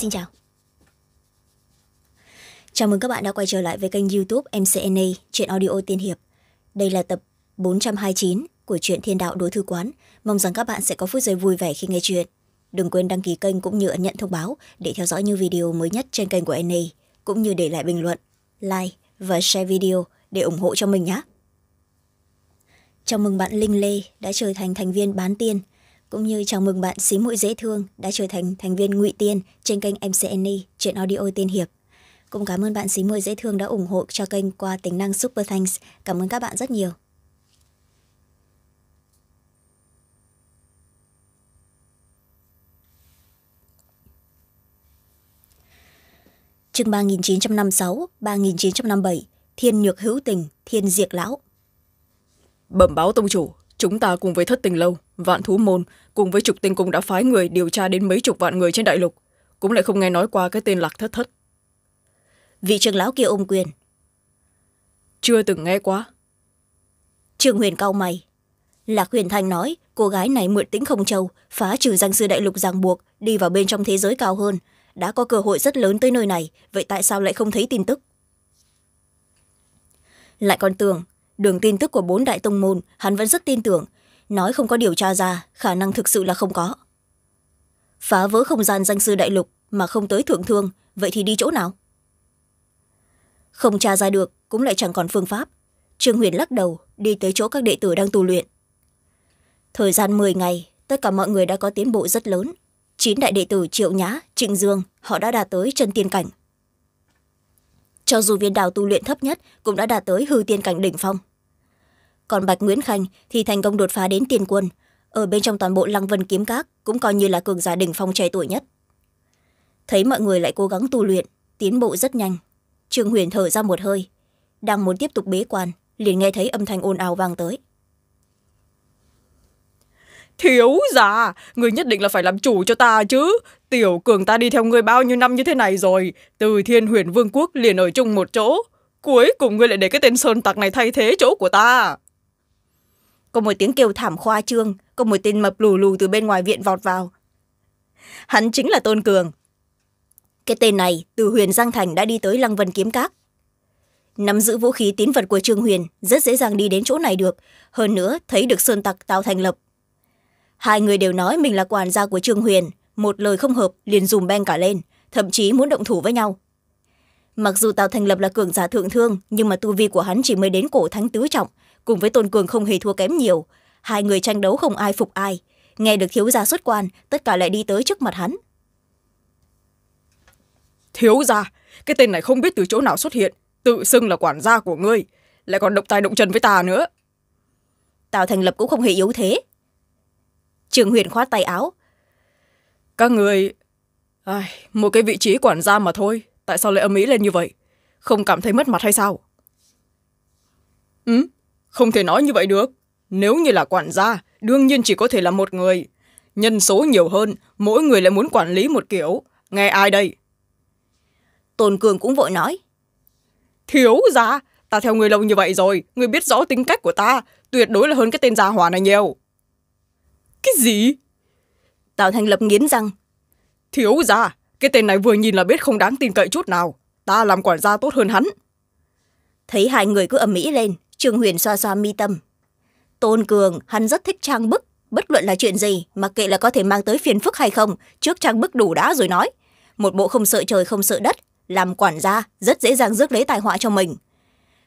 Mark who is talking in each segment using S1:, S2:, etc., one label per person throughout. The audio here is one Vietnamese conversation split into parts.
S1: xin chào chào mừng các bạn đã quay trở lại với kênh youtube mcna chuyện audio tiên hiệp đây là tập 429 của truyện thiên đạo đối thư quán mong rằng các bạn sẽ có phút giây vui vẻ khi nghe chuyện đừng quên đăng ký kênh cũng như ấn nhận thông báo để theo dõi những video mới nhất trên kênh của na cũng như để lại bình luận like và share video để ủng hộ cho mình nhé chào mừng bạn linh lê đã trở thành thành viên bán tiên cũng như chào mừng bạn xí mũi dễ thương đã trở thành thành viên ngụy tiên trên kênh mcn chuyện audio tiên hiệp cũng cảm ơn bạn xí mũi dễ thương đã ủng hộ cho kênh qua tính năng super thanks cảm ơn các bạn rất nhiều chương ba nghìn chín trăm năm sáu ba nghìn chín trăm năm bảy thiên nhược hữu tình thiên diệt lão bẩm báo tông chủ Chúng ta cùng với thất tình lâu, vạn thú môn, cùng với trục tinh cũng đã phái người điều tra đến mấy chục vạn người trên đại lục. Cũng lại không nghe nói qua cái tên lạc thất thất. Vị trường lão kia ôm quyền. Chưa từng nghe qua. Trường huyền cao mày. Lạc huyền thanh nói, cô gái này mượn tĩnh không châu, phá trừ danh sư đại lục ràng buộc, đi vào bên trong thế giới cao hơn. Đã có cơ hội rất lớn tới nơi này, vậy tại sao lại không thấy tin tức? lại còn tưởng đường tin tức của bốn đại tông môn hắn vẫn rất tin tưởng nói không có điều tra ra khả năng thực sự là không có phá vỡ không gian danh sư đại lục mà không tới thượng thương vậy thì đi chỗ nào không tra ra được cũng lại chẳng còn phương pháp trương huyền lắc đầu đi tới chỗ các đệ tử đang tu luyện thời gian m ngày tất cả mọi người đã có tiến bộ rất lớn chín đại đệ tử triệu nhã trịnh dương họ đã đạt tới chân tiên cảnh cho dù viên đào tu luyện thấp nhất cũng đã đạt tới hư tiên cảnh đỉnh phong còn bạch nguyễn khanh thì thành công đột phá đến tiền quân ở bên trong toàn bộ lăng vân kiếm các cũng coi như là cường giả đỉnh phong trẻ tuổi nhất thấy mọi người lại cố gắng tu luyện tiến bộ rất nhanh trương huyền thở ra một hơi đang muốn tiếp tục bế quan liền nghe thấy âm thanh ồn ào vang tới thiếu già người nhất định là phải làm chủ cho ta chứ tiểu cường ta đi theo người bao nhiêu năm như thế này rồi từ thiên huyền vương quốc liền ở chung một chỗ cuối cùng người lại để cái tên sơn tặc này thay thế chỗ của ta có một tiếng kêu thảm khoa trương có một tên mập lù lù từ bên ngoài viện vọt vào hắn chính là tôn cường cái tên này từ huyền giang thành đã đi tới lăng vân kiếm cát. nắm giữ vũ khí tín vật của trương huyền rất dễ dàng đi đến chỗ này được hơn nữa thấy được sơn tặc tào thành lập hai người đều nói mình là quản gia của trương huyền một lời không hợp liền dùm beng cả lên thậm chí muốn động thủ với nhau mặc dù tào thành lập là cường giả thượng thương nhưng mà tu vi của hắn chỉ mới đến cổ thánh tứ trọng cùng với tôn cường không hề thua kém nhiều hai người tranh đấu không ai phục ai nghe được thiếu gia xuất quan tất cả lại đi tới trước mặt hắn thiếu gia cái tên này không biết từ chỗ nào xuất hiện tự xưng là quản gia của ngươi lại còn động tay động chân với ta nữa tào thành lập cũng không hề yếu thế trường huyền khoát tay áo các người Ai, một cái vị trí quản gia mà thôi tại sao lại âm ý lên như vậy không cảm thấy mất mặt hay sao ừ không thể nói như vậy được nếu như là quản gia đương nhiên chỉ có thể là một người nhân số nhiều hơn mỗi người lại muốn quản lý một kiểu nghe ai đây tôn cường cũng vội nói thiếu ra ta theo người lâu như vậy rồi người biết rõ tính cách của ta tuyệt đối là hơn cái tên gia hỏa này nhiều cái gì tào thành lập nghiến răng thiếu ra cái tên này vừa nhìn là biết không đáng tin cậy chút nào ta làm quản gia tốt hơn hắn thấy hai người cứ ầm ĩ lên trương huyền xoa xoa mi tâm tôn cường hắn rất thích trang bức bất luận là chuyện gì mặc kệ là có thể mang tới phiền phức hay không trước trang bức đủ đã rồi nói một bộ không sợ trời không sợ đất làm quản gia rất dễ dàng rước lấy tài họa cho mình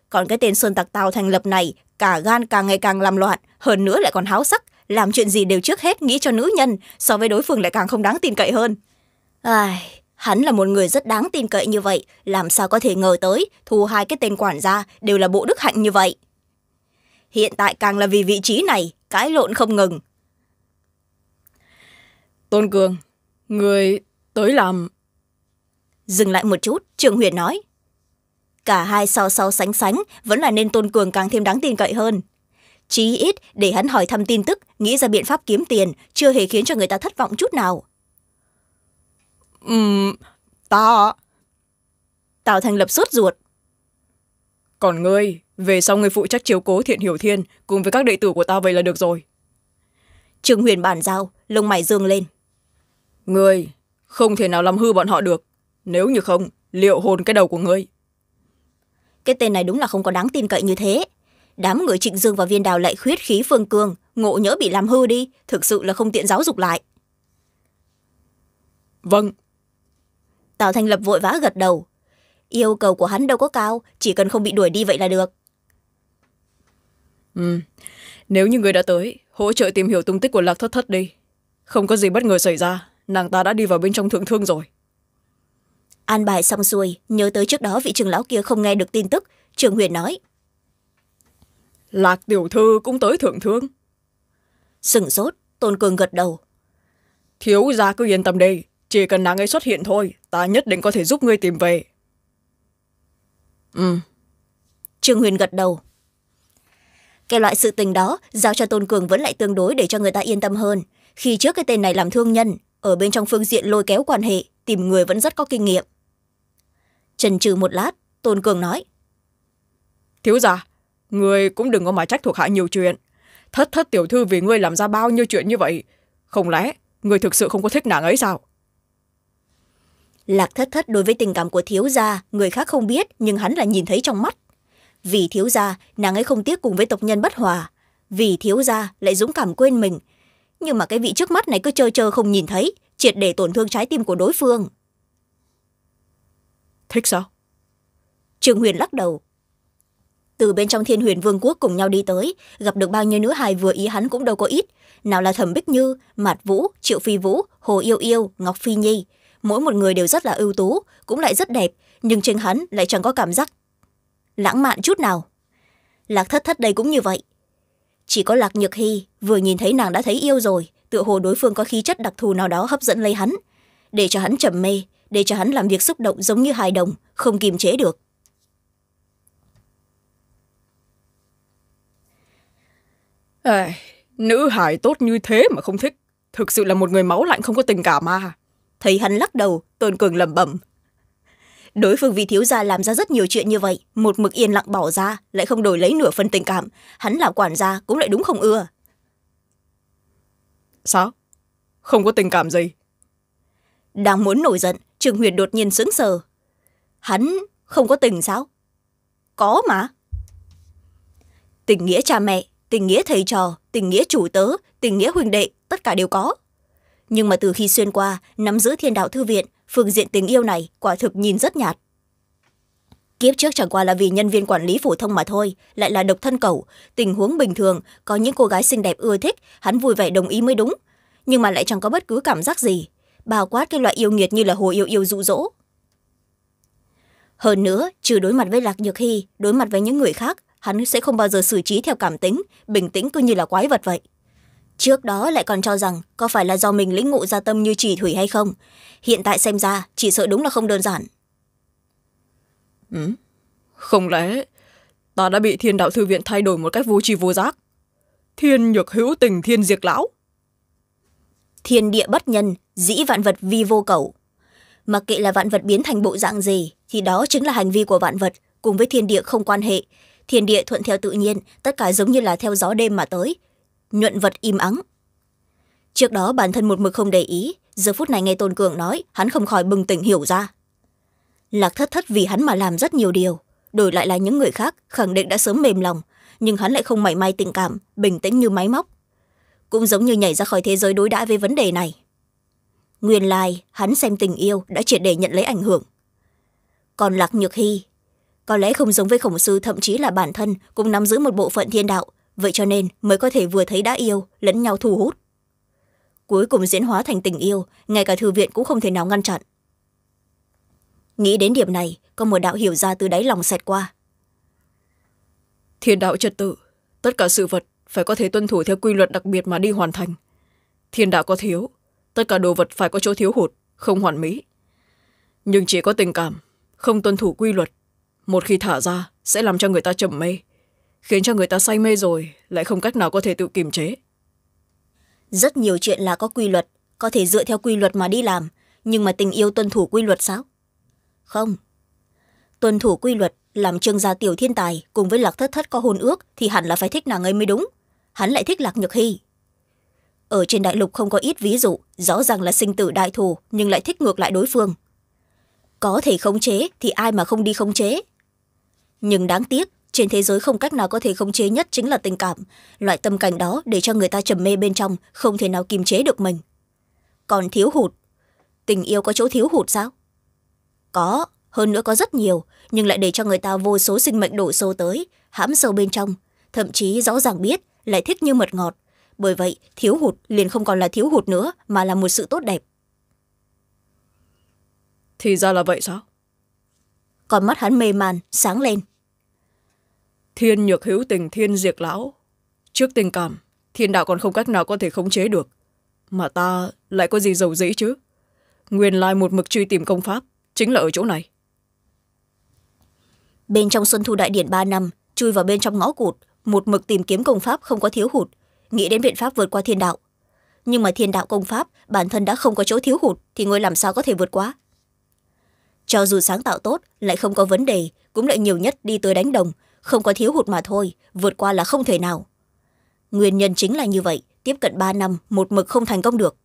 S1: còn cái tên sơn tặc tào thành lập này cả gan càng ngày càng làm loạn hơn nữa lại còn háo sắc làm chuyện gì đều trước hết nghĩ cho nữ nhân so với đối phương lại càng không đáng tin cậy hơn ai hắn là một người rất đáng tin cậy như vậy làm sao có thể ngờ tới thu hai cái tên quản gia đều là bộ đức hạnh như vậy hiện tại càng là vì vị trí này cãi lộn không ngừng tôn cường người tới làm dừng lại một chút trường huyền nói cả hai sau sau sánh sánh vẫn là nên tôn cường càng thêm đáng tin cậy hơn chí ít để hắn hỏi thăm tin tức nghĩ ra biện pháp kiếm tiền chưa hề khiến cho người ta thất vọng chút nào um, ta Tào Thành Lập sốt ruột. Còn ngươi, về sau ngươi phụ trách chiếu cố thiện hiểu thiên cùng với các đệ tử của ta vậy là được rồi. Trường huyền bàn giao, lông mày dương lên. Ngươi, không thể nào làm hư bọn họ được. Nếu như không, liệu hồn cái đầu của ngươi. Cái tên này đúng là không có đáng tin cậy như thế. Đám người trịnh dương và viên đào lại khuyết khí phương cương, ngộ nhỡ bị làm hư đi, thực sự là không tiện giáo dục lại. Vâng, tào thanh lập vội vã gật đầu yêu cầu của hắn đâu có cao chỉ cần không bị đuổi đi vậy là được ừ nếu như người đã tới hỗ trợ tìm hiểu tung tích của lạc thất thất đi không có gì bất ngờ xảy ra nàng ta đã đi vào bên trong thượng thương rồi an bài xong xuôi nhớ tới trước đó vị trưởng lão kia không nghe được tin tức trường huyền nói lạc tiểu thư cũng tới thượng thương sửng sốt tôn cường gật đầu thiếu gia cứ yên tâm đi chỉ cần nàng ấy xuất hiện thôi ta nhất định có thể giúp ngươi tìm về ừ trương huyền gật đầu cái loại sự tình đó giao cho tôn cường vẫn lại tương đối để cho người ta yên tâm hơn khi trước cái tên này làm thương nhân ở bên trong phương diện lôi kéo quan hệ tìm người vẫn rất có kinh nghiệm trần trừ một lát tôn cường nói thiếu gia người cũng đừng có mà trách thuộc hạ nhiều chuyện thất thất tiểu thư vì ngươi làm ra bao nhiêu chuyện như vậy không lẽ người thực sự không có thích nàng ấy sao lạc thất thất đối với tình cảm của thiếu gia người khác không biết nhưng hắn là nhìn thấy trong mắt vì thiếu gia nàng ấy không tiếc cùng với tộc nhân bất hòa vì thiếu gia lại dũng cảm quên mình nhưng mà cái vị trước mắt này cứ trơ trơ không nhìn thấy triệt để tổn thương trái tim của đối phương thích sao trường huyền lắc đầu từ bên trong thiên huyền vương quốc cùng nhau đi tới gặp được bao nhiêu nữ hài vừa ý hắn cũng đâu có ít nào là thẩm bích như mạt vũ triệu phi vũ hồ yêu yêu ngọc phi nhi mỗi một người đều rất là ưu tú cũng lại rất đẹp nhưng trên hắn lại chẳng có cảm giác lãng mạn chút nào lạc thất thất đây cũng như vậy chỉ có lạc nhược hy vừa nhìn thấy nàng đã thấy yêu rồi tựa hồ đối phương có khí chất đặc thù nào đó hấp dẫn lấy hắn để cho hắn trầm mê để cho hắn làm việc xúc động giống như hài đồng không kiềm chế được à, nữ hài tốt như thế mà không thích thực sự là một người máu lạnh không có tình cảm mà thấy hắn lắc đầu tôn cường lẩm bẩm đối phương vì thiếu gia làm ra rất nhiều chuyện như vậy một mực yên lặng bỏ ra lại không đổi lấy nửa phần tình cảm hắn là quản gia cũng lại đúng không ưa sao không có tình cảm gì đang muốn nổi giận trường huyền đột nhiên sững sờ hắn không có tình sao có mà tình nghĩa cha mẹ tình nghĩa thầy trò tình nghĩa chủ tớ tình nghĩa huynh đệ tất cả đều có nhưng mà từ khi xuyên qua nắm giữ thiên đạo thư viện phương diện tình yêu này quả thực nhìn rất nhạt kiếp trước chẳng qua là vì nhân viên quản lý phổ thông mà thôi lại là độc thân cầu tình huống bình thường có những cô gái xinh đẹp ưa thích hắn vui vẻ đồng ý mới đúng nhưng mà lại chẳng có bất cứ cảm giác gì bao quát cái loại yêu nghiệt như là hồ yêu yêu dụ dỗ hơn nữa trừ đối mặt với lạc nhược hy đối mặt với những người khác hắn sẽ không bao giờ xử trí theo cảm tính bình tĩnh cứ như là quái vật vậy trước đó lại còn cho rằng có phải là do mình lĩnh ngộ gia tâm như chỉ thủy hay không hiện tại xem ra chỉ sợ đúng là không đơn giản ừ. không lẽ ta đã bị thiên đạo thư viện thay đổi một cách vô tri vô giác thiên nhược hữu tình thiên diệt lão thiên địa bất nhân dĩ vạn vật vi vô cầu mặc kệ là vạn vật biến thành bộ dạng gì thì đó chính là hành vi của vạn vật cùng với thiên địa không quan hệ thiên địa thuận theo tự nhiên tất cả giống như là theo gió đêm mà tới nhuận vật im ắng trước đó bản thân một mực không để ý giờ phút này nghe tôn cường nói hắn không khỏi bừng tỉnh hiểu ra lạc thất thất vì hắn mà làm rất nhiều điều đổi lại là những người khác khẳng định đã sớm mềm lòng nhưng hắn lại không mảy may tình cảm bình tĩnh như máy móc cũng giống như nhảy ra khỏi thế giới đối đãi với vấn đề này nguyên lai hắn xem tình yêu đã triệt để nhận lấy ảnh hưởng còn lạc nhược hy có lẽ không giống với khổng sư thậm chí là bản thân cũng nắm giữ một bộ phận thiên đạo vậy cho nên mới có thể vừa thấy đã yêu lẫn nhau thu hút cuối cùng diễn hóa thành tình yêu ngay cả thư viện cũng không thể nào ngăn chặn nghĩ đến điểm này có một đạo hiểu ra từ đáy lòng xẹt qua thiên đạo trật tự tất cả sự vật phải có thể tuân thủ theo quy luật đặc biệt mà đi hoàn thành thiên đạo có thiếu tất cả đồ vật phải có chỗ thiếu hụt không hoàn mỹ nhưng chỉ có tình cảm không tuân thủ quy luật một khi thả ra sẽ làm cho người ta trầm mê khiến cho người ta say mê rồi lại không cách nào có thể tự kiềm chế rất nhiều chuyện là có quy luật có thể dựa theo quy luật mà đi làm nhưng mà tình yêu tuân thủ quy luật sao không tuân thủ quy luật làm trương gia tiểu thiên tài cùng với lạc thất thất có hôn ước thì hẳn là phải thích nàng ấy mới đúng hắn lại thích lạc nhược hy ở trên đại lục không có ít ví dụ rõ ràng là sinh tử đại thù nhưng lại thích ngược lại đối phương có thể khống chế thì ai mà không đi khống chế nhưng đáng tiếc trên thế giới không cách nào có thể khống chế nhất chính là tình cảm loại tâm cảnh đó để cho người ta trầm mê bên trong không thể nào kiềm chế được mình còn thiếu hụt tình yêu có chỗ thiếu hụt sao có hơn nữa có rất nhiều nhưng lại để cho người ta vô số sinh mệnh đổ sâu tới hãm sâu bên trong thậm chí rõ ràng biết lại thích như mật ngọt bởi vậy thiếu hụt liền không còn là thiếu hụt nữa mà là một sự tốt đẹp thì ra là vậy sao còn mắt hắn mê màn sáng lên thiên nhược hữu tình thiên diệt lão trước tình cảm thiên đạo còn không cách nào có thể khống chế được mà ta lại có gì giàu dĩ chứ nguyên lai một mực truy tìm công pháp chính là ở chỗ này bên trong xuân thu đại điển ba năm chui vào bên trong ngõ cụt một mực tìm kiếm công pháp không có thiếu hụt nghĩ đến biện pháp vượt qua thiên đạo nhưng mà thiên đạo công pháp bản thân đã không có chỗ thiếu hụt thì ngươi làm sao có thể vượt qua cho dù sáng tạo tốt lại không có vấn đề cũng lại nhiều nhất đi tới đánh đồng không có thiếu hụt mà thôi vượt qua là không thể nào nguyên nhân chính là như vậy tiếp cận ba năm một mực không thành công được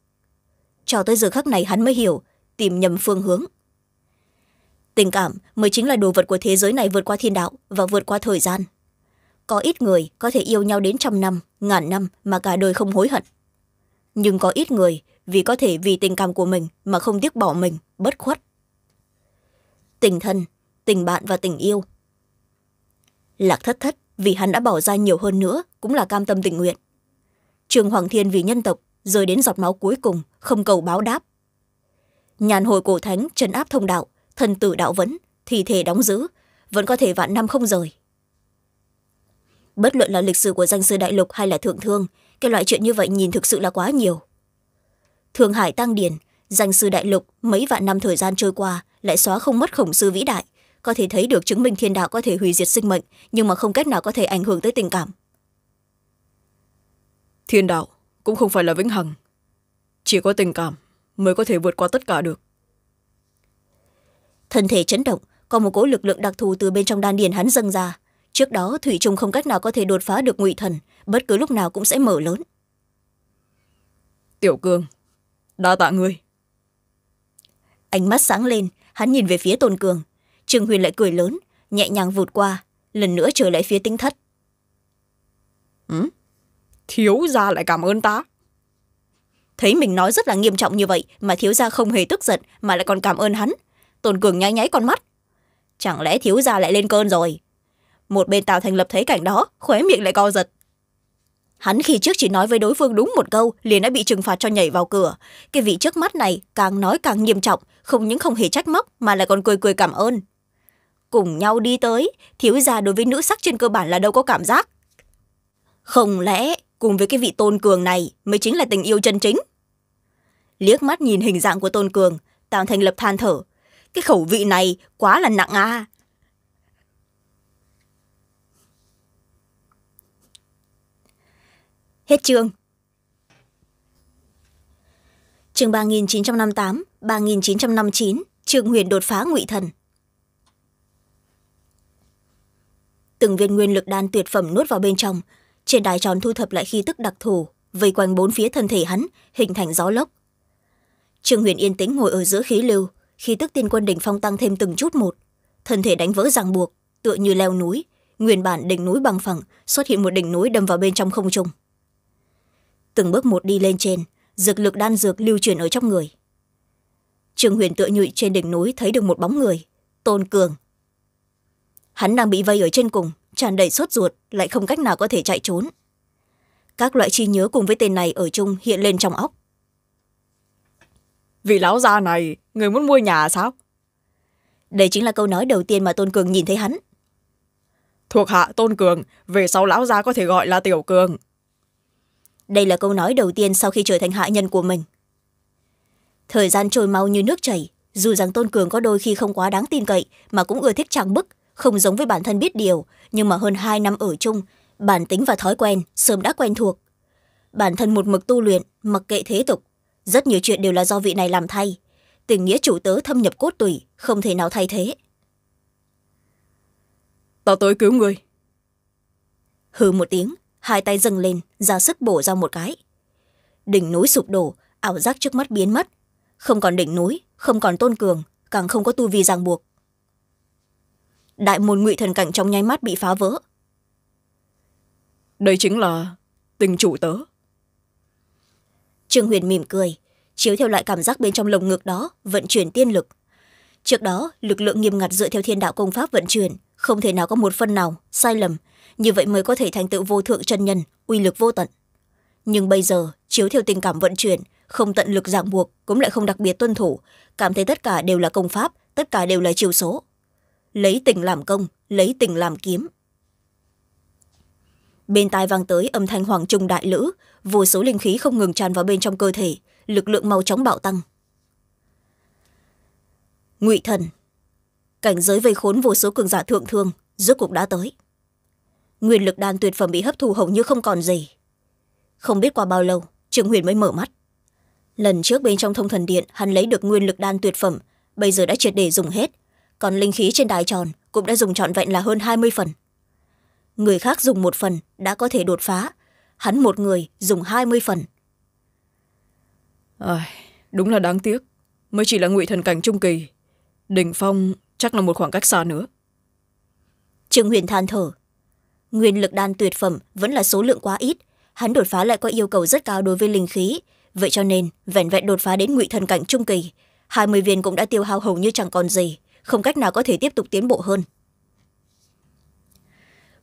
S1: cho tới giờ khắc này hắn mới hiểu tìm nhầm phương hướng tình cảm mới chính là đồ vật của thế giới này vượt qua thiên đạo và vượt qua thời gian có ít người có thể yêu nhau đến trăm năm ngàn năm mà cả đời không hối hận nhưng có ít người vì có thể vì tình cảm của mình mà không tiếc bỏ mình bất khuất tình thân tình bạn và tình yêu lạc thất thất vì hắn đã bỏ ra nhiều hơn nữa cũng là cam tâm tình nguyện trường hoàng thiên vì nhân tộc rơi đến giọt máu cuối cùng không cầu báo đáp nhàn hồi cổ thánh trấn áp thông đạo thần tử đạo vẫn thì thể đóng giữ vẫn có thể vạn năm không rời bất luận là lịch sử của danh sư đại lục hay là thượng thương cái loại chuyện như vậy nhìn thực sự là quá nhiều thường hải tăng điển danh sư đại lục mấy vạn năm thời gian trôi qua lại xóa không mất khổng sư vĩ đại có thể thấy được chứng minh thiên đạo có thể hủy diệt sinh mệnh nhưng mà không cách nào có thể ảnh hưởng tới tình cảm thiên đạo cũng không phải là vĩnh hằng chỉ có tình cảm mới có thể vượt qua tất cả được thân thể chấn động có một cỗ lực lượng đặc thù từ bên trong đan điền hắn dâng ra trước đó thủy trung không cách nào có thể đột phá được ngụy thần bất cứ lúc nào cũng sẽ mở lớn tiểu cương đa tạ ngươi ánh mắt sáng lên hắn nhìn về phía tôn cường trương huyền lại cười lớn nhẹ nhàng vụt qua lần nữa trở lại phía tinh thất ừ? thiếu gia lại cảm ơn ta thấy mình nói rất là nghiêm trọng như vậy mà thiếu gia không hề tức giận mà lại còn cảm ơn hắn tôn cường nháy nháy con mắt chẳng lẽ thiếu gia lại lên cơn rồi một bên tào thành lập thấy cảnh đó khóe miệng lại co giật hắn khi trước chỉ nói với đối phương đúng một câu liền đã bị trừng phạt cho nhảy vào cửa cái vị trước mắt này càng nói càng nghiêm trọng không những không hề trách móc mà lại còn cười cười cảm ơn cùng nhau đi tới thiếu gia đối với nữ sắc trên cơ bản là đâu có cảm giác không lẽ cùng với cái vị tôn cường này mới chính là tình yêu chân chính liếc mắt nhìn hình dạng của tôn cường tạo thành lập than thở cái khẩu vị này quá là nặng à hết chương chương ba nghìn chín trăm năm mươi tám ba nghìn chín trăm năm mươi chín trương huyền đột phá ngụy thần từng viên nguyên lực đan tuyệt phẩm nuốt vào bên trong trên đài tròn thu thập lại khí tức đặc thù vây quanh bốn phía thân thể hắn hình thành gió lốc trương huyền yên tĩnh ngồi ở giữa khí lưu khí tức tiên quân đỉnh phong tăng thêm từng chút một thân thể đánh vỡ ràng buộc tựa như leo núi nguyên bản đỉnh núi bằng phẳng xuất hiện một đỉnh núi đâm vào bên trong không trung từng bước một đi lên trên dược lực đan dược lưu truyền ở trong người trương huyền tựa nhụy trên đỉnh núi thấy được một bóng người tôn cường hắn đang bị vây ở trên cùng tràn đầy sốt ruột lại không cách nào có thể chạy trốn các loại chi nhớ cùng với tên này ở chung hiện lên trong óc Vị lão già này người muốn mua nhà sao đây chính là câu nói đầu tiên mà tôn cường nhìn thấy hắn thuộc hạ tôn cường về sau lão gia có thể gọi là tiểu cường đây là câu nói đầu tiên sau khi trở thành hạ nhân của mình thời gian trôi mau như nước chảy dù rằng tôn cường có đôi khi không quá đáng tin cậy mà cũng ưa thích trang bức không giống với bản thân biết điều nhưng mà hơn hai năm ở chung bản tính và thói quen sớm đã quen thuộc bản thân một mực tu luyện mặc kệ thế tục rất nhiều chuyện đều là do vị này làm thay tình nghĩa chủ tớ thâm nhập cốt tủy không thể nào thay thế tao tới cứu người hừ một tiếng hai tay dâng lên ra sức bổ ra một cái đỉnh núi sụp đổ ảo giác trước mắt biến mất không còn đỉnh núi không còn tôn cường càng không có tu vi ràng buộc đại môn ngụy thần cảnh trong nháy mắt bị phá vỡ đây chính là tình chủ tớ trương huyền mỉm cười chiếu theo lại cảm giác bên trong lồng ngực đó vận chuyển tiên lực trước đó lực lượng nghiêm ngặt dựa theo thiên đạo công pháp vận chuyển không thể nào có một phân nào sai lầm như vậy mới có thể thành tựu vô thượng chân nhân uy lực vô tận nhưng bây giờ chiếu theo tình cảm vận chuyển không tận lực ràng buộc cũng lại không đặc biệt tuân thủ cảm thấy tất cả đều là công pháp tất cả đều là chiều số lấy tình làm công lấy tình làm kiếm bên tai vang tới âm thanh hoàng trung đại lữ vô số linh khí không ngừng tràn vào bên trong cơ thể lực lượng mau chóng bạo tăng ngụy thần cảnh giới vây khốn vô số cường giả thượng thương rốt cục đã tới nguyên lực đan tuyệt phẩm bị hấp thu hầu như không còn gì không biết qua bao lâu trương huyền mới mở mắt lần trước bên trong thông thần điện hắn lấy được nguyên lực đan tuyệt phẩm bây giờ đã triệt để dùng hết còn linh khí trên đài tròn cũng đã dùng trọn vẹn là hơn hai mươi phần người khác dùng một phần đã có thể đột phá hắn một người dùng hai mươi phần à, đúng là đáng tiếc mới chỉ là ngụy thần cảnh trung kỳ đỉnh phong chắc là một khoảng cách xa nữa trương huyền than thở nguyên lực đan tuyệt phẩm vẫn là số lượng quá ít hắn đột phá lại có yêu cầu rất cao đối với linh khí vậy cho nên vẹn vẹn đột phá đến ngụy thần cảnh trung kỳ hai mươi viên cũng đã tiêu hao hầu như chẳng còn gì không cách nào có thể tiếp tục tiến bộ hơn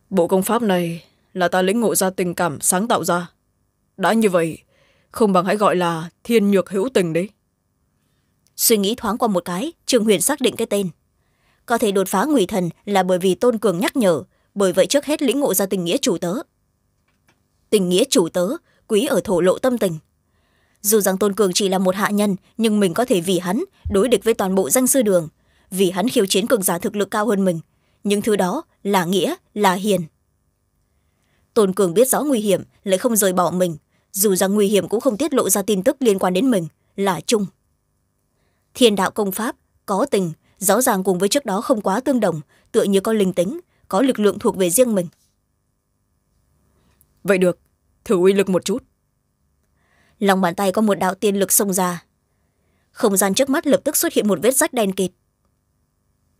S1: bộ công pháp này là ta lĩnh ngộ ra tình cảm sáng tạo ra đã như vậy không bằng hãy gọi là thiên nhược hữu tình đấy suy nghĩ thoáng qua một cái Trường huyền xác định cái tên có thể đột phá ngụy thần là bởi vì tôn cường nhắc nhở bởi vậy trước hết lĩnh ngộ ra tình nghĩa chủ tớ tình nghĩa chủ tớ quý ở thổ lộ tâm tình dù rằng tôn cường chỉ là một hạ nhân nhưng mình có thể vì hắn đối địch với toàn bộ danh sư đường vì hắn khiêu chiến cường giả thực lực cao hơn mình những thứ đó là nghĩa là hiền tôn cường biết rõ nguy hiểm lại không rời bỏ mình dù rằng nguy hiểm cũng không tiết lộ ra tin tức liên quan đến mình là trung thiên đạo công pháp có tình rõ ràng cùng với trước đó không quá tương đồng tựa như có linh tính có lực lượng thuộc về riêng mình vậy được thử uy lực một chút lòng bàn tay có một đạo tiên lực xông ra không gian trước mắt lập tức xuất hiện một vết rách đen kịt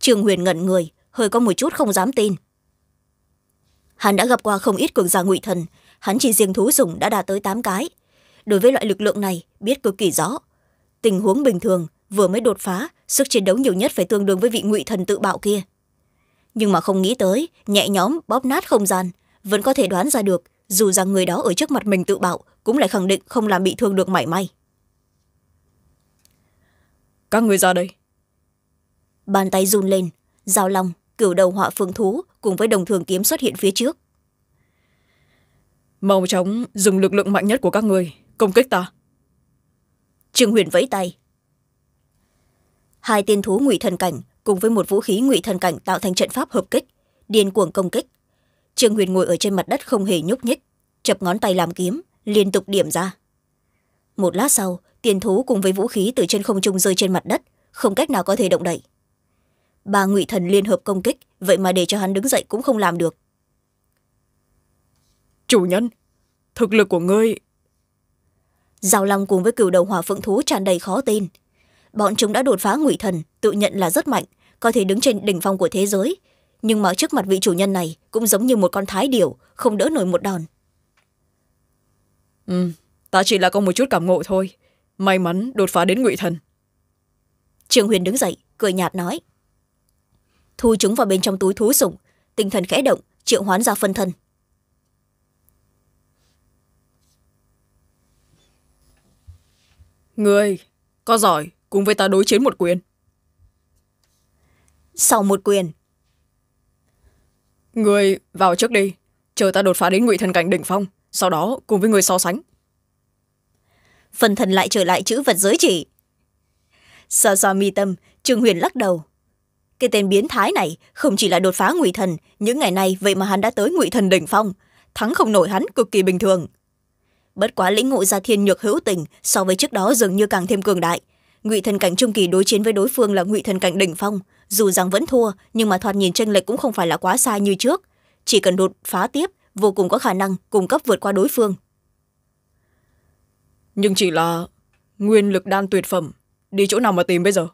S1: trương huyền ngẩn người hơi có một chút không dám tin hắn đã gặp qua không ít cường giả ngụy thần hắn chỉ riêng thú sủng đã đạt tới tám cái đối với loại lực lượng này biết cực kỳ rõ tình huống bình thường vừa mới đột phá sức chiến đấu nhiều nhất phải tương đương với vị ngụy thần tự bạo kia nhưng mà không nghĩ tới nhẹ nhóm bóp nát không gian vẫn có thể đoán ra được dù rằng người đó ở trước mặt mình tự bạo cũng lại khẳng định không làm bị thương được mảy may các người ra đây bàn tay run lên dao long cửu đầu họa phương thú cùng với đồng thường kiếm xuất hiện phía trước mau chóng dùng lực lượng mạnh nhất của các người công kích ta trương huyền vẫy tay hai tiên thú ngụy thần cảnh cùng với một vũ khí ngụy thần cảnh tạo thành trận pháp hợp kích điên cuồng công kích trương huyền ngồi ở trên mặt đất không hề nhúc nhích chập ngón tay làm kiếm liên tục điểm ra một lát sau tiền thú cùng với vũ khí từ trên không trung rơi trên mặt đất không cách nào có thể động đậy ba ngụy thần liên hợp công kích vậy mà để cho hắn đứng dậy cũng không làm được chủ nhân thực lực của ngươi giao long cùng với cửu đầu hòa phượng thú tràn đầy khó tin bọn chúng đã đột phá ngụy thần tự nhận là rất mạnh có thể đứng trên đỉnh phong của thế giới nhưng mà trước mặt vị chủ nhân này cũng giống như một con thái điểu không đỡ nổi một đòn ừ ta chỉ là có một chút cảm ngộ thôi may mắn đột phá đến ngụy thần trương huyền đứng dậy cười nhạt nói thu chúng vào bên trong túi thú sủng tinh thần khẽ động triệu hoán ra phân thân người có giỏi cùng với ta đối chiến một quyền sau một quyền người vào trước đi chờ ta đột phá đến ngụy thần cảnh đỉnh phong sau đó cùng với người so sánh phần thần lại trở lại chữ vật giới chỉ xa xa mi tâm trương huyền lắc đầu cái tên biến thái này không chỉ là đột phá ngụy thần những ngày này vậy mà hắn đã tới ngụy thần đỉnh phong thắng không nổi hắn cực kỳ bình thường bất quá lĩnh ngộ gia thiên nhược hữu tình so với trước đó dường như càng thêm cường đại ngụy thần cảnh trung kỳ đối chiến với đối phương là ngụy thần cảnh đỉnh phong dù rằng vẫn thua nhưng mà thoạt nhìn tranh lệch cũng không phải là quá xa như trước chỉ cần đột phá tiếp vô cùng có khả năng cung cấp vượt qua đối phương nhưng chỉ là nguyên lực đan tuyệt phẩm đi chỗ nào mà tìm bây giờ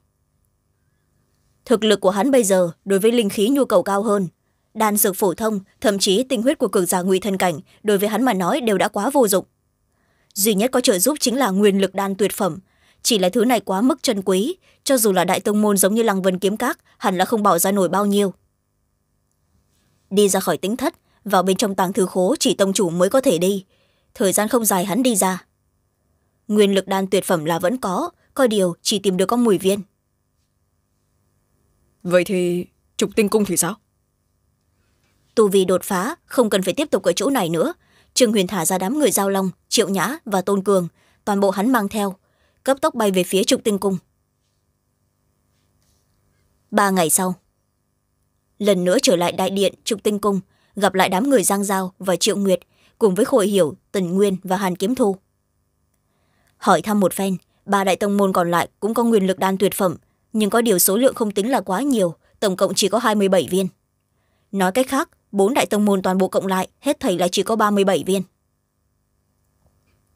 S1: thực lực của hắn bây giờ đối với linh khí nhu cầu cao hơn đan dược phổ thông thậm chí tinh huyết của cường giả ngụy thân cảnh đối với hắn mà nói đều đã quá vô dụng duy nhất có trợ giúp chính là nguyên lực đan tuyệt phẩm chỉ là thứ này quá mức chân quý cho dù là đại tông môn giống như lăng vân kiếm các hẳn là không bỏ ra nổi bao nhiêu đi ra khỏi tính thất vào bên trong tàng thư khố chỉ tông chủ mới có thể đi thời gian không dài hắn đi ra nguyên lực đan tuyệt phẩm là vẫn có coi điều chỉ tìm được con mùi viên Vậy thì trục tinh cung thì sao Tu vi đột phá Không cần phải tiếp tục ở chỗ này nữa Trương Huyền thả ra đám người giao long Triệu Nhã và Tôn Cường Toàn bộ hắn mang theo Cấp tốc bay về phía trục tinh cung Ba ngày sau Lần nữa trở lại đại điện trục tinh cung Gặp lại đám người Giang Giao và Triệu Nguyệt Cùng với Khôi Hiểu, Tần Nguyên và Hàn Kiếm Thu Hỏi thăm một phen ba đại tông môn còn lại cũng có nguyên lực đan tuyệt phẩm nhưng có điều số lượng không tính là quá nhiều tổng cộng chỉ có hai mươi bảy viên nói cách khác bốn đại tông môn toàn bộ cộng lại hết thầy là chỉ có ba mươi bảy viên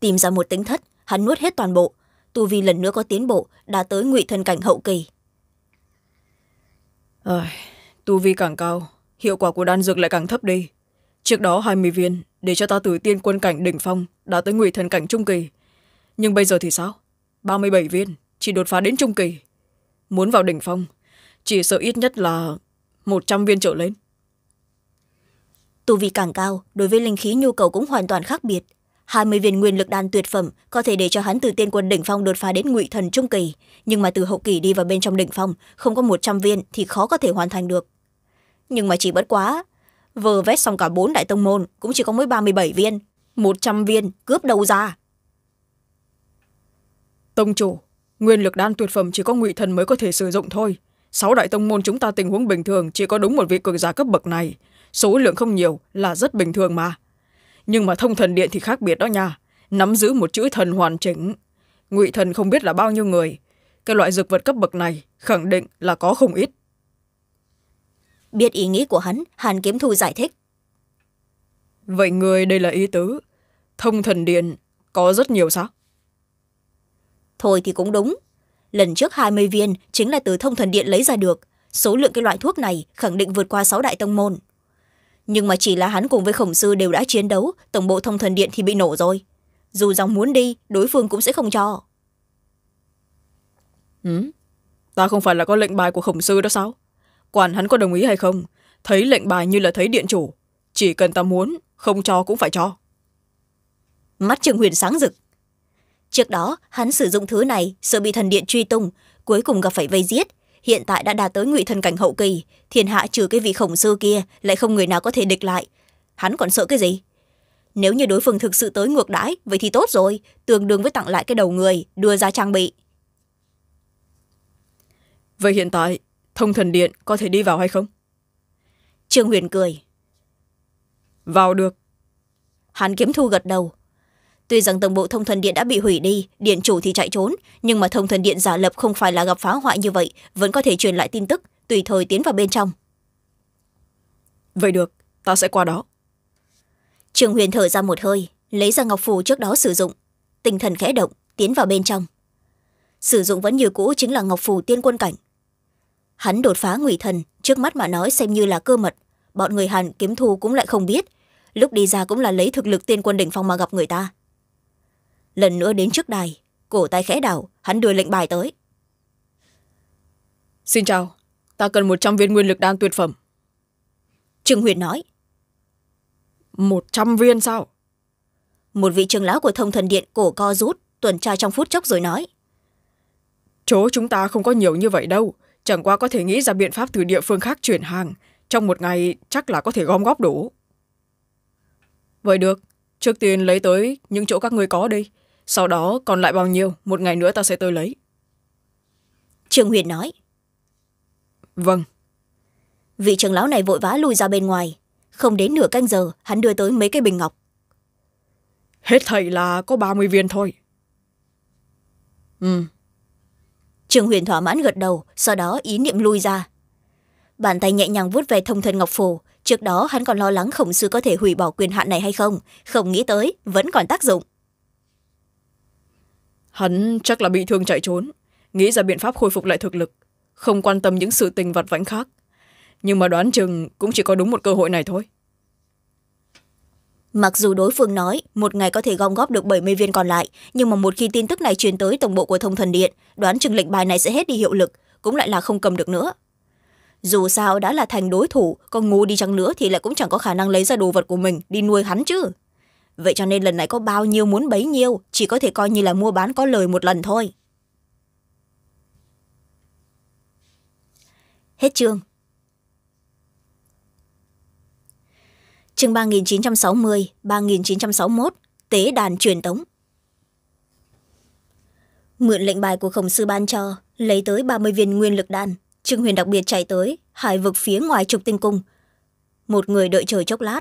S1: tìm ra một tính thất hắn nuốt hết toàn bộ tu vi lần nữa có tiến bộ đã tới ngụy thân cảnh hậu kỳ à, tu vi càng cao hiệu quả của đan dược lại càng thấp đi trước đó hai mươi viên để cho ta từ tiên quân cảnh đỉnh phong đã tới ngụy thần cảnh trung kỳ nhưng bây giờ thì sao ba mươi bảy viên chỉ đột phá đến trung kỳ muốn vào đỉnh phong chỉ sợ ít nhất là một trăm viên trở lên tu vị càng cao đối với linh khí nhu cầu cũng hoàn toàn khác biệt hai mươi viên nguyên lực đan tuyệt phẩm có thể để cho hắn từ tiên quân đỉnh phong đột phá đến ngụy thần trung kỳ nhưng mà từ hậu kỳ đi vào bên trong đỉnh phong không có một trăm viên thì khó có thể hoàn thành được nhưng mà chỉ bất quá vừa vét xong cả bốn đại tông môn cũng chỉ có mới ba mươi bảy viên một trăm viên cướp đầu ra tông chủ nguyên lực đan tuyệt phẩm chỉ có ngụy thần mới có thể sử dụng thôi sáu đại tông môn chúng ta tình huống bình thường chỉ có đúng một vị cường giả cấp bậc này số lượng không nhiều là rất bình thường mà nhưng mà thông thần điện thì khác biệt đó nha nắm giữ một chữ thần hoàn chỉnh ngụy thần không biết là bao nhiêu người cái loại dược vật cấp bậc này khẳng định là có không ít biết ý nghĩ của hắn hàn kiếm thu giải thích vậy người đây là ý tứ thông thần điện có rất nhiều sao thôi thì cũng đúng lần trước hai mươi viên chính là từ thông thần điện lấy ra được số lượng cái loại thuốc này khẳng định vượt qua sáu đại tông môn nhưng mà chỉ là hắn cùng với khổng sư đều đã chiến đấu tổng bộ thông thần điện thì bị nổ rồi dù rằng muốn đi đối phương cũng sẽ không cho ừ ta không phải là có lệnh bài của khổng sư đó sao quản hắn có đồng ý hay không thấy lệnh bài như là thấy điện chủ chỉ cần ta muốn không cho cũng phải cho mắt trường huyền sáng rực trước đó hắn sử dụng thứ này sợ bị thần điện truy tung cuối cùng gặp phải vây giết hiện tại đã đạt tới ngụy thần cảnh hậu kỳ thiên hạ trừ cái vị khổng sư kia lại không người nào có thể địch lại hắn còn sợ cái gì nếu như đối phương thực sự tới ngược đãi vậy thì tốt rồi tương đương với tặng lại cái đầu người đưa ra trang bị vậy hiện tại thông thần điện có thể đi vào hay không trương huyền cười vào được hắn kiếm thu gật đầu tuy rằng tổng bộ thông thần điện đã bị hủy đi điện chủ thì chạy trốn nhưng mà thông thần điện giả lập không phải là gặp phá hoại như vậy vẫn có thể truyền lại tin tức tùy thời tiến vào bên trong vậy được ta sẽ qua đó trường huyền thở ra một hơi lấy ra ngọc phù trước đó sử dụng tinh thần khẽ động tiến vào bên trong sử dụng vẫn như cũ chính là ngọc phù tiên quân cảnh hắn đột phá ngụy thần trước mắt mà nói xem như là cơ mật bọn người hàn kiếm thu cũng lại không biết lúc đi ra cũng là lấy thực lực tiên quân đỉnh phong mà gặp người ta lần nữa đến trước đài cổ tay khẽ đảo hắn đưa lệnh bài tới xin chào ta cần một trăm viên nguyên lực đan tuyệt phẩm trương huyệt nói một trăm viên sao một vị trưởng lão của thông thần điện cổ co rút tuần tra trong phút chốc rồi nói chỗ chúng ta không có nhiều như vậy đâu chẳng qua có thể nghĩ ra biện pháp từ địa phương khác chuyển hàng trong một ngày chắc là có thể gom góp đủ vậy được trước tiên lấy tới những chỗ các người có đi sau đó còn lại bao nhiêu một ngày nữa ta sẽ tới lấy trương huyền nói vâng vị trưởng lão này vội vã lui ra bên ngoài không đến nửa canh giờ hắn đưa tới mấy cái bình ngọc hết thầy là có ba mươi viên thôi ừ trương huyền thỏa mãn gật đầu sau đó ý niệm lui ra bàn tay nhẹ nhàng vuốt về thông thân ngọc phổ trước đó hắn còn lo lắng khổng sư có thể hủy bỏ quyền hạn này hay không không nghĩ tới vẫn còn tác dụng hắn chắc là bị thương chạy trốn nghĩ ra biện pháp khôi phục lại thực lực không quan tâm những sự tình vặt vãnh khác nhưng mà đoán chừng cũng chỉ có đúng một cơ hội này thôi mặc dù đối phương nói một ngày có thể gom góp được bảy mươi viên còn lại nhưng mà một khi tin tức này truyền tới tổng bộ của thông thần điện đoán chừng lệnh bài này sẽ hết đi hiệu lực cũng lại là không cầm được nữa dù sao đã là thành đối thủ còn ngu đi chăng nữa thì lại cũng chẳng có khả năng lấy ra đồ vật của mình đi nuôi hắn chứ vậy cho nên lần này có bao nhiêu muốn bấy nhiêu chỉ có thể coi như là mua bán có lời một lần thôi hết chương chương ba nghìn chín trăm sáu mươi ba nghìn chín trăm sáu mươi một tế đàn truyền tống mượn lệnh bài của khổng sư ban cho lấy tới ba mươi viên nguyên lực đàn trương huyền đặc biệt chạy tới hải vực phía ngoài trục tinh cung một người đợi chờ chốc lát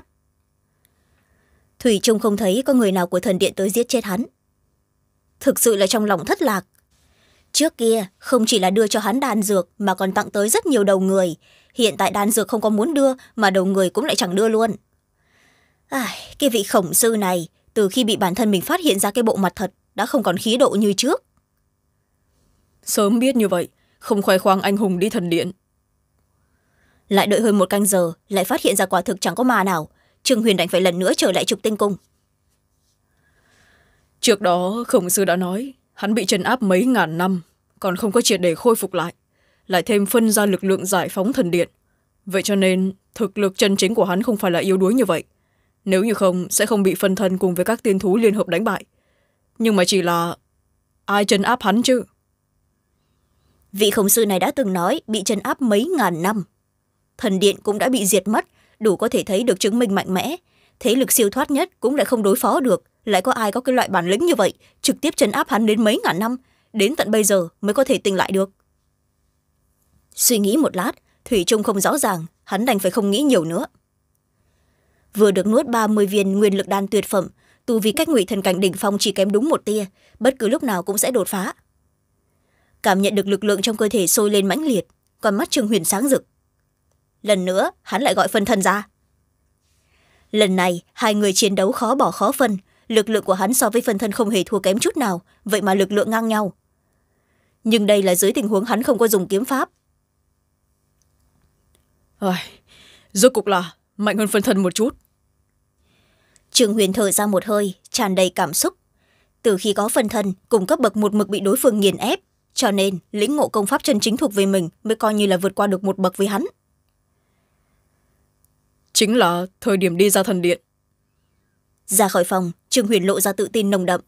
S1: thủy trung không thấy có người nào của thần điện tới giết chết hắn thực sự là trong lòng thất lạc trước kia không chỉ là đưa cho hắn đan dược mà còn tặng tới rất nhiều đầu người hiện tại đan dược không có muốn đưa mà đầu người cũng lại chẳng đưa luôn ai cái vị khổng sư này từ khi bị bản thân mình phát hiện ra cái bộ mặt thật đã không còn khí độ như trước sớm biết như vậy không khoe khoang anh hùng đi thần điện lại đợi hơn một canh giờ lại phát hiện ra quả thực chẳng có mà nào trương huyền đành phải lần nữa trở lại trục tinh cung trước đó khổng sư đã nói hắn bị trấn áp mấy ngàn năm còn không có triệt để khôi phục lại lại thêm phân ra lực lượng giải phóng thần điện vậy cho nên thực lực chân chính của hắn không phải là yếu đuối như vậy nếu như không sẽ không bị phân thân cùng với các tiên thú liên hợp đánh bại nhưng mà chỉ là ai chân áp hắn chứ vị khổng sư này đã từng nói bị chân áp mấy ngàn năm thần điện cũng đã bị diệt mất đủ có thể thấy được chứng minh mạnh mẽ thế lực siêu thoát nhất cũng lại không đối phó được lại có ai có cái loại bản lĩnh như vậy trực tiếp chấn áp hắn đến mấy ngàn năm đến tận bây giờ mới có thể tỉnh lại được suy nghĩ một lát thủy trung không rõ ràng hắn đành phải không nghĩ nhiều nữa vừa được nuốt ba mươi viên nguyên lực đan tuyệt phẩm tu vì cách ngụy thần cảnh đỉnh phong chỉ kém đúng một tia bất cứ lúc nào cũng sẽ đột phá cảm nhận được lực lượng trong cơ thể sôi lên mãnh liệt còn mắt trường huyền sáng rực lần nữa hắn lại gọi phân thân ra lần này hai người chiến đấu khó bỏ khó phân lực lượng của hắn so với phân thân không hề thua kém chút nào vậy mà lực lượng ngang nhau nhưng đây là dưới tình huống hắn không có dùng kiếm pháp Ôi, rốt cục là mạnh hơn phân thân một chút trường huyền thở ra một hơi tràn đầy cảm xúc từ khi có phân thân cùng cấp bậc một mực bị đối phương nghiền ép cho nên lĩnh ngộ công pháp chân chính thuộc về mình mới coi như là vượt qua được một bậc với hắn chính là thời điểm đi ra thần điện ra khỏi phòng trương huyền lộ ra tự tin nồng đậm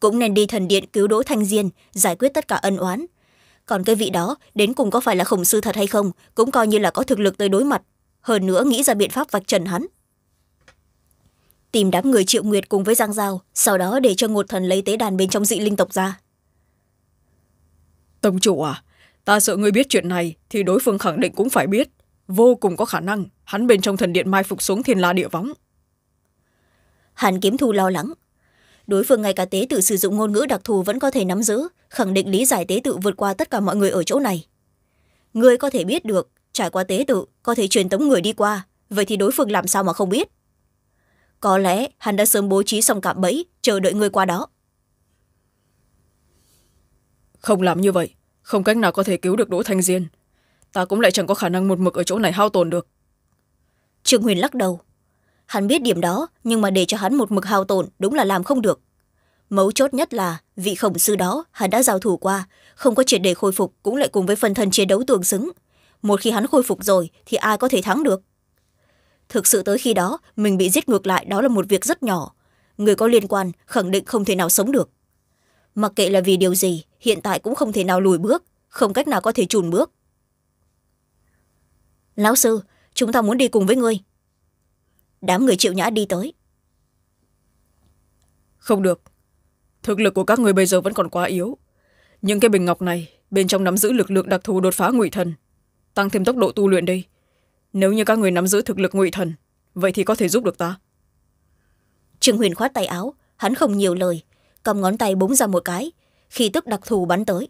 S1: cũng nên đi thần điện cứu đỗ thanh diên giải quyết tất cả ân oán còn cái vị đó đến cùng có phải là khổng sư thật hay không cũng coi như là có thực lực tới đối mặt hơn nữa nghĩ ra biện pháp vạch trần hắn tìm đám người triệu nguyệt cùng với giang giao sau đó để cho ngột thần lấy tế đàn bên trong dị linh tộc ra tông chủ à ta sợ người biết chuyện này thì đối phương khẳng định cũng phải biết vô cùng có khả năng hắn bên trong thần điện mai phục xuống thiên la địa võng hàn kiếm thu lo lắng đối phương ngay cả tế tự sử dụng ngôn ngữ đặc thù vẫn có thể nắm giữ khẳng định lý giải tế tự vượt qua tất cả mọi người ở chỗ này người có thể biết được trải qua tế tự có thể truyền tống người đi qua vậy thì đối phương làm sao mà không biết có lẽ hắn đã sớm bố trí xong cạm bẫy chờ đợi người qua đó không làm như vậy không cách nào có thể cứu được đỗ thanh diên ta cũng lại chẳng có khả năng một mực ở chỗ này hao tồn được trương huyền lắc đầu hắn biết điểm đó nhưng mà để cho hắn một mực hao tồn đúng là làm không được mấu chốt nhất là vị khổng sư đó hắn đã giao thủ qua không có triệt để khôi phục cũng lại cùng với phần thân chiến đấu tương xứng một khi hắn khôi phục rồi thì ai có thể thắng được thực sự tới khi đó mình bị giết ngược lại đó là một việc rất nhỏ người có liên quan khẳng định không thể nào sống được mặc kệ là vì điều gì hiện tại cũng không thể nào lùi bước không cách nào có thể trùn bước lão sư chúng ta muốn đi cùng với ngươi đám người triệu nhã đi tới không được thực lực của các người bây giờ vẫn còn quá yếu những cái bình ngọc này bên trong nắm giữ lực lượng đặc thù đột phá ngụy thần tăng thêm tốc độ tu luyện đi nếu như các người nắm giữ thực lực ngụy thần vậy thì có thể giúp được ta trương huyền khoát tay áo hắn không nhiều lời cầm ngón tay búng ra một cái khi tức đặc thù bắn tới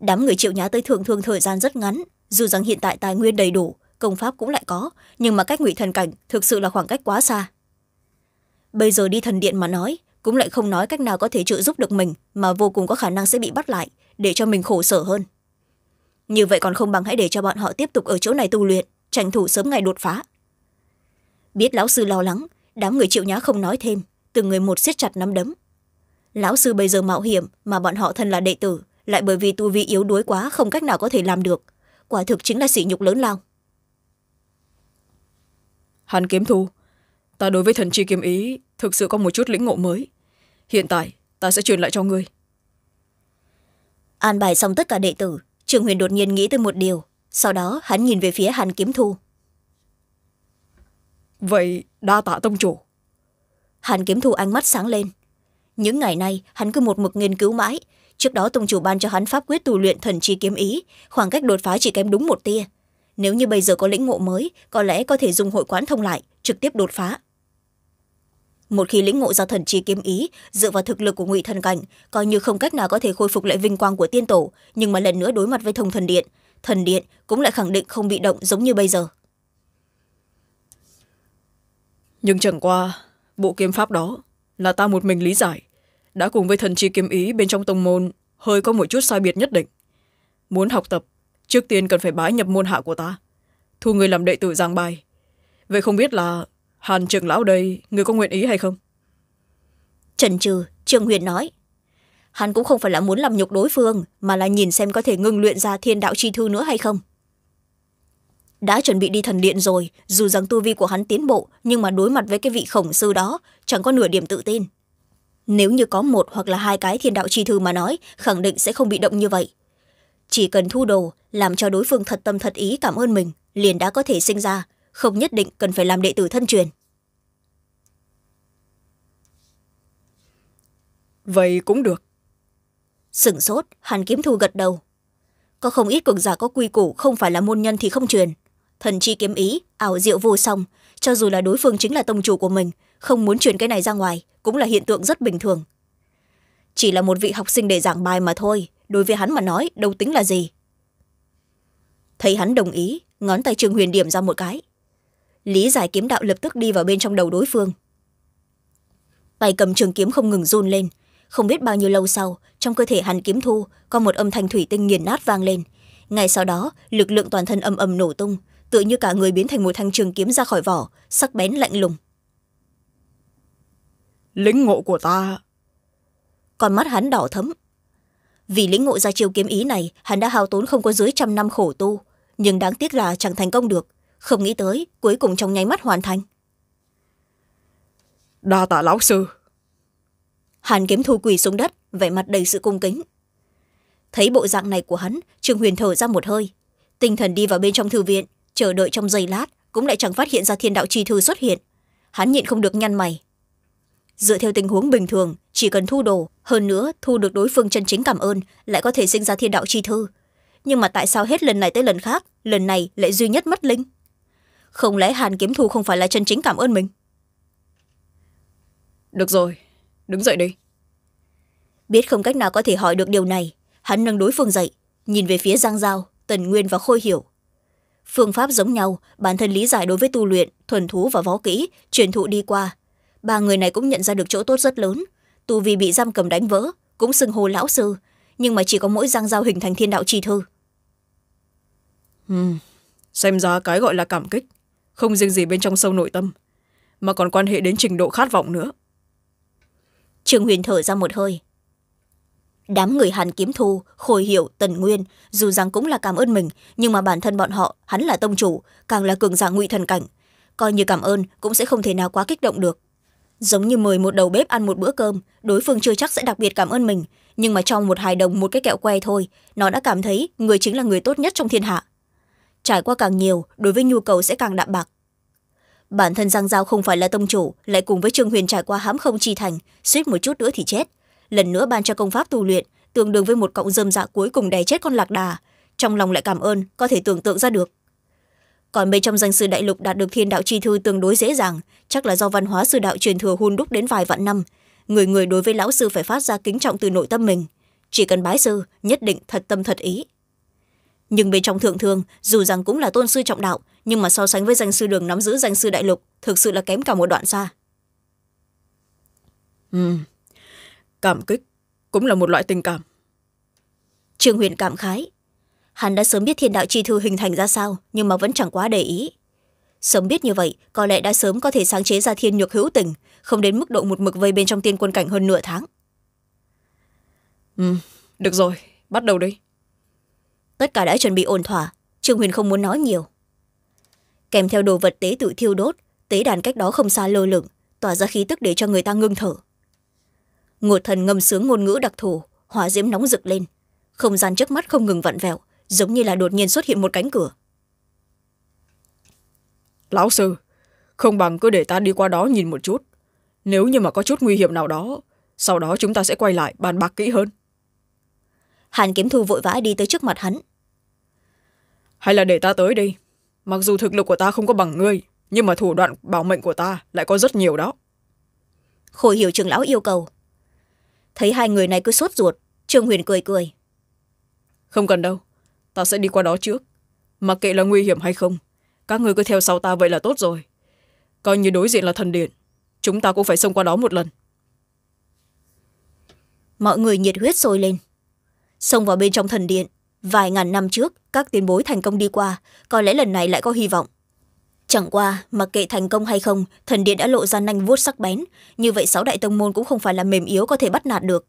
S1: đám người triệu nhã tới thường thường thời gian rất ngắn dù rằng hiện tại tài nguyên đầy đủ công pháp cũng lại có nhưng mà cách ngụy thần cảnh thực sự là khoảng cách quá xa bây giờ đi thần điện mà nói cũng lại không nói cách nào có thể trợ giúp được mình mà vô cùng có khả năng sẽ bị bắt lại để cho mình khổ sở hơn như vậy còn không bằng hãy để cho bọn họ tiếp tục ở chỗ này tu luyện tranh thủ sớm ngày đột phá biết lão sư lo lắng đám người triệu nhá không nói thêm từng người một siết chặt nắm đấm lão sư bây giờ mạo hiểm mà bọn họ thân là đệ tử lại bởi vì tu vi yếu đuối quá không cách nào có thể làm được quả thực chính là sỉ nhục lớn lao hàn kiếm thu ta đối với thần chi kiếm ý thực sự có một chút lĩnh ngộ mới hiện tại ta sẽ truyền lại cho ngươi an bài xong tất cả đệ tử trường huyền đột nhiên nghĩ tới một điều sau đó hắn nhìn về phía hàn kiếm thu vậy đa tạ tông chủ hàn kiếm thu ánh mắt sáng lên những ngày nay hắn cứ một mực nghiên cứu mãi trước đó tông chủ ban cho hắn pháp quyết tu luyện thần chi kiếm ý khoảng cách đột phá chỉ kém đúng một tia nếu như bây giờ có lĩnh ngộ mới có lẽ có thể dùng hội quán thông lại trực tiếp đột phá một khi lĩnh ngộ ra thần chi kiếm ý dựa vào thực lực của ngụy thần cảnh coi như không cách nào có thể khôi phục lại vinh quang của tiên tổ nhưng mà lần nữa đối mặt với thông thần điện thần điện cũng lại khẳng định không bị động giống như bây giờ nhưng chẳng qua bộ kiếm pháp đó là ta một mình lý giải đã cùng với thần chi kiếm ý bên trong tông môn hơi có một chút sai biệt nhất định muốn học tập trước tiên cần phải bái nhập môn hạ của ta thu người làm đệ tử giang bài vậy không biết là hàn trưởng lão đây người có nguyện ý hay không trần trừ trương huyền nói hắn cũng không phải là muốn làm nhục đối phương mà là nhìn xem có thể ngưng luyện ra thiên đạo chi thư nữa hay không đã chuẩn bị đi thần điện rồi dù rằng tu vi của hắn tiến bộ nhưng mà đối mặt với cái vị khổng sư đó chẳng có nửa điểm tự tin nếu như có một hoặc là hai cái thiên đạo chi thư mà nói khẳng định sẽ không bị động như vậy chỉ cần thu đồ làm cho đối phương thật tâm thật ý cảm ơn mình liền đã có thể sinh ra không nhất định cần phải làm đệ tử thân truyền vậy cũng được sửng sốt hàn kiếm thu gật đầu có không ít cường giả có quy củ không phải là môn nhân thì không truyền thần chi kiếm ý ảo diệu vô song cho dù là đối phương chính là tông chủ của mình không muốn truyền cái này ra ngoài cũng là hiện tượng rất bình thường chỉ là một vị học sinh để giảng bài mà thôi đối với hắn mà nói đâu tính là gì thấy hắn đồng ý ngón tay trường huyền điểm ra một cái lý giải kiếm đạo lập tức đi vào bên trong đầu đối phương tay cầm trường kiếm không ngừng run lên không biết bao nhiêu lâu sau trong cơ thể hắn kiếm thu có một âm thanh thủy tinh nghiền nát vang lên ngay sau đó lực lượng toàn thân âm ầm nổ tung tựa như cả người biến thành một thanh trường kiếm ra khỏi vỏ sắc bén lạnh lùng lính ngộ của ta Con mắt hắn đỏ thấm vì lĩnh ngộ ra chiêu kiếm ý này hắn đã hao tốn không có dưới trăm năm khổ tu nhưng đáng tiếc là chẳng thành công được không nghĩ tới cuối cùng trong nháy mắt hoàn thành đa tạ lão sư hàn kiếm thu quỳ xuống đất vẻ mặt đầy sự cung kính thấy bộ dạng này của hắn trương huyền thở ra một hơi tinh thần đi vào bên trong thư viện chờ đợi trong giây lát cũng lại chẳng phát hiện ra thiên đạo chi thư xuất hiện hắn nhịn không được nhăn mày dựa theo tình huống bình thường chỉ cần thu đồ hơn nữa thu được đối phương chân chính cảm ơn lại có thể sinh ra thiên đạo chi thư nhưng mà tại sao hết lần này tới lần khác lần này lại duy nhất mất linh không lẽ hàn kiếm thu không phải là chân chính cảm ơn mình được rồi đứng dậy đi biết không cách nào có thể hỏi được điều này hắn nâng đối phương dậy nhìn về phía giang giao tần nguyên và khôi hiểu phương pháp giống nhau bản thân lý giải đối với tu luyện thuần thú và võ kỹ truyền thụ đi qua ba người này cũng nhận ra được chỗ tốt rất lớn tù vì bị giam cầm đánh vỡ cũng xưng hô lão sư nhưng mà chỉ có mỗi giang giao hình thành thiên đạo chi thư ừ. xem ra cái gọi là cảm kích không riêng gì bên trong sâu nội tâm mà còn quan hệ đến trình độ khát vọng nữa trương huyền thở ra một hơi đám người hàn kiếm thu khôi hiệu tần nguyên dù rằng cũng là cảm ơn mình nhưng mà bản thân bọn họ hắn là tông chủ càng là cường giả ngụy thần cảnh coi như cảm ơn cũng sẽ không thể nào quá kích động được giống như mời một đầu bếp ăn một bữa cơm đối phương chưa chắc sẽ đặc biệt cảm ơn mình nhưng mà trong một hài đồng một cái kẹo que thôi nó đã cảm thấy người chính là người tốt nhất trong thiên hạ trải qua càng nhiều đối với nhu cầu sẽ càng đạm bạc bản thân giang giao không phải là tông chủ lại cùng với trương huyền trải qua hãm không chi thành suýt một chút nữa thì chết lần nữa ban cho công pháp tu luyện tương đương với một cọng dơm dạ cuối cùng đè chết con lạc đà trong lòng lại cảm ơn có thể tưởng tượng ra được còn bên trong danh sư đại lục đạt được thiên đạo chi thư tương đối dễ dàng chắc là do văn hóa sư đạo truyền thừa hun đúc đến vài vạn năm người người đối với lão sư phải phát ra kính trọng từ nội tâm mình chỉ cần bái sư nhất định thật tâm thật ý nhưng bên trong thượng thương dù rằng cũng là tôn sư trọng đạo nhưng mà so sánh với danh sư đường nắm giữ danh sư đại lục thực sự là kém cả một đoạn xa ừ cảm kích cũng là một loại tình cảm trương huyền cảm khái hắn đã sớm biết thiên đạo chi thư hình thành ra sao nhưng mà vẫn chẳng quá để ý sớm biết như vậy có lẽ đã sớm có thể sáng chế ra thiên nhược hữu tình không đến mức độ một mực vây bên trong tiên quân cảnh hơn nửa tháng ừ được rồi bắt đầu đi tất cả đã chuẩn bị ổn thỏa trương huyền không muốn nói nhiều kèm theo đồ vật tế tự thiêu đốt tế đàn cách đó không xa lơ lửng tỏa ra khí tức để cho người ta ngưng thở ngột thần ngâm sướng ngôn ngữ đặc thù hỏa diễm nóng rực lên không gian trước mắt không ngừng vặn vẹo giống như là đột nhiên xuất hiện một cánh cửa lão sư không bằng cứ để ta đi qua đó nhìn một chút nếu như mà có chút nguy hiểm nào đó sau đó chúng ta sẽ quay lại bàn bạc kỹ hơn hàn kiếm thu vội vã đi tới trước mặt hắn hay là để ta tới đi mặc dù thực lực của ta không có bằng ngươi nhưng mà thủ đoạn bảo mệnh của ta lại có rất nhiều đó khôi hiểu trường lão yêu cầu thấy hai người này cứ sốt ruột trương huyền cười cười không cần đâu ta sẽ đi qua đó trước mặc kệ là nguy hiểm hay không các người cứ theo sau ta vậy là tốt rồi coi như đối diện là thần điện chúng ta cũng phải xông qua đó một lần mọi người nhiệt huyết sôi lên xông vào bên trong thần điện vài ngàn năm trước các tiền bối thành công đi qua có lẽ lần này lại có hy vọng chẳng qua mặc kệ thành công hay không thần điện đã lộ ra nanh vuốt sắc bén như vậy sáu đại tông môn cũng không phải là mềm yếu có thể bắt nạt được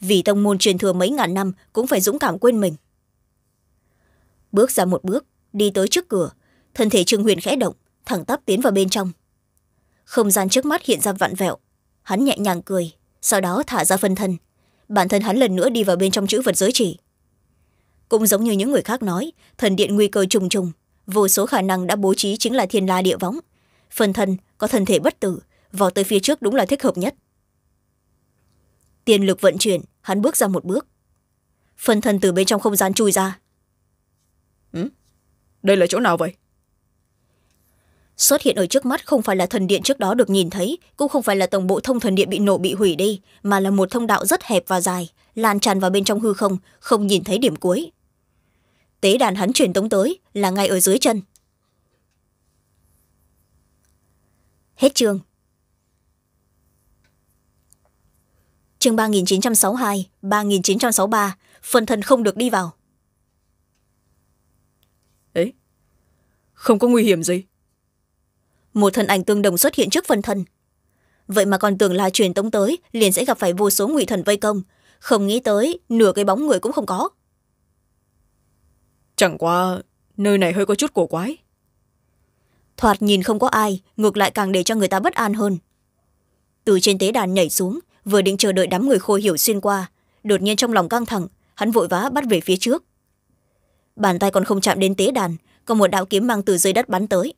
S1: vì tông môn truyền thừa mấy ngàn năm cũng phải dũng cảm quên mình bước ra một bước đi tới trước cửa thân thể trương huyền khẽ động thẳng tắp tiến vào bên trong không gian trước mắt hiện ra vặn vẹo hắn nhẹ nhàng cười sau đó thả ra phân thân bản thân hắn lần nữa đi vào bên trong chữ vật giới chỉ cũng giống như những người khác nói thần điện nguy cơ trùng trùng vô số khả năng đã bố trí chính là thiên la địa võng phân thân có thân thể bất tử vào tới phía trước đúng là thích hợp nhất tiên lực vận chuyển hắn bước ra một bước phân thân từ bên trong không gian chui ra Ừ? đây là chỗ nào vậy xuất hiện ở trước mắt không phải là thần điện trước đó được nhìn thấy cũng không phải là tổng bộ thông thần điện bị nổ bị hủy đi mà là một thông đạo rất hẹp và dài lan tràn vào bên trong hư không không nhìn thấy điểm cuối tế đàn hắn truyền tống tới là ngay ở dưới chân hết chương chương ba nghìn chín trăm sáu mươi hai ba nghìn chín trăm sáu mươi ba phần thần không được đi vào không có nguy hiểm gì một thân ảnh tương đồng xuất hiện trước phần thân vậy mà còn tưởng là truyền tống tới liền sẽ gặp phải vô số ngụy thần vây công không nghĩ tới nửa cái bóng người cũng không có chẳng qua nơi này hơi có chút cổ quái thoạt nhìn không có ai ngược lại càng để cho người ta bất an hơn từ trên tế đàn nhảy xuống vừa định chờ đợi đám người khôi hiểu xuyên qua đột nhiên trong lòng căng thẳng hắn vội vã bắt về phía trước bàn tay còn không chạm đến tế đàn có một đạo kiếm mang từ dưới đất bắn tới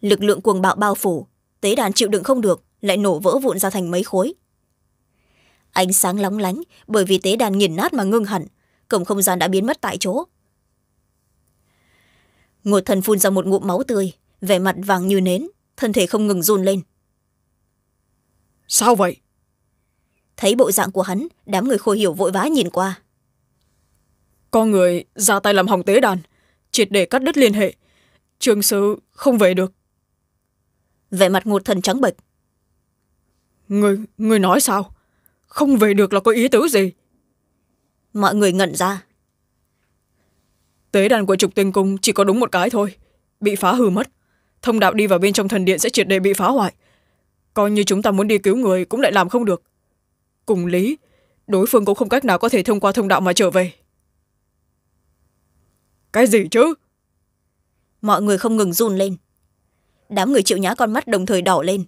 S1: lực lượng cuồng bạo bao phủ tế đàn chịu đựng không được lại nổ vỡ vụn ra thành mấy khối ánh sáng lóng lánh bởi vì tế đàn nghiền nát mà ngưng hẳn cổng không gian đã biến mất tại chỗ ngột thần phun ra một ngụm máu tươi vẻ mặt vàng như nến thân thể không ngừng run lên sao vậy thấy bộ dạng của hắn đám người khôi hiểu vội vã nhìn qua con người ra tay làm hỏng tế đàn triệt để cắt đứt liên hệ trường sứ không về được vẻ mặt ngột thần trắng bệch người người nói sao không về được là có ý tứ gì mọi người ngẩn ra tế đàn của trục tinh cung chỉ có đúng một cái thôi bị phá hư mất thông đạo đi vào bên trong thần điện sẽ triệt để bị phá hoại coi như chúng ta muốn đi cứu người cũng lại làm không được cùng lý đối phương cũng không cách nào có thể thông qua thông đạo mà trở về cái gì chứ mọi người không ngừng run lên đám người chịu nhá con mắt đồng thời đỏ lên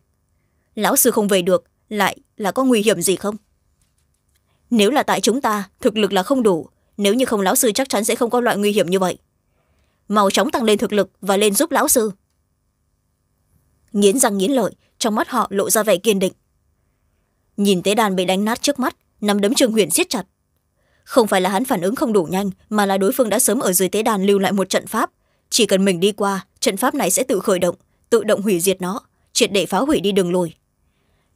S1: lão sư không về được lại là có nguy hiểm gì không nếu là tại chúng ta thực lực là không đủ nếu như không lão sư chắc chắn sẽ không có loại nguy hiểm như vậy mau chóng tăng lên thực lực và lên giúp lão sư nghiến răng nghiến lợi trong mắt họ lộ ra vẻ kiên định nhìn tế đàn bị đánh nát trước mắt nắm đấm trường huyền siết chặt không phải là hắn phản ứng không đủ nhanh mà là đối phương đã sớm ở dưới tế đàn lưu lại một trận pháp chỉ cần mình đi qua trận pháp này sẽ tự khởi động tự động hủy diệt nó triệt để phá hủy đi đường lùi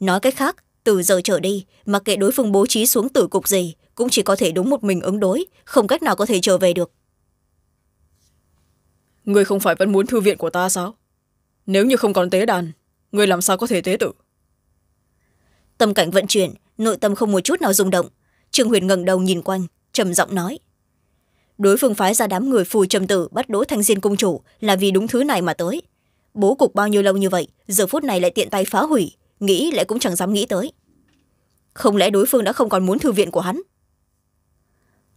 S1: nói cách khác từ giờ trở đi mặc kệ đối phương bố trí xuống tử cục gì cũng chỉ có thể đúng một mình ứng đối không cách nào có thể trở về được Người không phải vẫn muốn thư viện của ta sao? Nếu như không còn tế đàn, người làm sao có thể tế tử? Tâm cảnh vận chuyển, nội tâm không một chút nào rung động, trương huyền ngẩng đầu nhìn quanh trầm giọng nói đối phương phái ra đám người phù trầm tử bắt đỗ thanh diên công chủ là vì đúng thứ này mà tới bố cục bao nhiêu lâu như vậy giờ phút này lại tiện tay phá hủy nghĩ lại cũng chẳng dám nghĩ tới không lẽ đối phương đã không còn muốn thư viện của hắn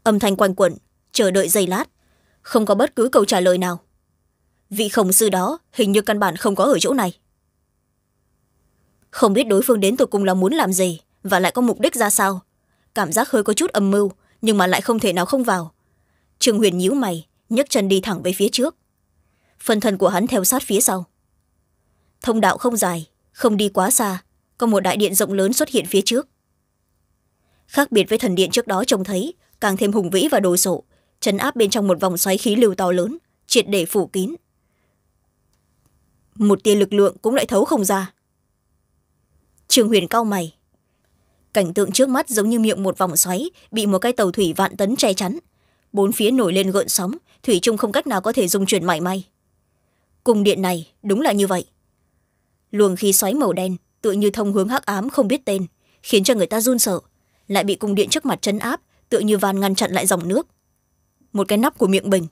S1: âm thanh quanh quẩn chờ đợi giây lát không có bất cứ câu trả lời nào vị khổng sư đó hình như căn bản không có ở chỗ này không biết đối phương đến từ cùng là muốn làm gì và lại có mục đích ra sao cảm giác hơi có chút âm mưu nhưng mà lại không thể nào không vào trương huyền nhíu mày nhấc chân đi thẳng về phía trước phần thân của hắn theo sát phía sau thông đạo không dài không đi quá xa có một đại điện rộng lớn xuất hiện phía trước khác biệt với thần điện trước đó trông thấy càng thêm hùng vĩ và đồ sộ chấn áp bên trong một vòng xoáy khí lưu to lớn triệt để phủ kín một tia lực lượng cũng lại thấu không ra trường huyền cau mày cảnh tượng trước mắt giống như miệng một vòng xoáy bị một cái tàu thủy vạn tấn che chắn bốn phía nổi lên gợn sóng thủy chung không cách nào có thể dung chuyển mảy may cung điện này đúng là như vậy luồng khí xoáy màu đen tự như thông hướng hắc ám không biết tên khiến cho người ta run sợ lại bị cung điện trước mặt chấn áp tự như van ngăn chặn lại dòng nước một cái nắp của miệng bình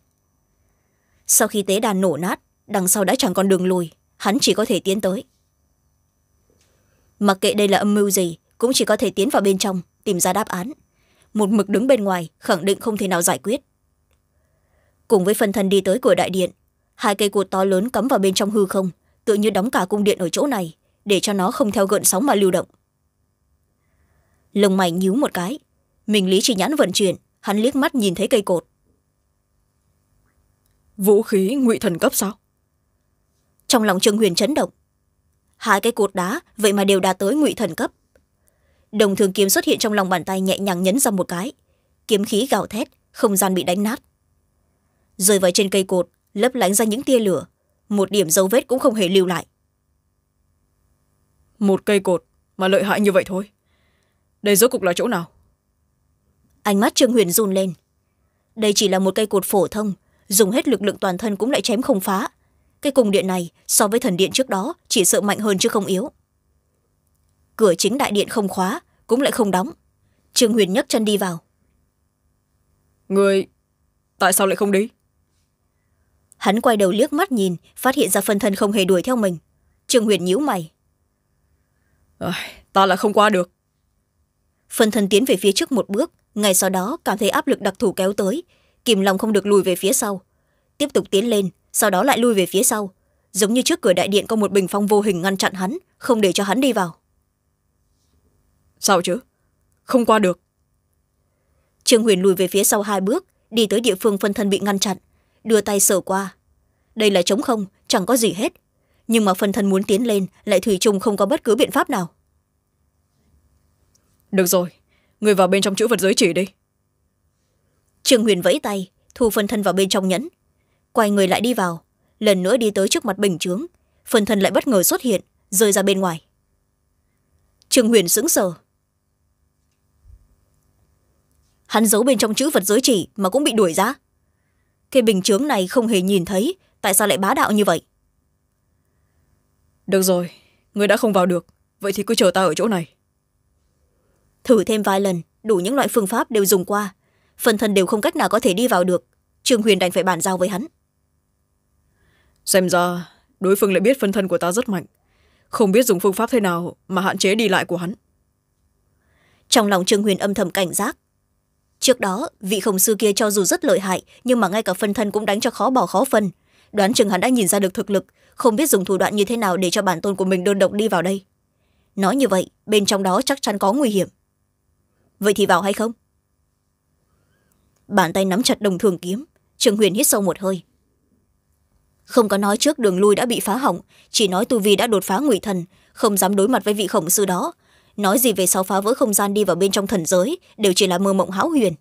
S1: sau khi tế đàn nổ nát đằng sau đã chẳng còn đường lùi hắn chỉ có thể tiến tới mặc kệ đây là âm mưu gì cũng chỉ có thể tiến vào bên trong tìm ra đáp án một mực đứng bên ngoài khẳng định không thể nào giải quyết cùng với phần thân đi tới của đại điện hai cây cột to lớn cắm vào bên trong hư không tự như đóng cả cung điện ở chỗ này để cho nó không theo gợn sóng mà lưu động lông mày nhíu một cái mình lý chỉ nhãn vận chuyển hắn liếc mắt nhìn thấy cây cột vũ khí ngụy thần cấp sao trong lòng trương huyền chấn động hai cây cột đá vậy mà đều đạt tới ngụy thần cấp đồng thường kiếm xuất hiện trong lòng bàn tay nhẹ nhàng nhấn ra một cái kiếm khí gào thét không gian bị đánh nát rơi vào trên cây cột lấp lánh ra những tia lửa một điểm dấu vết cũng không hề lưu lại một cây cột mà lợi hại như vậy thôi đây rốt cục là chỗ nào ánh mắt trương huyền run lên đây chỉ là một cây cột phổ thông dùng hết lực lượng toàn thân cũng lại chém không phá cây cùng điện này so với thần điện trước đó chỉ sợ mạnh hơn chứ không yếu cửa chính đại điện không khóa cũng lại không đóng trương huyền nhấc chân đi vào người tại sao lại không đi hắn quay đầu liếc mắt nhìn phát hiện ra phân thân không hề đuổi theo mình trương huyền nhíu mày à, ta là không qua được phân thân tiến về phía trước một bước ngay sau đó cảm thấy áp lực đặc thù kéo tới kìm lòng không được lùi về phía sau tiếp tục tiến lên sau đó lại lùi về phía sau giống như trước cửa đại điện có một bình phong vô hình ngăn chặn hắn không để cho hắn đi vào sao chứ không qua được trương huyền lùi về phía sau hai bước đi tới địa phương phân thân bị ngăn chặn đưa tay sờ qua đây là trống không chẳng có gì hết nhưng mà phân thân muốn tiến lên lại thủy chung không có bất cứ biện pháp nào được rồi người vào bên trong chữ vật giới chỉ đi trương huyền vẫy tay thu phân thân vào bên trong nhẫn quay người lại đi vào lần nữa đi tới trước mặt bình chướng phân thân lại bất ngờ xuất hiện rơi ra bên ngoài trương huyền sững sờ hắn giấu bên trong chữ vật giới chỉ mà cũng bị đuổi ra cái bình chướng này không hề nhìn thấy tại sao lại bá đạo như vậy được rồi người đã không vào được vậy thì cứ chờ ta ở chỗ này thử thêm vài lần đủ những loại phương pháp đều dùng qua phần thân đều không cách nào có thể đi vào được trương huyền đành phải bàn giao với hắn xem ra đối phương lại biết phân thân của ta rất mạnh không biết dùng phương pháp thế nào mà hạn chế đi lại của hắn trong lòng trương huyền âm thầm cảnh giác trước đó vị khổng sư kia cho dù rất lợi hại nhưng mà ngay cả phân thân cũng đánh cho khó bỏ khó phân đoán chừng hắn đã nhìn ra được thực lực không biết dùng thủ đoạn như thế nào để cho bản tôn của mình đơn độc đi vào đây nói như vậy bên trong đó chắc chắn có nguy hiểm vậy thì vào hay không bàn tay nắm chặt đồng thường kiếm trường huyền hít sâu một hơi không có nói trước đường lui đã bị phá hỏng chỉ nói tu vi đã đột phá ngụy thần không dám đối mặt với vị khổng sư đó nói gì về sau phá vỡ không gian đi vào bên trong thần giới đều chỉ là mơ mộng hão huyền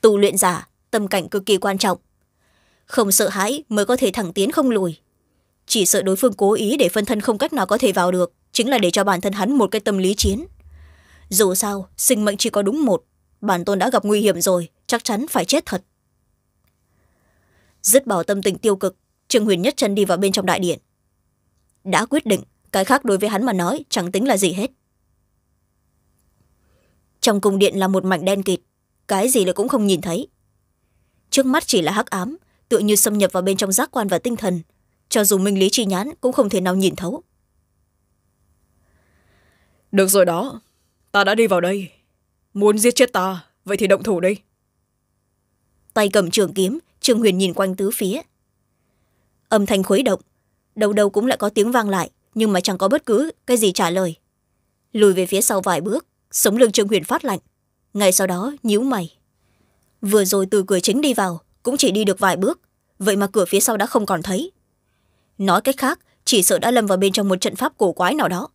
S1: tu luyện giả tâm cảnh cực kỳ quan trọng không sợ hãi mới có thể thẳng tiến không lùi chỉ sợ đối phương cố ý để phân thân không cách nào có thể vào được chính là để cho bản thân hắn một cái tâm lý chiến dù sao sinh mệnh chỉ có đúng một bản tôn đã gặp nguy hiểm rồi chắc chắn phải chết thật dứt bỏ tâm tình tiêu cực trương huyền nhất chân đi vào bên trong đại điện đã quyết định cái khác đối với hắn mà nói chẳng tính là gì hết trong cung điện là một mảnh đen kịt cái gì là cũng không nhìn thấy trước mắt chỉ là hắc ám tựa như xâm nhập vào bên trong giác quan và tinh thần cho dù minh lý chi nhãn cũng không thể nào nhìn thấu được rồi đó ta đã đi vào đây muốn giết chết ta vậy thì động thủ đi tay cầm trường kiếm trương huyền nhìn quanh tứ phía âm thanh khuấy động đầu đầu cũng lại có tiếng vang lại nhưng mà chẳng có bất cứ cái gì trả lời lùi về phía sau vài bước sống lưng trương huyền phát lạnh ngay sau đó nhíu mày vừa rồi từ cửa chính đi vào cũng chỉ đi được vài bước vậy mà cửa phía sau đã không còn thấy nói cách khác chỉ sợ đã lâm vào bên trong một trận pháp cổ quái nào đó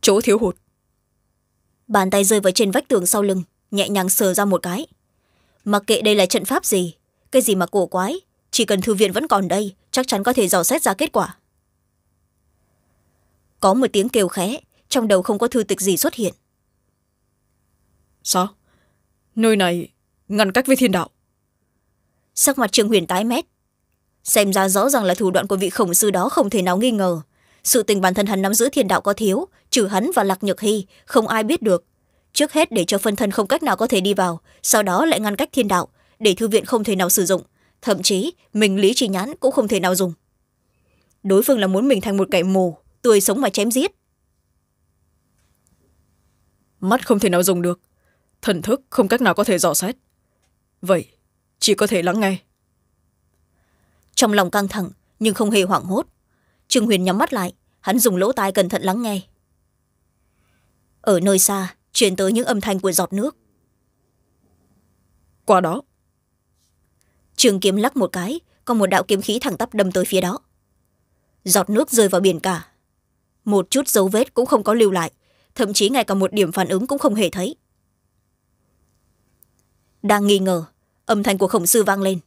S1: chỗ thiếu hụt bàn tay rơi vào trên vách tường sau lưng nhẹ nhàng sờ ra một cái mặc kệ đây là trận pháp gì cái gì mà cổ quái chỉ cần thư viện vẫn còn đây chắc chắn có thể dò xét ra kết quả có một tiếng kêu khẽ trong đầu không có thư tịch gì xuất hiện sao nơi này ngăn cách với thiên đạo sắc mặt trương huyền tái mét xem ra rõ ràng là thủ đoạn của vị khổng sư đó không thể nào nghi ngờ sự tình bản thân hắn nắm giữ thiên đạo có thiếu trừ hắn và lạc nhược hy không ai biết được trước hết để cho phân thân không cách nào có thể đi vào sau đó lại ngăn cách thiên đạo để thư viện không thể nào sử dụng thậm chí mình lý trí nhãn cũng không thể nào dùng đối phương là muốn mình thành một kẻ mù tươi sống mà chém giết mắt không thể nào dùng được thần thức không cách nào có thể dò xét vậy chỉ có thể lắng nghe trong lòng căng thẳng nhưng không hề hoảng hốt trương huyền nhắm mắt lại hắn dùng lỗ tai cẩn thận lắng nghe ở nơi xa truyền tới những âm thanh của giọt nước qua đó trường kiếm lắc một cái còn một đạo kiếm khí thẳng tắp đâm tới phía đó giọt nước rơi vào biển cả một chút dấu vết cũng không có lưu lại thậm chí ngay cả một điểm phản ứng cũng không hề thấy đang nghi ngờ âm thanh của khổng sư vang lên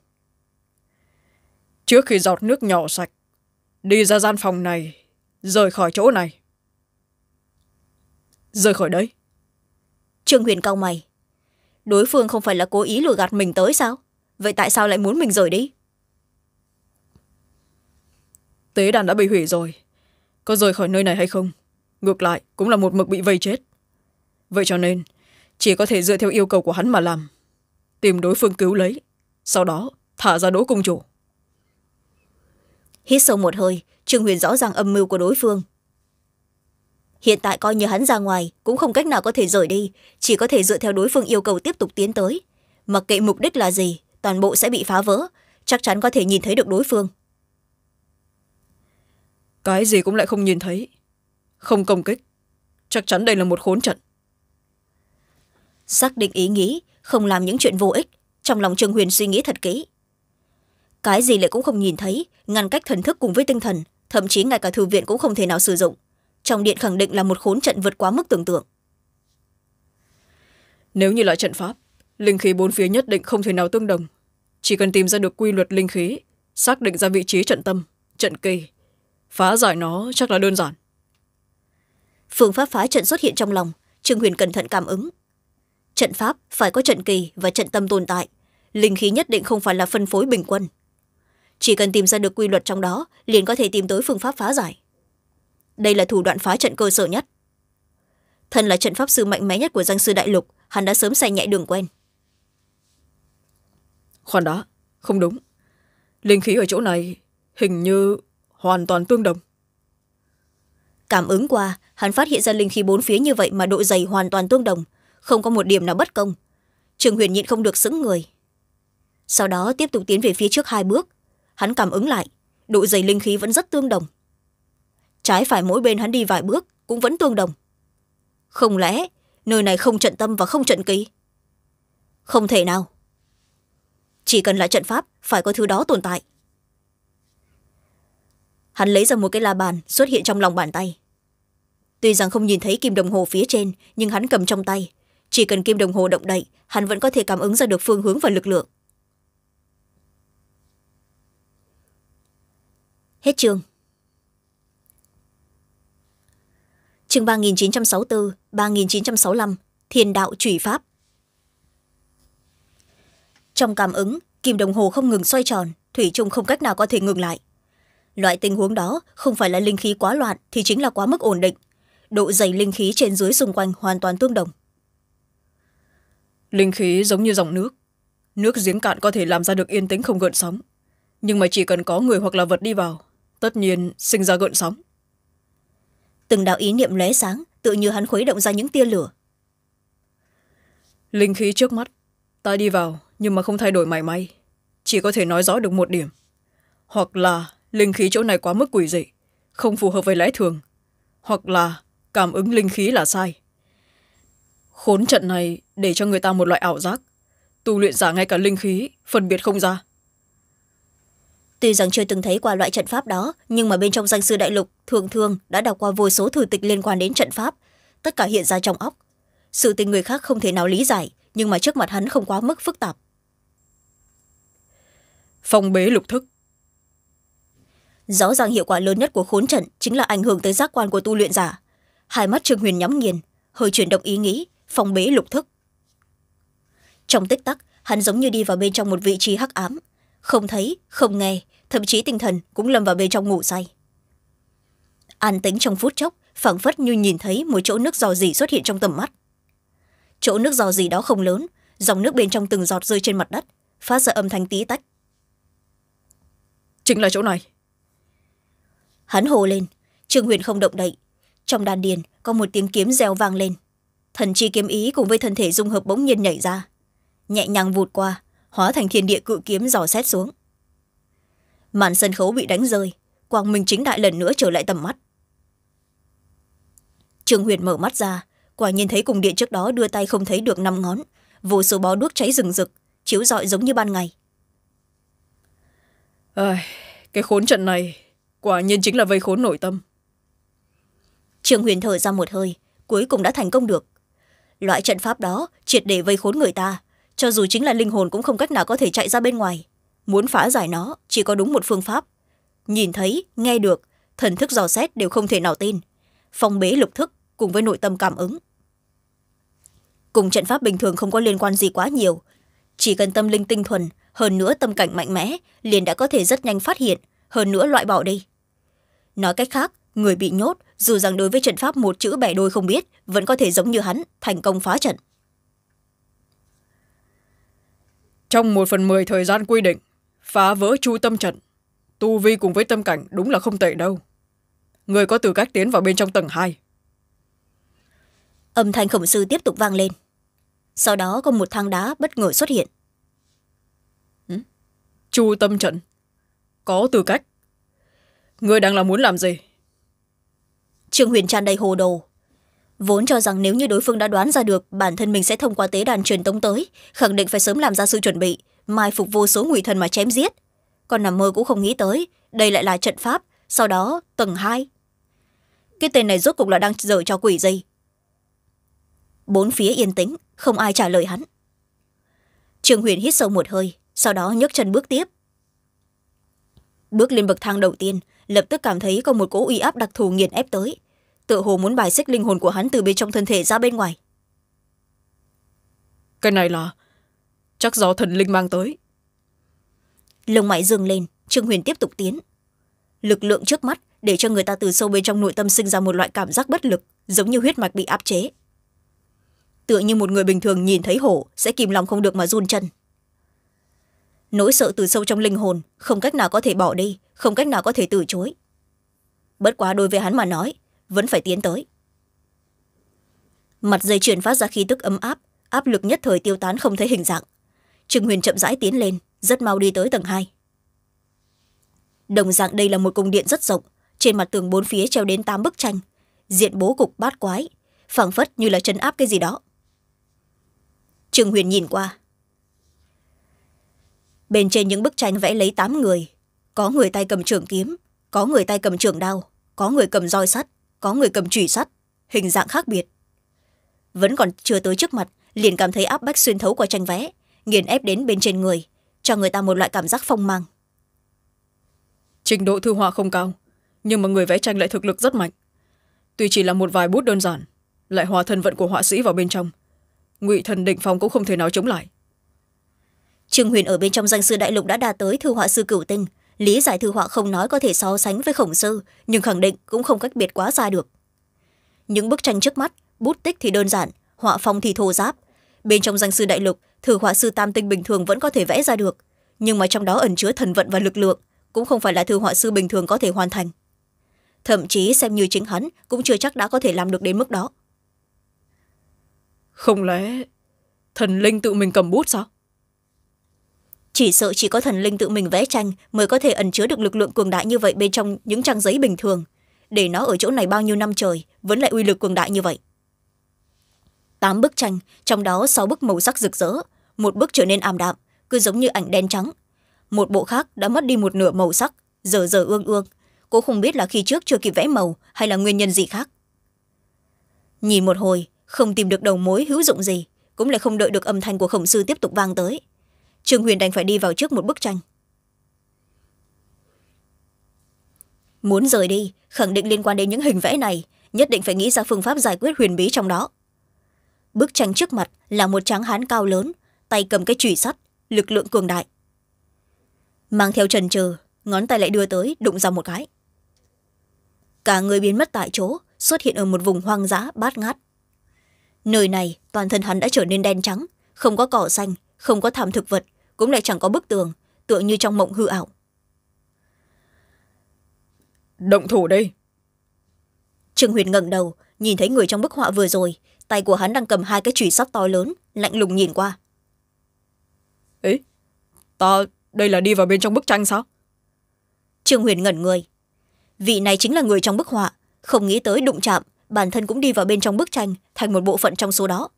S1: trước khi giọt nước nhỏ sạch đi ra gian phòng này rời khỏi chỗ này rời khỏi đấy trương huyền cao mày đối phương không phải là cố ý lùi gạt mình tới sao vậy tại sao lại muốn mình rời đi tế đàn đã bị hủy rồi có rời khỏi nơi này hay không ngược lại cũng là một mực bị vây chết vậy cho nên chỉ có thể dựa theo yêu cầu của hắn mà làm tìm đối phương cứu lấy sau đó thả ra đỗ công chủ hít sâu một hơi trương huyền rõ ràng âm mưu của đối phương hiện tại coi như hắn ra ngoài cũng không cách nào có thể rời đi chỉ có thể dựa theo đối phương yêu cầu tiếp tục tiến tới mặc kệ mục đích là gì toàn bộ sẽ bị phá vỡ chắc chắn có thể nhìn thấy được đối phương cái gì cũng lại không nhìn thấy không công kích chắc chắn đây là một khốn trận xác định ý nghĩ không làm những chuyện vô ích trong lòng trương huyền suy nghĩ thật kỹ cái gì lại cũng không nhìn thấy ngăn cách thần thức cùng với tinh thần thậm chí ngay cả thư viện cũng không thể nào sử dụng trong điện khẳng định là một khốn trận vượt quá mức tưởng tượng nếu như loại trận pháp linh khí bốn phía nhất định không thể nào tương đồng chỉ cần tìm ra được quy luật linh khí xác định ra vị trí trận tâm trận kỳ phá giải nó chắc là đơn giản phương pháp phá trận xuất hiện trong lòng trương huyền cẩn thận cảm ứng trận pháp phải có trận kỳ và trận tâm tồn tại linh khí nhất định không phải là phân phối bình quân chỉ cần tìm ra được quy luật trong đó liền có thể tìm tới phương pháp phá giải đây là thủ đoạn phá trận cơ sở nhất thân là trận pháp sư mạnh mẽ nhất của giang sư đại lục hắn đã sớm xài nhạy đường quen Khoan đã, không đúng. Linh khí ở chỗ này hình như hoàn toàn tương đồng. Cảm ứng qua, hắn phát hiện ra linh khí bốn phía như vậy mà độ dày hoàn toàn tương đồng, không có một điểm nào bất công. Trường huyền nhịn không được sững người. Sau đó tiếp tục tiến về phía trước hai bước. Hắn cảm ứng lại, độ dày linh khí vẫn rất tương đồng. Trái phải mỗi bên hắn đi vài bước cũng vẫn tương đồng. Không lẽ nơi này không trận tâm và không trận ký? Không thể nào chỉ cần là trận pháp phải có thứ đó tồn tại hắn lấy ra một cái la bàn xuất hiện trong lòng bàn tay tuy rằng không nhìn thấy kim đồng hồ phía trên nhưng hắn cầm trong tay chỉ cần kim đồng hồ động đậy hắn vẫn có thể cảm ứng ra được phương hướng và lực lượng hết chương chương ba nghìn chín trăm sáu mươi bốn ba nghìn chín trăm sáu mươi năm thiền đạo trùy pháp trong cảm ứng kim đồng hồ không ngừng xoay tròn thủy chung không cách nào có thể ngừng lại loại tình huống đó không phải là linh khí quá loạn thì chính là quá mức ổn định độ dày linh khí trên dưới xung quanh hoàn toàn tương đồng linh khí giống như dòng nước nước giếng cạn có thể làm ra được yên tĩnh không gợn sóng nhưng mà chỉ cần có người hoặc là vật đi vào tất nhiên sinh ra gợn sóng từng đạo ý niệm lóe sáng tự như hắn khuấy động ra những tia lửa linh khí trước mắt ta đi vào nhưng mà không thay đổi mảy may chỉ có thể nói rõ được một điểm hoặc là linh khí chỗ này quá mức quỷ dị không phù hợp với lẽ thường hoặc là cảm ứng linh khí là sai khốn trận này để cho người ta một loại ảo giác tu luyện giả ngay cả linh khí phân biệt không ra tuy rằng chưa từng thấy qua loại trận pháp đó nhưng mà bên trong danh sư đại lục thường thường đã đọc qua vô số thư tịch liên quan đến trận pháp tất cả hiện ra trong óc sự tình người khác không thể nào lý giải nhưng mà trước mặt hắn không quá mức phức tạp phong bế lục thức rõ ràng hiệu quả lớn nhất của khốn trận chính là ảnh hưởng tới giác quan của tu luyện giả hai mắt trương huyền nhắm nghiền hơi chuyển động ý nghĩ phong bế lục thức trong tích tắc hắn giống như đi vào bên trong một vị trí hắc ám không thấy không nghe thậm chí tinh thần cũng lâm vào bên trong ngủ say an tính trong phút chốc phảng phất như nhìn thấy một chỗ nước dò dỉ xuất hiện trong tầm mắt chỗ nước dò dỉ đó không lớn dòng nước bên trong từng giọt rơi trên mặt đất phát ra âm thanh tí tách chính là chỗ này hắn hồ lên trương huyền không động đậy trong đan điền có một tiếng kiếm reo vang lên thần chi kiếm ý cùng với thân thể dung hợp bỗng nhiên nhảy ra nhẹ nhàng vụt qua hóa thành thiên địa cự kiếm dò xét xuống màn sân khấu bị đánh rơi quang minh chính đại lần nữa trở lại tầm mắt trương huyền mở mắt ra quả nhiên thấy cùng điện trước đó đưa tay không thấy được năm ngón vô số bó đuốc cháy rừng rực chiếu rọi giống như ban ngày à, cái khốn trận này quả nhiên chính là vây khốn nội tâm trương huyền thở ra một hơi cuối cùng đã thành công được loại trận pháp đó triệt để vây khốn người ta cho dù chính là linh hồn cũng không cách nào có thể chạy ra bên ngoài muốn phá giải nó chỉ có đúng một phương pháp nhìn thấy nghe được thần thức dò xét đều không thể nào tin phong bế lục thức cùng với nội tâm cảm ứng cùng trận pháp bình thường không có liên quan gì quá nhiều chỉ cần tâm linh tinh thuần hơn nữa tâm cảnh mạnh mẽ liền đã có thể rất nhanh phát hiện hơn nữa loại bỏ đi nói cách khác người bị nhốt dù rằng đối với trận pháp một chữ bẻ đôi không biết vẫn có thể giống như hắn thành công phá trận trong một phần mười thời gian quy định phá vỡ chu tâm trận tu vi cùng với tâm cảnh đúng là không tệ đâu người có tư cách tiến vào bên trong tầng hai âm thanh khổng sư tiếp tục vang lên sau đó có một thang đá bất ngờ xuất hiện Chu Tâm trận Có tư cách. người đang là muốn làm gì? Trương Huyền tràn đầy hồ đồ. Vốn cho rằng nếu như đối phương đã đoán ra được bản thân mình sẽ thông qua tế đàn truyền tống tới, khẳng định phải sớm làm ra sự chuẩn bị, mai phục vô số ngụy thần mà chém giết. Còn nằm mơ cũng không nghĩ tới, đây lại là trận pháp, sau đó tầng hai. Cái tên này rốt cục là đang dở cho quỷ gì? Bốn phía yên tĩnh, không ai trả lời hắn. Trương Huyền hít sâu một hơi, sau đó nhấc chân bước tiếp bước lên bậc thang đầu tiên lập tức cảm thấy có một cỗ uy áp đặc thù nghiền ép tới tự hồ muốn bài xích linh hồn của hắn từ bên trong thân thể ra bên ngoài cái này là chắc do thần linh mang tới lông mày dừng lên trương huyền tiếp tục tiến lực lượng trước mắt để cho người ta từ sâu bên trong nội tâm sinh ra một loại cảm giác bất lực giống như huyết mạch bị áp chế tựa như một người bình thường nhìn thấy hổ sẽ kìm lòng không được mà run chân nỗi sợ từ sâu trong linh hồn không cách nào có thể bỏ đi không cách nào có thể từ chối bất quá đối với hắn mà nói vẫn phải tiến tới mặt dây chuyền phát ra khí tức ấm áp áp lực nhất thời tiêu tán không thấy hình dạng trương huyền chậm rãi tiến lên rất mau đi tới tầng hai đồng dạng đây là một cung điện rất rộng trên mặt tường bốn phía treo đến tám bức tranh diện bố cục bát quái phảng phất như là chấn áp cái gì đó trương huyền nhìn qua bên trên những bức tranh vẽ lấy tám người có người tay cầm trường kiếm có người tay cầm trường đao có người cầm roi sắt có người cầm chùy sắt hình dạng khác biệt vẫn còn chưa tới trước mặt liền cảm thấy áp bách xuyên thấu qua tranh vẽ nghiền ép đến bên trên người cho người ta một loại cảm giác phong mang trình độ thư họa không cao nhưng mà người vẽ tranh lại thực lực rất mạnh tuy chỉ là một vài bút đơn giản lại hòa thân vận của họa sĩ vào bên trong ngụy thần định phong cũng không thể nào chống lại trương huyền ở bên trong danh sư đại lục đã đạt tới thư họa sư cửu tinh lý giải thư họa không nói có thể so sánh với khổng sư nhưng khẳng định cũng không cách biệt quá xa được những bức tranh trước mắt bút tích thì đơn giản họa phong thì thô giáp bên trong danh sư đại lục thư họa sư tam tinh bình thường vẫn có thể vẽ ra được nhưng mà trong đó ẩn chứa thần vận và lực lượng cũng không phải là thư họa sư bình thường có thể hoàn thành thậm chí xem như chính hắn cũng chưa chắc đã có thể làm được đến mức đó không lẽ thần linh tự mình cầm bút sao chỉ sợ chỉ có thần linh tự mình vẽ tranh mới có thể ẩn chứa được lực lượng cường đại như vậy bên trong những trang giấy bình thường để nó ở chỗ này bao nhiêu năm trời vẫn lại uy lực cường đại như vậy tám bức tranh trong đó sáu bức màu sắc rực rỡ một bức trở nên ảm đạm cứ giống như ảnh đen trắng một bộ khác đã mất đi một nửa màu sắc giờ giờ ương ương cô không biết là khi trước chưa kịp vẽ màu hay là nguyên nhân gì khác nhìn một hồi không tìm được đầu mối hữu dụng gì cũng lại không đợi được âm thanh của khổng sư tiếp tục vang tới trương huyền đành phải đi vào trước một bức tranh muốn rời đi khẳng định liên quan đến những hình vẽ này nhất định phải nghĩ ra phương pháp giải quyết huyền bí trong đó bức tranh trước mặt là một tráng hán cao lớn tay cầm cái chùy sắt lực lượng cường đại mang theo trần trừ ngón tay lại đưa tới đụng ra một cái cả người biến mất tại chỗ xuất hiện ở một vùng hoang dã bát ngát nơi này toàn thân hắn đã trở nên đen trắng không có cỏ xanh không có thảm thực vật cũng lại chẳng có bức tường tựa như trong mộng hư ảo động thủ đây trương huyền ngẩng đầu nhìn thấy người trong bức họa vừa rồi tay của hắn đang cầm hai cái chùy sắt to lớn lạnh lùng nhìn qua ấy ta đây là đi vào bên trong bức tranh sao trương huyền ngẩn người vị này chính là người trong bức họa không nghĩ tới đụng chạm bản thân cũng đi vào bên trong bức tranh thành một bộ phận trong số đó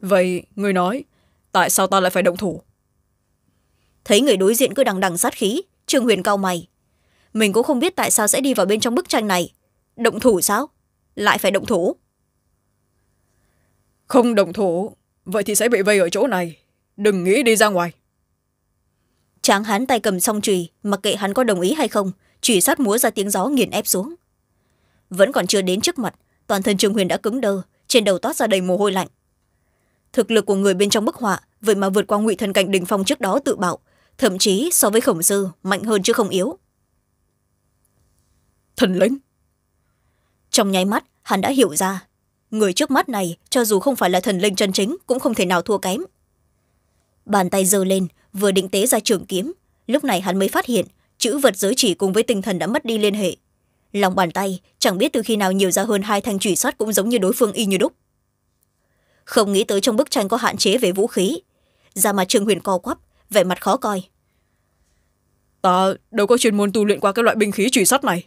S1: vậy người nói tại sao ta lại phải động thủ thấy người đối diện cứ đằng đằng sát khí trương huyền cao mày mình cũng không biết tại sao sẽ đi vào bên trong bức tranh này động thủ sao lại phải động thủ không động thủ vậy thì sẽ bị vây ở chỗ này đừng nghĩ đi ra ngoài tráng hán tay cầm song chùy mặc kệ hắn có đồng ý hay không chùy sát múa ra tiếng gió nghiền ép xuống vẫn còn chưa đến trước mặt toàn thân trương huyền đã cứng đơ trên đầu toát ra đầy mồ hôi lạnh thực lực của người bên trong bức họa vậy mà vượt qua ngụy thần cảnh đình phong trước đó tự bạo thậm chí so với khổng sư mạnh hơn chứ không yếu thần lãnh trong nháy mắt hắn đã hiểu ra người trước mắt này cho dù không phải là thần linh chân chính cũng không thể nào thua kém bàn tay giơ lên vừa định tế ra trường kiếm lúc này hắn mới phát hiện chữ vật giới chỉ cùng với tinh thần đã mất đi liên hệ lòng bàn tay chẳng biết từ khi nào nhiều ra hơn hai thanh trùy sắt cũng giống như đối phương y như đúc không nghĩ tới trong bức tranh có hạn chế về vũ khí ra mà trương huyền co quắp vẻ mặt khó coi ta đâu có chuyên môn tu luyện qua cái loại binh khí truy sắt này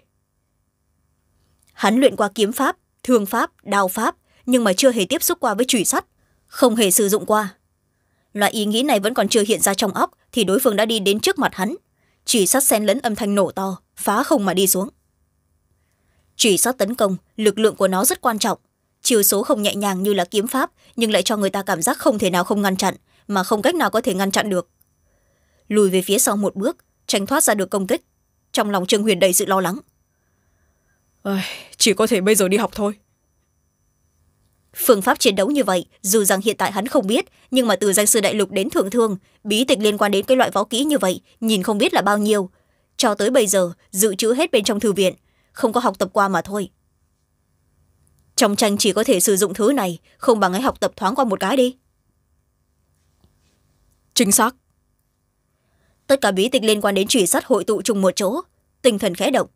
S1: hắn luyện qua kiếm pháp thương pháp đao pháp nhưng mà chưa hề tiếp xúc qua với truy sắt, không hề sử dụng qua loại ý nghĩ này vẫn còn chưa hiện ra trong óc thì đối phương đã đi đến trước mặt hắn truy sắt xen lẫn âm thanh nổ to phá không mà đi xuống truy sắt tấn công lực lượng của nó rất quan trọng chiều số không nhẹ nhàng như là kiếm pháp nhưng lại cho người ta cảm giác không thể nào không ngăn chặn mà không cách nào có thể ngăn chặn được lùi về phía sau một bước tránh thoát ra được công kích trong lòng trương huyền đầy sự lo lắng Ai, chỉ có thể bây giờ đi học thôi phương pháp chiến đấu như vậy dù rằng hiện tại hắn không biết nhưng mà từ danh sư đại lục đến thượng thương bí tịch liên quan đến cái loại võ kỹ như vậy nhìn không biết là bao nhiêu cho tới bây giờ dự trữ hết bên trong thư viện không có học tập qua mà thôi trong tranh chỉ có thể sử dụng thứ này không bằng ấy học tập thoáng qua một cái đi chính xác tất cả bí tịch liên quan đến truy sát hội tụ chung một chỗ tinh thần khẽ động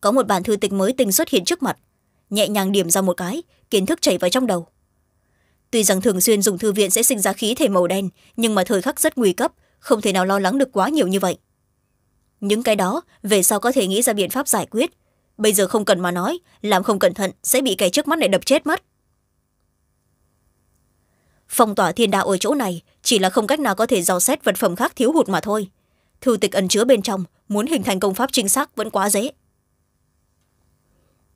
S1: có một bản thư tịch mới tinh xuất hiện trước mặt nhẹ nhàng điểm ra một cái kiến thức chảy vào trong đầu tuy rằng thường xuyên dùng thư viện sẽ sinh ra khí thể màu đen nhưng mà thời khắc rất nguy cấp không thể nào lo lắng được quá nhiều như vậy những cái đó về sau có thể nghĩ ra biện pháp giải quyết bây giờ không cần mà nói làm không cẩn thận sẽ bị kẻ trước mắt này đập chết mất phong tỏa thiên đạo ở chỗ này chỉ là không cách nào có thể dò xét vật phẩm khác thiếu hụt mà thôi thư tịch ẩn chứa bên trong muốn hình thành công pháp chính xác vẫn quá dễ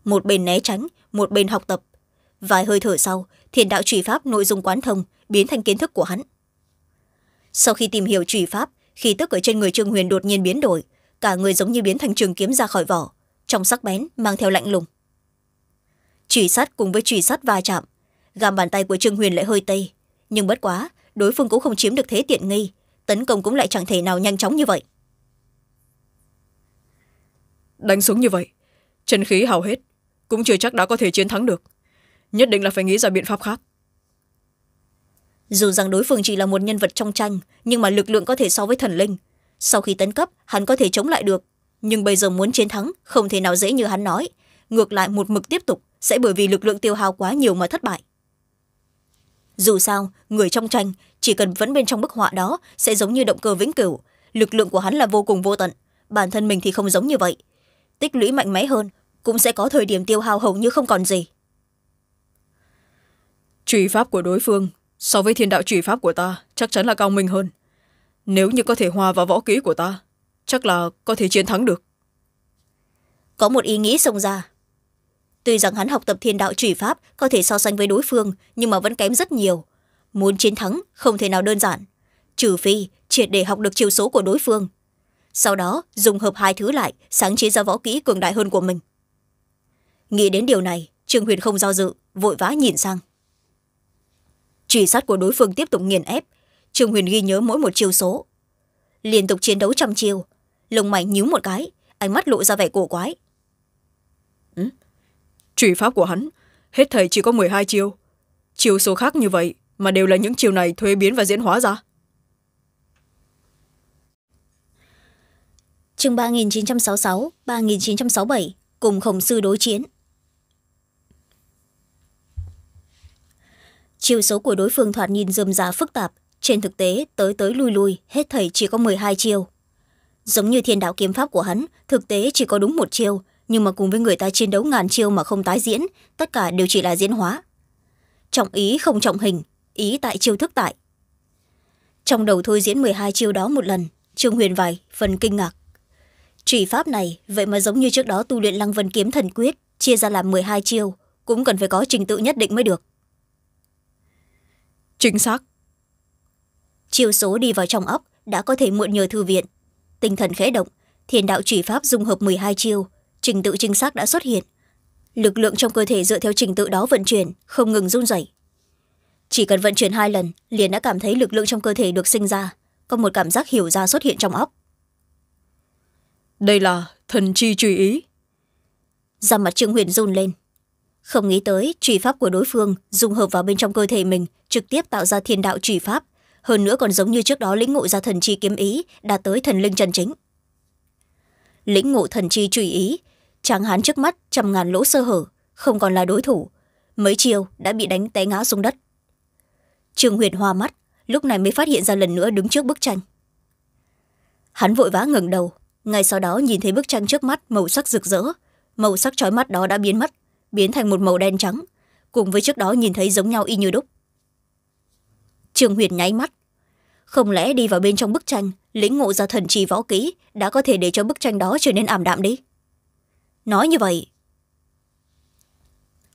S1: một bên né tránh một bên học tập vài hơi thở sau thiền đạo trùy pháp nội dung quán thông biến thành kiến thức của hắn sau khi tìm hiểu trùy pháp khi tức ở trên người trương huyền đột nhiên biến đổi cả người giống như biến thành trường kiếm ra khỏi vỏ trong sắc bén mang theo lạnh lùng truy sát cùng với truy sát va chạm gàm bàn tay của trương huyền lại hơi tây nhưng bất quá đối phương cũng không chiếm được thế tiện nghi tấn công cũng lại chẳng thể nào nhanh chóng như vậy đánh xuống như vậy chân khí hào hết cũng chưa chắc đã có thể chiến thắng được nhất định là phải nghĩ ra biện pháp khác dù rằng đối phương chỉ là một nhân vật trong tranh nhưng mà lực lượng có thể so với thần linh sau khi tấn cấp hắn có thể chống lại được nhưng bây giờ muốn chiến thắng không thể nào dễ như hắn nói ngược lại một mực tiếp tục sẽ bởi vì lực lượng tiêu hao quá nhiều mà thất bại dù sao người trong tranh chỉ cần vẫn bên trong bức họa đó sẽ giống như động cơ vĩnh cửu lực lượng của hắn là vô cùng vô tận bản thân mình thì không giống như vậy tích lũy mạnh mẽ hơn cũng sẽ có thời điểm tiêu hao hầu như không còn gì truy pháp của đối phương so với thiên đạo truy pháp của ta chắc chắn là cao minh hơn nếu như có thể hòa vào võ ký của ta chắc là có thể chiến thắng được có một ý nghĩ xông ra tuy rằng hắn học tập thiên đạo trùy pháp có thể so sánh với đối phương nhưng mà vẫn kém rất nhiều muốn chiến thắng không thể nào đơn giản trừ phi triệt để học được chiều số của đối phương sau đó dùng hợp hai thứ lại sáng chế ra võ kỹ cường đại hơn của mình nghĩ đến điều này trương huyền không do dự vội vã nhìn sang truy sát của đối phương tiếp tục nghiền ép trương huyền ghi nhớ mỗi một chiều số liên tục chiến đấu trăm chiêu lông mày nhíu một cái ánh mắt lộ ra vẻ cổ quái Trùy ừ? pháp của hắn hết thầy chỉ có m hai chiều, chiêu số khác như vậy mà đều là những chiều này thuế biến và diễn hóa ra chương ba nghìn chín trăm sáu mươi sáu ba nghìn chín trăm sáu mươi bảy cùng khổng sư đối chiến chiêu số của đối phương thoạt nhìn dườm già phức tạp trên thực tế tới tới lui lui hết thầy chỉ có m hai chiều giống như thiên đạo kiếm pháp của hắn thực tế chỉ có đúng một chiêu nhưng mà cùng với người ta chiến đấu ngàn chiêu mà không tái diễn tất cả đều chỉ là diễn hóa trọng ý không trọng hình ý tại chiêu thức tại trong đầu thôi diễn m ộ ư ơ i hai chiêu đó một lần trương huyền vải phần kinh ngạc trùy pháp này vậy mà giống như trước đó tu luyện lăng vân kiếm thần quyết chia ra làm m ộ ư ơ i hai chiêu cũng cần phải có trình tự nhất định mới được chính xác chiêu số đi vào trong ốc đã có thể muộn nhờ thư viện tinh thần khẽ động thiền đạo chỉ pháp dung hợp m ộ ư ơ i hai chiêu trình tự chính xác đã xuất hiện lực lượng trong cơ thể dựa theo trình tự đó vận chuyển không ngừng run rẩy chỉ cần vận chuyển hai lần liền đã cảm thấy lực lượng trong cơ thể được sinh ra có một cảm giác hiểu ra xuất hiện trong óc đây là thần chi truy ý da mặt trương huyền run lên không nghĩ tới truy pháp của đối phương dùng hợp vào bên trong cơ thể mình trực tiếp tạo ra thiên đạo truy pháp hơn nữa còn giống như trước đó lĩnh ngộ ra thần chi kiếm ý đạt tới thần linh chân chính lĩnh ngộ thần chi truy ý tráng hán trước mắt trăm ngàn lỗ sơ hở không còn là đối thủ mấy chiều đã bị đánh té ngã xuống đất trương huyền hoa mắt lúc này mới phát hiện ra lần nữa đứng trước bức tranh hắn vội vã ngẩng đầu ngay sau đó nhìn thấy bức tranh trước mắt màu sắc rực rỡ màu sắc trói mắt đó đã biến mất biến thành một màu đen trắng cùng với trước đó nhìn thấy giống nhau y như đúc trương huyền nháy mắt không lẽ đi vào bên trong bức tranh lĩnh ngộ ra thần trì võ ký đã có thể để cho bức tranh đó trở nên ảm đạm đi nói như vậy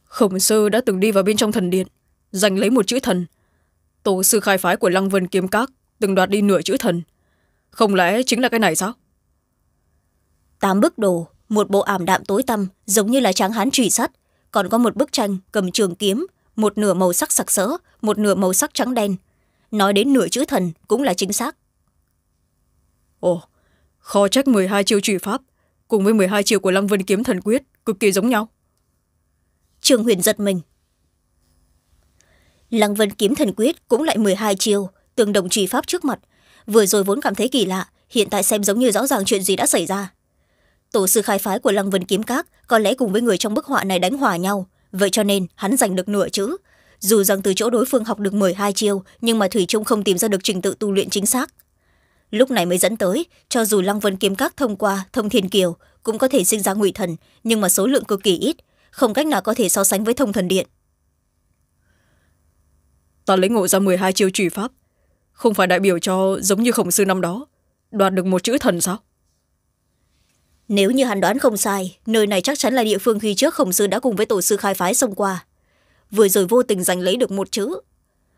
S1: khổng sư đã từng đi vào bên trong thần điện giành lấy một chữ thần tổ sư khai phái của lăng vân kiếm các từng đoạt đi nửa chữ thần không lẽ chính là cái này sao tám bức đồ một bộ ảm đạm tối tăm giống như là tráng hán trùy sắt còn có một bức tranh cầm trường kiếm một nửa màu sắc sặc sỡ một nửa màu sắc trắng đen nói đến nửa chữ thần cũng là chính xác ồ khó trách mười hai chiêu trụy pháp cùng với mười hai chiêu của lăng vân kiếm thần quyết cực kỳ giống nhau trương huyền giật mình lăng vân kiếm thần quyết cũng lại mười hai chiêu tương đồng trụy pháp trước mặt vừa rồi vốn cảm thấy kỳ lạ hiện tại xem giống như rõ ràng chuyện gì đã xảy ra tổ sư khai phái của lăng vân kiếm các có lẽ cùng với người trong bức họa này đánh hòa nhau vậy cho nên hắn giành được nửa chữ dù rằng từ chỗ đối phương học được m hai chiêu nhưng mà thủy trung không tìm ra được trình tự tu luyện chính xác lúc này mới dẫn tới cho dù lăng vân kiếm các thông qua thông thiên kiều cũng có thể sinh ra ngụy thần nhưng mà số lượng cực kỳ ít không cách nào có thể so sánh với thông thần điện ta lấy ngộ ra m hai chiêu trùy pháp không phải đại biểu cho giống như khổng sư năm đó đoạt được một chữ thần sao nếu như hắn đoán không sai nơi này chắc chắn là địa phương khi trước khổng sư đã cùng với tổ sư khai phái xông qua vừa rồi vô tình giành lấy được một chữ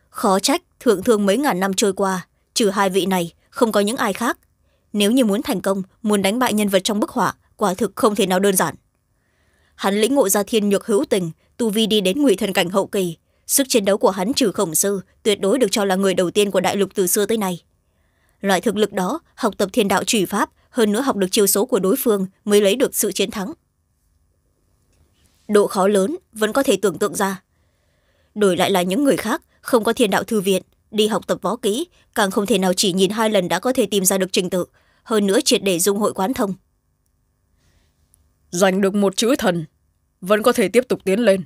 S1: khó trách thượng thương mấy ngàn năm trôi qua trừ hai vị này không có những ai khác nếu như muốn thành công muốn đánh bại nhân vật trong bức họa quả thực không thể nào đơn giản hắn lĩnh ngộ gia thiên nhược hữu tình tu vi đi đến ngụy thần cảnh hậu kỳ sức chiến đấu của hắn trừ khổng sư tuyệt đối được cho là người đầu tiên của đại lục từ xưa tới nay loại thực lực đó học tập thiên đạo trùy pháp hơn nữa học được chiêu số của đối phương mới lấy được sự chiến thắng độ khó lớn vẫn có thể tưởng tượng ra đổi lại là những người khác không có thiên đạo thư viện đi học tập võ kỹ càng không thể nào chỉ nhìn hai lần đã có thể tìm ra được trình tự hơn nữa triệt để dung hội quán thông giành được một chữ thần vẫn có thể tiếp tục tiến lên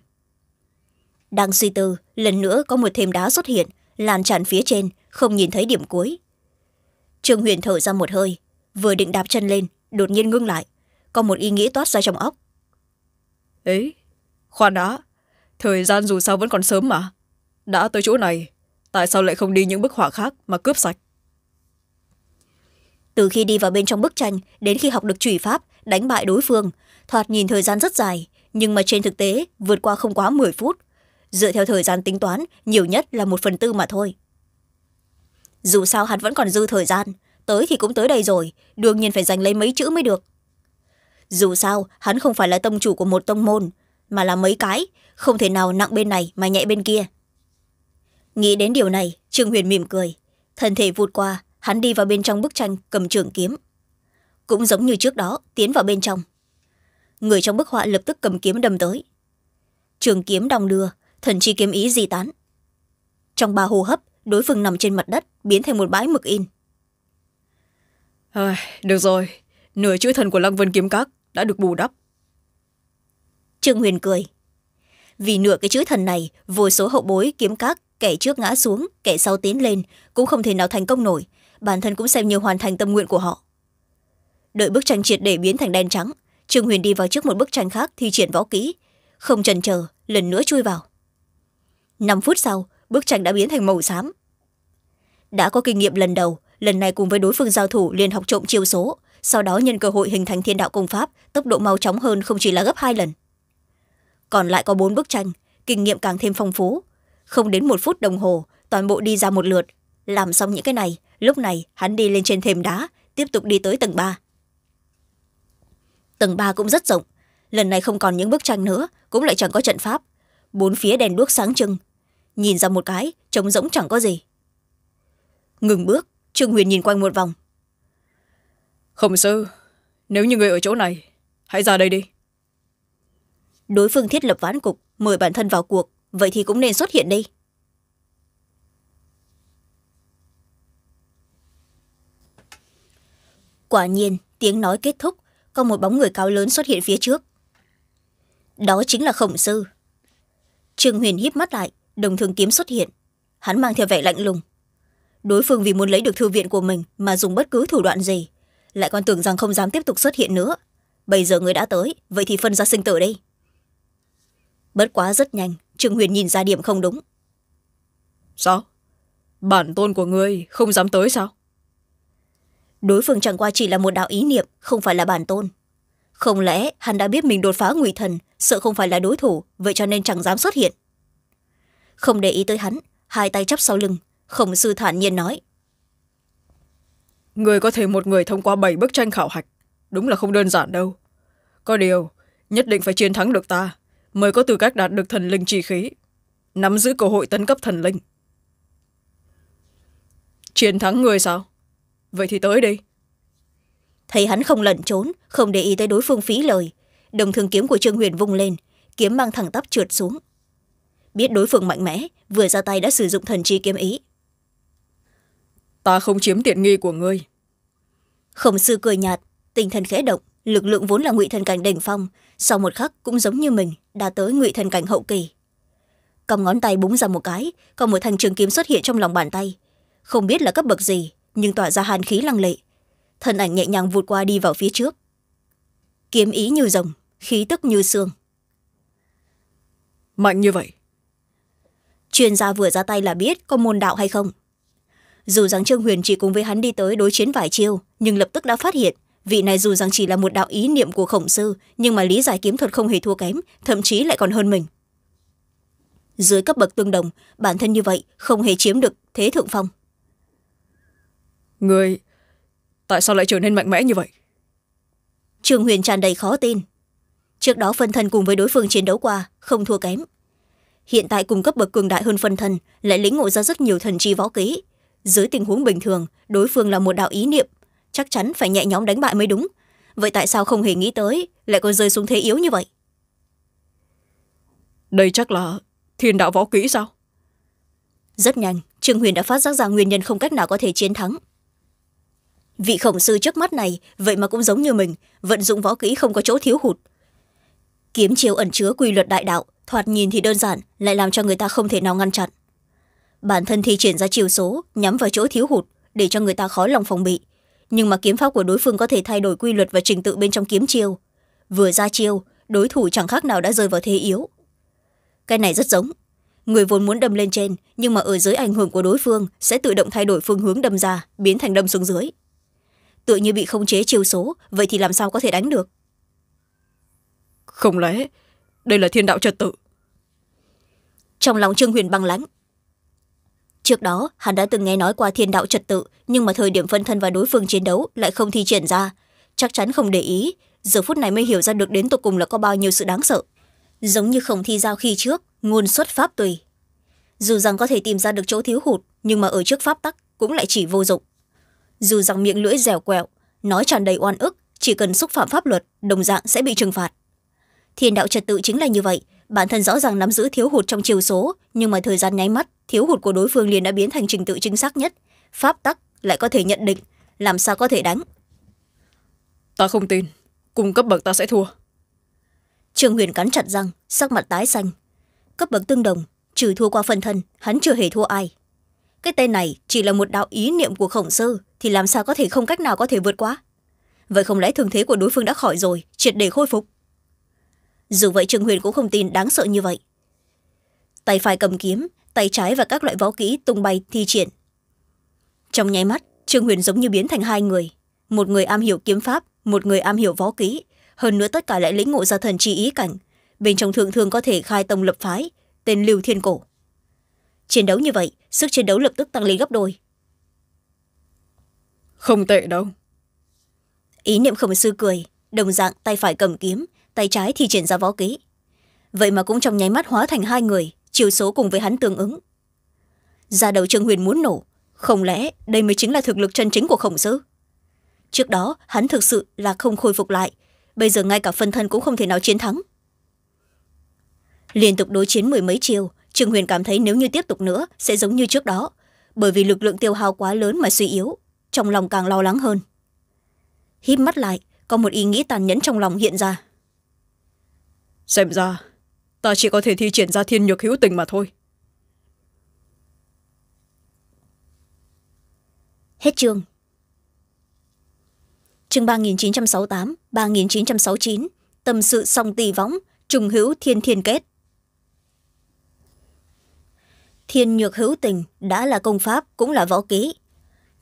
S1: đang suy tư lần nữa có một thêm đá xuất hiện lan tràn phía trên không nhìn thấy điểm cuối trương huyền thở ra một hơi vừa định đạp chân lên đột nhiên ngưng lại có một ý nghĩ toát ra trong óc ấy khoan đã thời gian dù sao vẫn còn sớm mà đã tới chỗ này tại sao lại không đi những bức họa khác mà cướp sạch từ khi đi vào bên trong bức tranh đến khi học được trùy pháp đánh bại đối phương thoạt nhìn thời gian rất dài nhưng mà trên thực tế vượt qua không quá m phút dựa theo thời gian tính toán nhiều nhất là một phần tư mà thôi dù sao hắn vẫn còn dư thời gian tới thì cũng tới đây rồi đương nhiên phải giành lấy mấy chữ mới được dù sao hắn không phải là tông chủ của một tông môn mà là mấy cái không thể nào nặng bên này mà nhẹ bên kia nghĩ đến điều này trương huyền mỉm cười thân thể vụt qua hắn đi vào bên trong bức tranh cầm trường kiếm cũng giống như trước đó tiến vào bên trong người trong bức họa lập tức cầm kiếm đâm tới trường kiếm đong đưa thần chi kiếm ý di tán trong ba hô hấp đối phương nằm trên mặt đất biến thành một bãi mực in à, được rồi nửa chữ thần của lăng vân kiếm các đã được bù đắp trương huyền cười vì nửa cái chữ thần này vô số hậu bối kiếm các kẻ trước ngã xuống kẻ sau tiến lên cũng không thể nào thành công nổi bản thân cũng xem như hoàn thành tâm nguyện của họ đợi bức tranh triệt để biến thành đen trắng trương huyền đi vào trước một bức tranh khác thi triển võ kỹ không trần chờ lần nữa chui vào năm phút sau bức tranh đã biến thành màu xám đã có kinh nghiệm lần đầu lần này cùng với đối phương giao thủ liền học trộm chiêu số sau đó nhân cơ hội hình thành thiên đạo công pháp tốc độ mau chóng hơn không chỉ là gấp hai lần còn lại có bốn bức tranh kinh nghiệm càng thêm phong phú không đến một phút đồng hồ toàn bộ đi ra một lượt làm xong những cái này lúc này hắn đi lên trên thềm đá tiếp tục đi tới tầng ba tầng ba cũng rất rộng lần này không còn những bức tranh nữa cũng lại chẳng có trận pháp bốn phía đèn đuốc sáng trưng nhìn ra một cái trống rỗng chẳng có gì ngừng bước trương huyền nhìn quanh một vòng khổng sư nếu như người ở chỗ này hãy ra đây đi đối phương thiết lập ván cục mời bản thân vào cuộc vậy thì cũng nên xuất hiện đi quả nhiên tiếng nói kết thúc có một bóng người cao lớn xuất hiện phía trước đó chính là khổng sư trương huyền híp mắt lại đồng thường kiếm xuất hiện hắn mang theo vẻ lạnh lùng đối phương vì muốn lấy được thư viện của mình mà dùng bất cứ thủ đoạn gì lại còn tưởng rằng không dám tiếp tục xuất hiện nữa bây giờ người đã tới vậy thì phân ra sinh tử đây bất quá rất nhanh trương huyền nhìn ra điểm không đúng sao bản tôn của ngươi không dám tới sao đối phương chẳng qua chỉ là một đạo ý niệm không phải là bản tôn không lẽ hắn đã biết mình đột phá ngụy thần sợ không phải là đối thủ vậy cho nên chẳng dám xuất hiện không để ý tới hắn hai tay chắp sau lưng khổng sư thản nhiên nói người có thể một người thông qua bảy bức tranh khảo hạch đúng là không đơn giản đâu có điều nhất định phải chiến thắng được ta mới có tư cách đạt được thần linh trì khí nắm giữ cơ hội tấn cấp thần linh chiến thắng người sao vậy thì tới đi thấy hắn không lẩn trốn không để ý tới đối phương phí lời đồng thường kiếm của trương huyền vung lên kiếm mang thẳng tắp trượt xuống biết đối phương mạnh mẽ vừa ra tay đã sử dụng thần chi kiếm ý ta không chiếm tiện nghi của ngươi khổng sư cười nhạt tinh thần khẽ động lực lượng vốn là ngụy thần cảnh đỉnh phong sau một khắc cũng giống như mình đã tới ngụy thần cảnh hậu kỳ cầm ngón tay búng ra một cái còn một thanh trường kiếm xuất hiện trong lòng bàn tay không biết là cấp bậc gì nhưng tỏa ra hàn khí lăng lệ thân ảnh nhẹ nhàng vụt qua đi vào phía trước kiếm ý như rồng khí tức như xương mạnh như vậy chuyên gia vừa ra tay là biết có môn đạo hay không dù rằng trương huyền chỉ cùng với hắn đi tới đối chiến vài chiêu nhưng lập tức đã phát hiện vị này dù rằng chỉ là một đạo ý niệm của khổng sư nhưng mà lý giải kiếm thuật không hề thua kém thậm chí lại còn hơn mình dưới cấp bậc tương đồng bản thân như vậy không hề chiếm được thế thượng phong người tại sao lại trở nên mạnh mẽ như vậy trương huyền tràn đầy khó tin trước đó phân thân cùng với đối phương chiến đấu qua không thua kém hiện tại cùng cấp bậc cường đại hơn phân thân lại lĩnh ngộ ra rất nhiều thần chi võ ký dưới tình huống bình thường đối phương là một đạo ý niệm chắc chắn phải nhẹ nhõm đánh bại mới đúng vậy tại sao không hề nghĩ tới lại còn rơi xuống thế yếu như vậy đây chắc là thiên đạo võ kỹ sao rất nhanh trương huyền đã phát giác ra nguyên nhân không cách nào có thể chiến thắng vị khổng sư trước mắt này vậy mà cũng giống như mình vận dụng võ kỹ không có chỗ thiếu hụt kiếm chiêu ẩn chứa quy luật đại đạo thoạt nhìn thì đơn giản lại làm cho người ta không thể nào ngăn chặn bản thân thi triển ra chiều số nhắm vào chỗ thiếu hụt để cho người ta khó lòng phòng bị nhưng mà kiếm pháp của đối phương có thể thay đổi quy luật và trình tự bên trong kiếm chiêu vừa ra chiêu đối thủ chẳng khác nào đã rơi vào thế yếu cái này rất giống người vốn muốn đâm lên trên nhưng mà ở dưới ảnh hưởng của đối phương sẽ tự động thay đổi phương hướng đâm ra biến thành đâm xuống dưới tự như bị khống chế chiêu số vậy thì làm sao có thể đánh được không lẽ đây là thiên đạo trật tự trong lòng trương huyền băng lãnh trước đó hắn đã từng nghe nói qua thiên đạo trật tự nhưng mà thời điểm phân thân và đối phương chiến đấu lại không thi triển ra chắc chắn không để ý giờ phút này mới hiểu ra được đến tục cùng là có bao nhiêu sự đáng sợ giống như không thi giao khi trước ngôn xuất pháp tùy dù rằng có thể tìm ra được chỗ thiếu hụt nhưng mà ở trước pháp tắc cũng lại chỉ vô dụng dù rằng miệng lưỡi dẻo quẹo nói tràn đầy oan ức chỉ cần xúc phạm pháp luật đồng dạng sẽ bị trừng phạt thiên đạo trật tự chính là như vậy bản thân rõ ràng nắm giữ thiếu hụt trong chiều số nhưng mà thời gian nháy mắt thiếu hụt của đối phương liền đã biến thành trình tự chính xác nhất pháp tắc lại có thể nhận định làm sao có thể đánh ta không tin cùng cấp bậc ta sẽ thua Trường huyền cắn chặt răng sắc mặt tái xanh cấp bậc tương đồng trừ thua qua phần thân hắn chưa hề thua ai cái tên này chỉ là một đạo ý niệm của khổng sư thì làm sao có thể không cách nào có thể vượt qua vậy không lẽ thường thế của đối phương đã khỏi rồi triệt để khôi phục dù vậy Trường huyền cũng không tin đáng sợ như vậy tay phải cầm kiếm tay trái và các loại võ kỹ tung bay thi triển trong nháy mắt trương huyền giống như biến thành hai người một người am hiểu kiếm pháp một người am hiểu võ kỹ hơn nữa tất cả lại lĩnh ngộ ra thần chi ý cảnh bên trong thượng thương có thể khai tông lập phái tên lưu thiên cổ chiến đấu như vậy sức chiến đấu lập tức tăng lên gấp đôi không tệ đâu ý niệm khổng sư cười đồng dạng tay phải cầm kiếm tay trái thì triển ra võ kỹ vậy mà cũng trong nháy mắt hóa thành hai người chiều số cùng với hắn tương ứng ra đầu trương huyền muốn nổ không lẽ đây mới chính là thực lực chân chính của khổng sứ. trước đó hắn thực sự là không khôi phục lại bây giờ ngay cả phân thân cũng không thể nào chiến thắng liên tục đối chiến mười mấy chiều trương huyền cảm thấy nếu như tiếp tục nữa sẽ giống như trước đó bởi vì lực lượng tiêu hao quá lớn mà suy yếu trong lòng càng lo lắng hơn hít mắt lại có một ý nghĩ tàn nhẫn trong lòng hiện ra xem ra ta chỉ có thể thi triển ra thiên nhược hữu tình mà thôi hết chương chương ba nghìn chín trăm sáu tám ba nghìn chín trăm sáu chín tâm sự song tỷ võng trùng hữu thiên thiên kết thiên nhược hữu tình đã là công pháp cũng là võ ký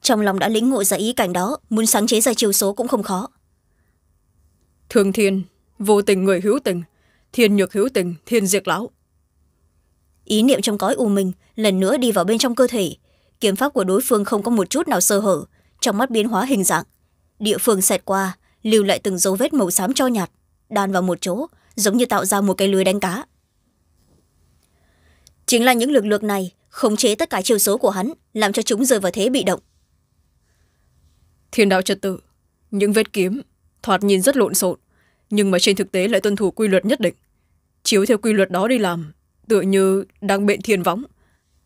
S1: trong lòng đã lĩnh ngộ ra ý cảnh đó muốn sáng chế ra chiều số cũng không khó thường thiên vô tình người hữu tình thiên nhược hữu tình thiên diệt lão ý niệm trong cõi u minh lần nữa đi vào bên trong cơ thể kiếm pháp của đối phương không có một chút nào sơ hở trong mắt biến hóa hình dạng địa phương xẹt qua lưu lại từng dấu vết màu xám cho nhạt đan vào một chỗ giống như tạo ra một cái lưới đánh cá chính là những lực lượng này khống chế tất cả chiều số của hắn làm cho chúng rơi vào thế bị động thiên đạo trật tự những vết kiếm thoạt nhìn rất lộn xộn nhưng mà trên thực tế lại tuân thủ quy luật nhất định chiếu theo quy luật đó đi làm tựa như đang bệnh thiên võng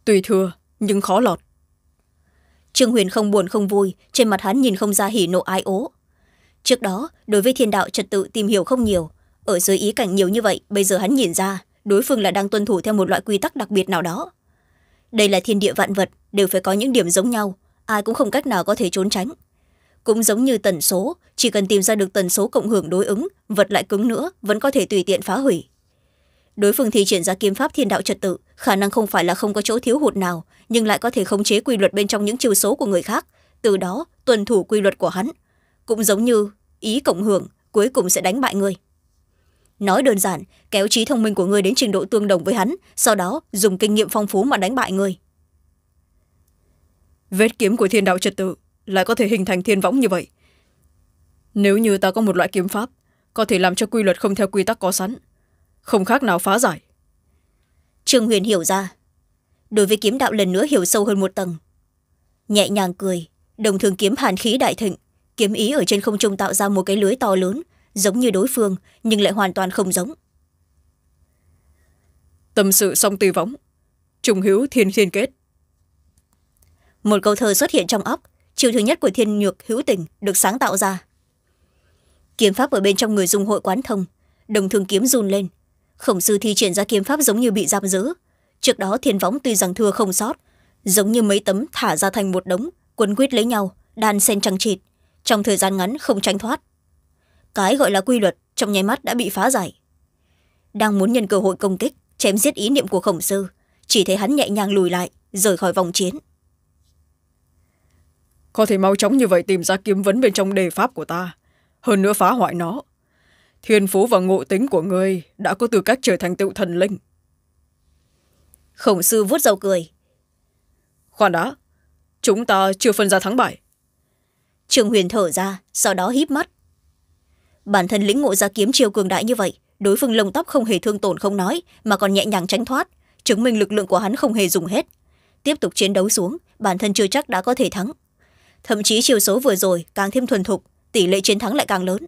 S1: tùy thừa nhưng khó lọt trương huyền không buồn không vui trên mặt hắn nhìn không ra hỉ nộ ai ố trước đó đối với thiên đạo trật tự tìm hiểu không nhiều ở dưới ý cảnh nhiều như vậy bây giờ hắn nhìn ra đối phương là đang tuân thủ theo một loại quy tắc đặc biệt nào đó đây là thiên địa vạn vật đều phải có những điểm giống nhau ai cũng không cách nào có thể trốn tránh cũng giống như tần số chỉ cần tìm ra được tần số cộng hưởng đối ứng vật lại cứng nữa vẫn có thể tùy tiện phá hủy đối phương thi triển ra kiếm pháp thiên đạo trật tự khả năng không phải là không có chỗ thiếu hụt nào nhưng lại có thể khống chế quy luật bên trong những chiều số của người khác từ đó tuân thủ quy luật của hắn cũng giống như ý cộng hưởng cuối cùng sẽ đánh bại người nói đơn giản kéo trí thông minh của người đến trình độ tương đồng với hắn sau đó dùng kinh nghiệm phong phú mà đánh bại người vết kiếm của thiên đạo trật tự lại có thể hình thành thiên võng như vậy nếu như ta có một loại kiếm pháp có thể làm cho quy luật không theo quy tắc có sẵn không khác nào phá giải trương huyền hiểu ra đối với kiếm đạo lần nữa hiểu sâu hơn một tầng nhẹ nhàng cười đồng thường kiếm hàn khí đại thịnh kiếm ý ở trên không trung tạo ra một cái lưới to lớn giống như đối phương nhưng lại hoàn toàn không giống tâm sự song tư vóng, trùng hữu thiên thiên kết một câu thơ xuất hiện trong óc chiều thứ nhất của thiên nhược hữu tình được sáng tạo ra kiếm pháp ở bên trong người dung hội quán thông đồng thường kiếm run lên khổng sư thi triển ra kiếm pháp giống như bị giam giữ trước đó thiên võng tuy rằng thưa không sót giống như mấy tấm thả ra thành một đống quấn quýt lấy nhau đan sen trăng trịt trong thời gian ngắn không tránh thoát cái gọi là quy luật trong nháy mắt đã bị phá giải đang muốn nhân cơ hội công kích chém giết ý niệm của khổng sư chỉ thấy hắn nhẹ nhàng lùi lại rời khỏi vòng chiến có thể mau chóng như vậy tìm ra kiếm vấn bên trong đề pháp của ta hơn nữa phá hoại nó thiên phú và ngộ tính của người đã có tư cách trở thành tựu thần linh khổng sư vuốt râu cười khoan đã chúng ta chưa phân ra thắng bại trường huyền thở ra sau đó híp mắt bản thân lĩnh ngộ ra kiếm chiêu cường đại như vậy đối phương lông tóc không hề thương tổn không nói mà còn nhẹ nhàng tránh thoát chứng minh lực lượng của hắn không hề dùng hết tiếp tục chiến đấu xuống bản thân chưa chắc đã có thể thắng thậm chí chiều số vừa rồi càng thêm thuần thục tỷ lệ chiến thắng lại càng lớn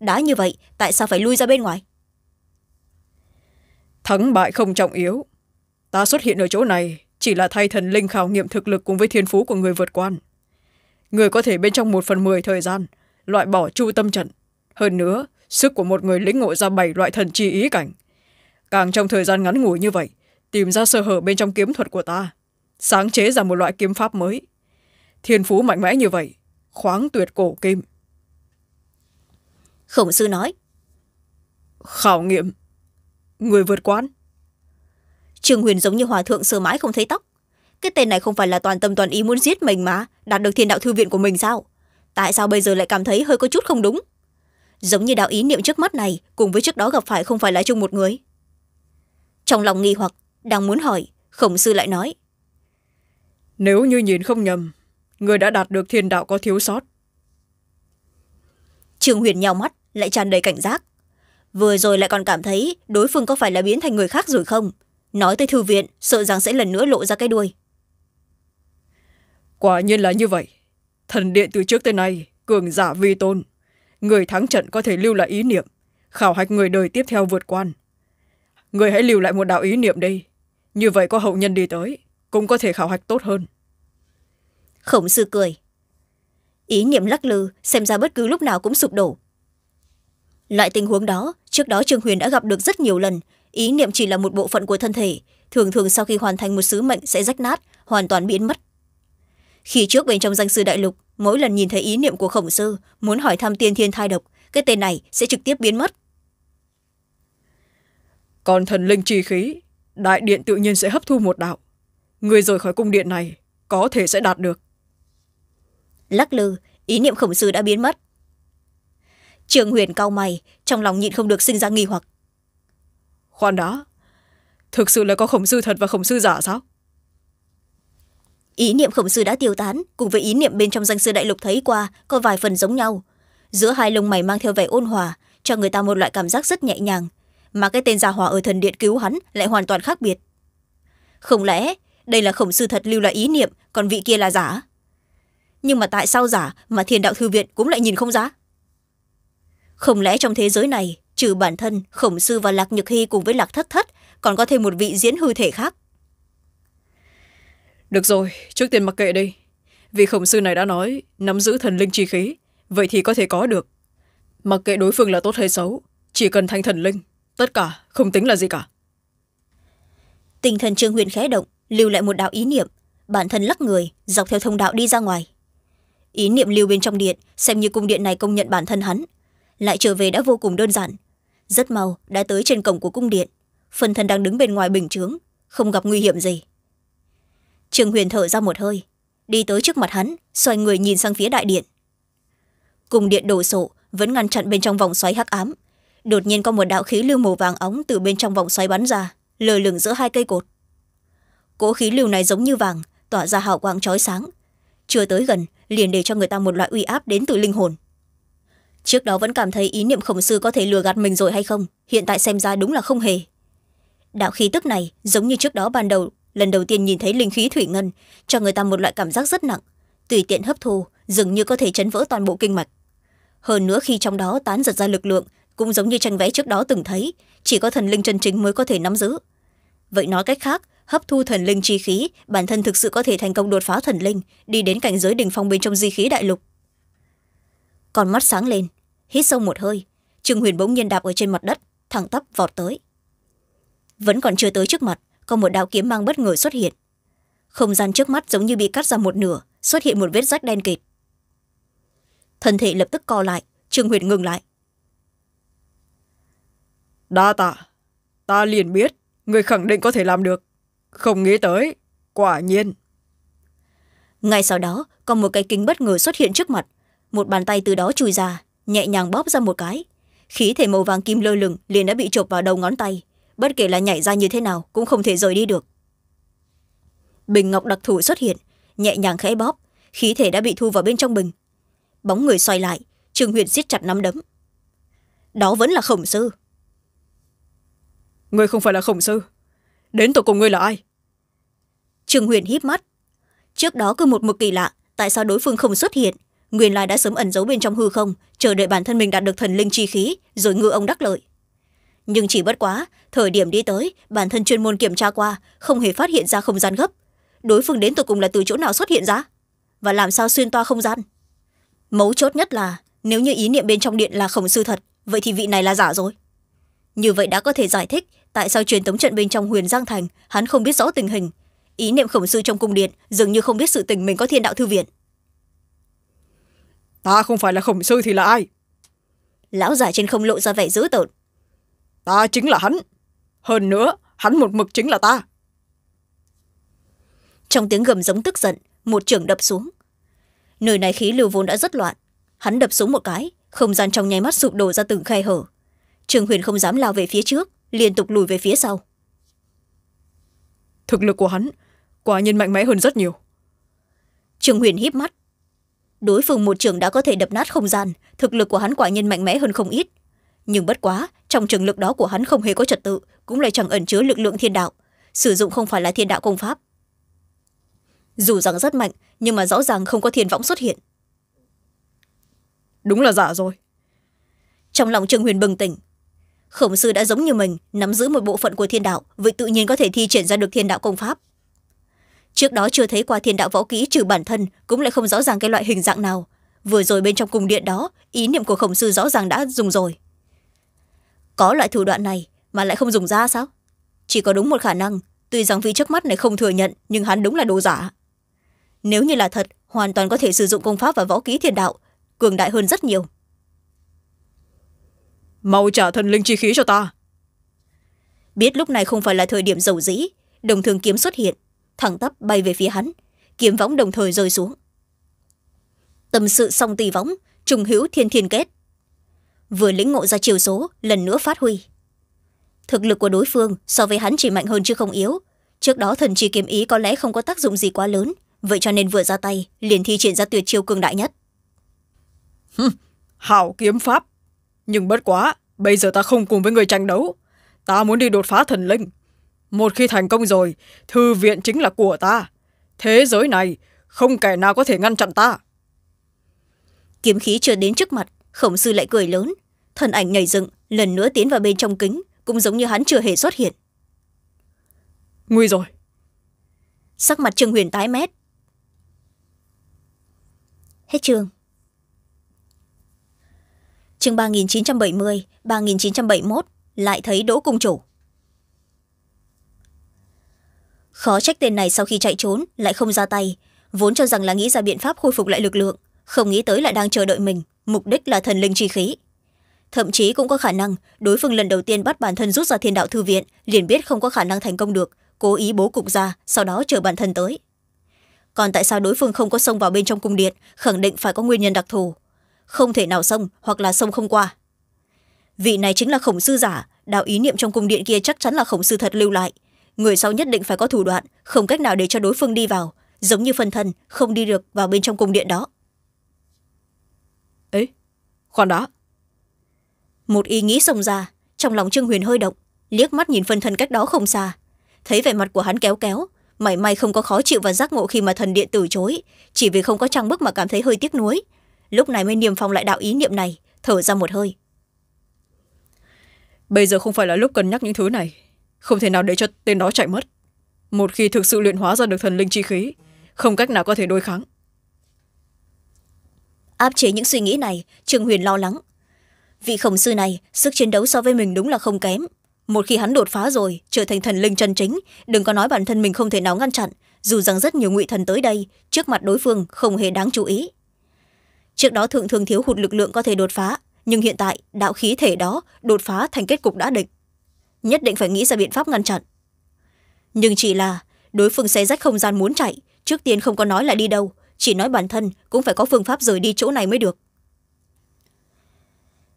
S1: đã như vậy tại sao phải lui ra bên ngoài thắng bại không trọng yếu ta xuất hiện ở chỗ này chỉ là thay thần linh khảo nghiệm thực lực cùng với thiên phú của người vượt quan người có thể bên trong một phần mười thời gian loại bỏ chu tâm trận hơn nữa sức của một người lĩnh ngộ ra bảy loại thần chi ý cảnh càng trong thời gian ngắn ngủi như vậy tìm ra sơ hở bên trong kiếm thuật của ta sáng chế ra một loại kiếm pháp mới thiên phú mạnh mẽ như vậy khoáng tuyệt cổ kim khổng sư nói khảo nghiệm người vượt quan trương huyền giống như hòa thượng sơ mãi không thấy tóc cái tên này không phải là toàn tâm toàn ý muốn giết mình mà đạt được thiên đạo thư viện của mình sao tại sao bây giờ lại cảm thấy hơi có chút không đúng giống như đạo ý niệm trước mắt này cùng với trước đó gặp phải không phải là chung một người trong lòng nghi hoặc đang muốn hỏi khổng sư lại nói nếu như nhìn không nhầm người đã đạt được thiên đạo có thiếu sót trương huyền nhau mắt lại tràn đầy cảnh giác vừa rồi lại còn cảm thấy đối phương có phải là biến thành người khác rồi không nói tới thư viện sợ rằng sẽ lần nữa lộ ra cái đuôi quả nhiên là như vậy thần điện từ trước tới nay cường giả vi tôn người thắng trận có thể lưu lại ý niệm khảo hạch người đời tiếp theo vượt quan người hãy lưu lại một đạo ý niệm đi như vậy có hậu nhân đi tới cũng có thể khảo hạch tốt hơn khổng sư cười ý niệm lắc lư xem ra bất cứ lúc nào cũng sụp đổ loại tình huống đó trước đó trương huyền đã gặp được rất nhiều lần ý niệm chỉ là một bộ phận của thân thể thường thường sau khi hoàn thành một sứ mệnh sẽ rách nát hoàn toàn biến mất khi trước bên trong danh sư đại lục mỗi lần nhìn thấy ý niệm của khổng sư muốn hỏi thăm tiên thiên thai độc cái tên này sẽ trực tiếp biến mất còn thần linh chi khí đại điện tự nhiên sẽ hấp thu một đạo người rời khỏi cung điện này có thể sẽ đạt được lắc lư ý niệm khổng sư đã biến mất Trường huyền cao mày trong lòng nhịn không được sinh ra nghi hoặc khoan đã thực sự là có khổng sư thật và khổng sư giả sao ý niệm khổng sư đã tiêu tán cùng với ý niệm bên trong danh sư đại lục thấy qua có vài phần giống nhau giữa hai lông mày mang theo vẻ ôn hòa cho người ta một loại cảm giác rất nhẹ nhàng mà cái tên gia hòa ở thần điện cứu hắn lại hoàn toàn khác biệt không lẽ đây là khổng sư thật lưu lại ý niệm còn vị kia là giả nhưng mà tại sao giả mà thiền đạo thư viện cũng lại nhìn không ra không lẽ trong thế giới này trừ bản thân khổng sư và lạc nhược hy cùng với lạc thất thất còn có thêm một vị diễn hư thể khác được rồi trước tiên mặc kệ đây vì khổng sư này đã nói nắm giữ thần linh chi khí vậy thì có thể có được mặc kệ đối phương là tốt hay xấu chỉ cần thanh thần linh tất cả không tính là gì cả tinh thần trương huyền khẽ động lưu lại một đạo ý niệm bản thân lắc người dọc theo thông đạo đi ra ngoài ý niệm lưu bên trong điện xem như cung điện này công nhận bản thân hắn lại trở về đã vô cùng đơn giản rất mau đã tới trên cổng của cung điện phần thân đang đứng bên ngoài bình chướng không gặp nguy hiểm gì trường huyền thở ra một hơi đi tới trước mặt hắn xoay người nhìn sang phía đại điện Cung điện đổ sộ vẫn ngăn chặn bên trong vòng xoáy hắc ám đột nhiên có một đạo khí lưu màu vàng óng từ bên trong vòng xoáy bắn ra lờ lửng giữa hai cây cột cỗ khí lưu này giống như vàng tỏa ra hào quang trói sáng chưa tới gần liền để cho người ta một loại uy áp đến từ linh hồn trước đó vẫn cảm thấy ý niệm khổng sư có thể lừa gạt mình rồi hay không hiện tại xem ra đúng là không hề đạo khí tức này giống như trước đó ban đầu lần đầu tiên nhìn thấy linh khí thủy ngân cho người ta một loại cảm giác rất nặng tùy tiện hấp thu dường như có thể chấn vỡ toàn bộ kinh mạch hơn nữa khi trong đó tán giật ra lực lượng cũng giống như tranh vẽ trước đó từng thấy chỉ có thần linh chân chính mới có thể nắm giữ vậy nói cách khác hấp thu thần linh chi khí bản thân thực sự có thể thành công đột phá thần linh đi đến cảnh giới đỉnh phong bên trong di khí đại lục con mắt sáng lên hít sâu một hơi trương huyền bỗng nhiên đạp ở trên mặt đất thẳng tắp vọt tới vẫn còn chưa tới trước mặt có một đạo kiếm mang bất ngờ xuất hiện không gian trước mắt giống như bị cắt ra một nửa xuất hiện một vết rách đen kịt thân thể lập tức co lại trương huyền ngừng lại đa tạ ta liền biết người khẳng định có thể làm được không nghĩ tới quả nhiên ngay sau đó còn một cái kính bất ngờ xuất hiện trước mặt một bàn tay từ đó chui ra nhẹ nhàng bóp ra một cái khí thể màu vàng kim lơ lửng liền đã bị chộp vào đầu ngón tay bất kể là nhảy ra như thế nào cũng không thể rời đi được bình ngọc đặc thù xuất hiện nhẹ nhàng khẽ bóp khí thể đã bị thu vào bên trong bình bóng người xoay lại trương huyền siết chặt nắm đấm đó vẫn là khổng sư ngươi không phải là khổng sư đến tổ cùng ngươi là ai trương huyền híp mắt trước đó cứ một mực kỳ lạ tại sao đối phương không xuất hiện nguyên lai đã sớm ẩn giấu bên trong hư không chờ đợi bản thân mình đạt được thần linh chi khí rồi ngư ông đắc lợi nhưng chỉ bất quá thời điểm đi tới bản thân chuyên môn kiểm tra qua không hề phát hiện ra không gian gấp đối phương đến từ cùng là từ chỗ nào xuất hiện ra và làm sao xuyên toa không gian mấu chốt nhất là nếu như ý niệm bên trong điện là khổng sư thật vậy thì vị này là giả rồi như vậy đã có thể giải thích tại sao truyền tống trận bên trong huyền giang thành hắn không biết rõ tình hình ý niệm khổng sư trong cung điện dường như không biết sự tình mình có thiên đạo thư viện ta không phải là khổng sư thì là ai lão già trên không lộ ra vẻ dữ tợn ta chính là hắn hơn nữa hắn một mực chính là ta trong tiếng gầm giống tức giận một trưởng đập xuống nơi này khí lưu vốn đã rất loạn hắn đập xuống một cái không gian trong nháy mắt sụp đổ ra từng khe hở trường huyền không dám lao về phía trước liên tục lùi về phía sau thực lực của hắn quả nhân mạnh mẽ hơn rất nhiều trường huyền híp mắt đối phương một trường đã có thể đập nát không gian thực lực của hắn quả nhiên mạnh mẽ hơn không ít nhưng bất quá trong trường lực đó của hắn không hề có trật tự cũng lại chẳng ẩn chứa lực lượng thiên đạo sử dụng không phải là thiên đạo công pháp dù rằng rất mạnh nhưng mà rõ ràng không có thiên võng xuất hiện đúng là giả rồi trong lòng trương huyền bừng tỉnh khổng sư đã giống như mình nắm giữ một bộ phận của thiên đạo vậy tự nhiên có thể thi triển ra được thiên đạo công pháp trước đó chưa thấy qua thiên đạo võ kỹ trừ bản thân cũng lại không rõ ràng cái loại hình dạng nào vừa rồi bên trong cung điện đó ý niệm của khổng sư rõ ràng đã dùng rồi có loại thủ đoạn này mà lại không dùng ra sao chỉ có đúng một khả năng tuy rằng vị trước mắt này không thừa nhận nhưng hắn đúng là đồ giả nếu như là thật hoàn toàn có thể sử dụng công pháp và võ kỹ thiên đạo cường đại hơn rất nhiều mau trả thần linh chi khí cho ta biết lúc này không phải là thời điểm dầu dĩ đồng thường kiếm xuất hiện thẳng tắp bay về phía hắn kiếm võng đồng thời rơi xuống tâm sự song tỳ võng trùng hữu thiên thiên kết vừa lĩnh ngộ ra chiều số lần nữa phát huy thực lực của đối phương so với hắn chỉ mạnh hơn chứ không yếu trước đó thần chi kiếm ý có lẽ không có tác dụng gì quá lớn vậy cho nên vừa ra tay liền thi triển ra tuyệt chiêu cường đại nhất hảo kiếm pháp nhưng bất quá bây giờ ta không cùng với người tranh đấu ta muốn đi đột phá thần linh một khi thành công rồi thư viện chính là của ta thế giới này không kẻ nào có thể ngăn chặn ta kiếm khí chưa đến trước mặt khổng sư lại cười lớn thân ảnh nhảy dựng lần nữa tiến vào bên trong kính cũng giống như hắn chưa hề xuất hiện nguy rồi sắc mặt trương huyền tái mét hết trường chương ba nghìn chín trăm bảy mươi ba nghìn chín trăm bảy mươi một lại thấy đỗ cung chủ khó trách tên này sau khi chạy trốn lại không ra tay vốn cho rằng là nghĩ ra biện pháp khôi phục lại lực lượng không nghĩ tới lại đang chờ đợi mình mục đích là thần linh chi khí thậm chí cũng có khả năng đối phương lần đầu tiên bắt bản thân rút ra thiên đạo thư viện liền biết không có khả năng thành công được cố ý bố cục ra sau đó chờ bản thân tới còn tại sao đối phương không có sông vào bên trong cung điện khẳng định phải có nguyên nhân đặc thù không thể nào sông hoặc là sông không qua vị này chính là khổng sư giả đạo ý niệm trong cung điện kia chắc chắn là khổng sư thật lưu lại người sau nhất định phải có thủ đoạn không cách nào để cho đối phương đi vào giống như phân thân không đi được vào bên trong cung điện đó ấy khoan đã một ý nghĩ xông ra trong lòng trương huyền hơi động liếc mắt nhìn phân thân cách đó không xa thấy vẻ mặt của hắn kéo kéo mảy may không có khó chịu và giác ngộ khi mà thần điện từ chối chỉ vì không có trang bức mà cảm thấy hơi tiếc nuối lúc này mới niềm phong lại đạo ý niệm này thở ra một hơi bây giờ không phải là lúc cần nhắc những thứ này không thể nào để cho tên đó chạy mất một khi thực sự luyện hóa ra được thần linh chi khí không cách nào có thể đối kháng áp chế những suy nghĩ này trương huyền lo lắng vị khổng sư này sức chiến đấu so với mình đúng là không kém một khi hắn đột phá rồi trở thành thần linh chân chính đừng có nói bản thân mình không thể nào ngăn chặn dù rằng rất nhiều ngụy thần tới đây trước mặt đối phương không hề đáng chú ý trước đó thượng thường thiếu hụt lực lượng có thể đột phá nhưng hiện tại đạo khí thể đó đột phá thành kết cục đã định nhất định phải nghĩ ra biện pháp ngăn chặn nhưng chỉ là đối phương xe rách không gian muốn chạy trước tiên không có nói là đi đâu chỉ nói bản thân cũng phải có phương pháp rời đi chỗ này mới được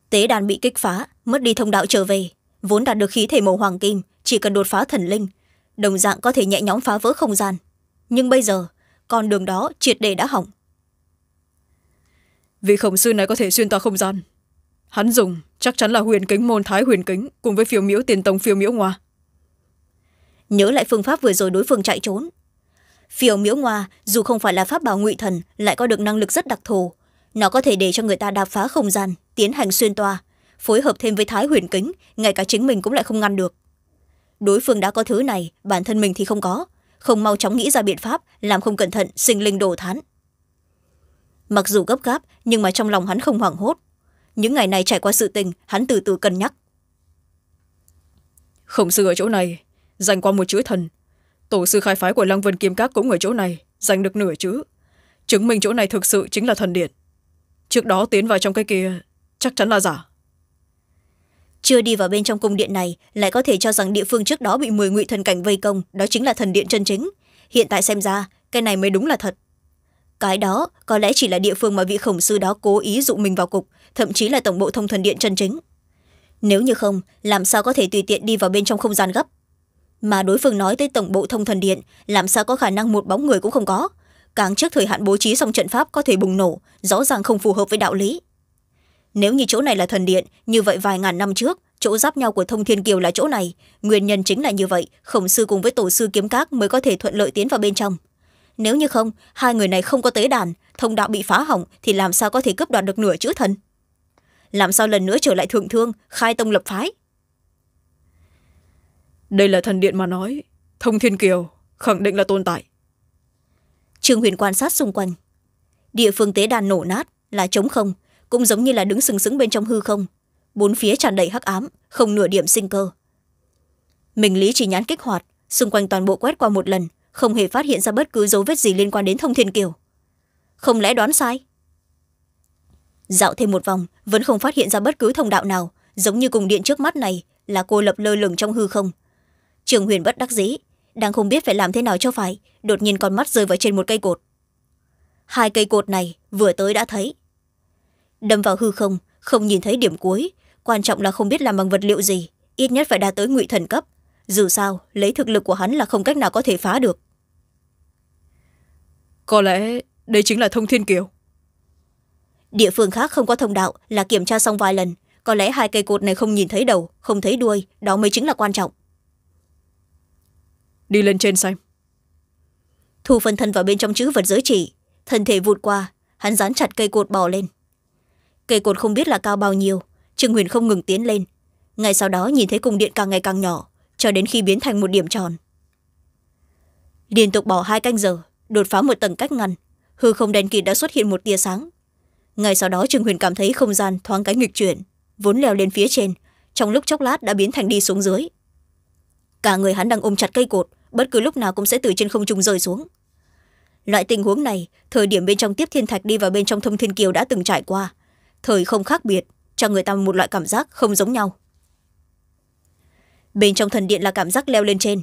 S1: tế đàn bị kích phá mất đi thông đạo trở về vốn đạt được khí thể màu hoàng kim chỉ cần đột phá thần linh đồng dạng có thể nhẹ nhõm phá vỡ không gian nhưng bây giờ con đường đó triệt đề đã hỏng vì khổng sư này có thể xuyên tòa không gian hắn dùng chắc chắn là huyền kính môn thái huyền kính cùng với phiêu miễu tiền tông phiêu miễu ngoa nhớ lại phương pháp vừa rồi đối phương chạy trốn phiêu miễu ngoa dù không phải là pháp bảo ngụy thần lại có được năng lực rất đặc thù nó có thể để cho người ta đạp phá không gian tiến hành xuyên toa phối hợp thêm với thái huyền kính ngay cả chính mình cũng lại không ngăn được đối phương đã có thứ này bản thân mình thì không có không mau chóng nghĩ ra biện pháp làm không cẩn thận sinh linh đồ thán mặc dù gấp gáp nhưng mà trong lòng hắn không hoảng hốt những ngày này trải qua sự tình hắn từ từ cân nhắc khổng sư ở chỗ này dành qua một chữ thần tổ sư khai phái của lăng vân kiếm các cũng ở chỗ này giành được nửa chữ chứng minh chỗ này thực sự chính là thần điện trước đó tiến vào trong cái kia chắc chắn là giả chưa đi vào bên trong cung điện này lại có thể cho rằng địa phương trước đó bị mười ngụy thần cảnh vây công đó chính là thần điện chân chính hiện tại xem ra cái này mới đúng là thật cái đó có lẽ chỉ là địa phương mà vị khổng sư đó cố ý dụ mình vào cục thậm chí là tổng bộ thông thần điện chân chính nếu như không làm sao có thể tùy tiện đi vào bên trong không gian gấp mà đối phương nói tới tổng bộ thông thần điện làm sao có khả năng một bóng người cũng không có càng trước thời hạn bố trí xong trận pháp có thể bùng nổ rõ ràng không phù hợp với đạo lý nếu như chỗ này là thần điện như vậy vài ngàn năm trước chỗ giáp nhau của thông thiên kiều là chỗ này nguyên nhân chính là như vậy khổng sư cùng với tổ sư kiếm các mới có thể thuận lợi tiến vào bên trong nếu như không hai người này không có tế đàn thông đạo bị phá hỏng thì làm sao có thể cướp đoạt được nửa chữ thần làm sao lần nữa trở lại thượng thương khai tông lập phái đây là thần điện mà nói thông thiên kiều khẳng định là tồn tại trương huyền quan sát xung quanh địa phương tế đàn nổ nát là trống không cũng giống như là đứng sừng sững bên trong hư không bốn phía tràn đầy hắc ám không nửa điểm sinh cơ mình lý chỉ nhán kích hoạt xung quanh toàn bộ quét qua một lần không hề phát hiện ra bất cứ dấu vết gì liên quan đến thông thiên kiều không lẽ đoán sai dạo thêm một vòng vẫn không phát hiện ra bất cứ thông đạo nào giống như cùng điện trước mắt này là cô lập lơ lửng trong hư không trường huyền bất đắc dĩ đang không biết phải làm thế nào cho phải đột nhiên con mắt rơi vào trên một cây cột hai cây cột này vừa tới đã thấy đâm vào hư không không nhìn thấy điểm cuối quan trọng là không biết làm bằng vật liệu gì ít nhất phải đạt tới ngụy thần cấp dù sao lấy thực lực của hắn là không cách nào có thể phá được có lẽ đây chính là thông thiên kiều địa phương khác không có thông đạo là kiểm tra xong vài lần có lẽ hai cây cột này không nhìn thấy đầu không thấy đuôi đó mới chính là quan trọng đi lên trên xem thu phân thân vào bên trong chữ vật giới chỉ thân thể vụt qua hắn dán chặt cây cột bò lên cây cột không biết là cao bao nhiêu trương huyền không ngừng tiến lên ngay sau đó nhìn thấy cung điện càng ngày càng nhỏ cho đến khi biến thành một điểm tròn liên tục bỏ hai canh giờ đột phá một tầng cách ngăn hư không đèn kịt đã xuất hiện một tia sáng ngay sau đó trương huyền cảm thấy không gian thoáng cái nghịch chuyển vốn leo lên phía trên trong lúc chốc lát đã biến thành đi xuống dưới cả người hắn đang ôm chặt cây cột bất cứ lúc nào cũng sẽ từ trên không trung rơi xuống loại tình huống này thời điểm bên trong tiếp thiên thạch đi vào bên trong thông thiên kiều đã từng trải qua thời không khác biệt cho người ta một loại cảm giác không giống nhau bên trong thần điện là cảm giác leo lên trên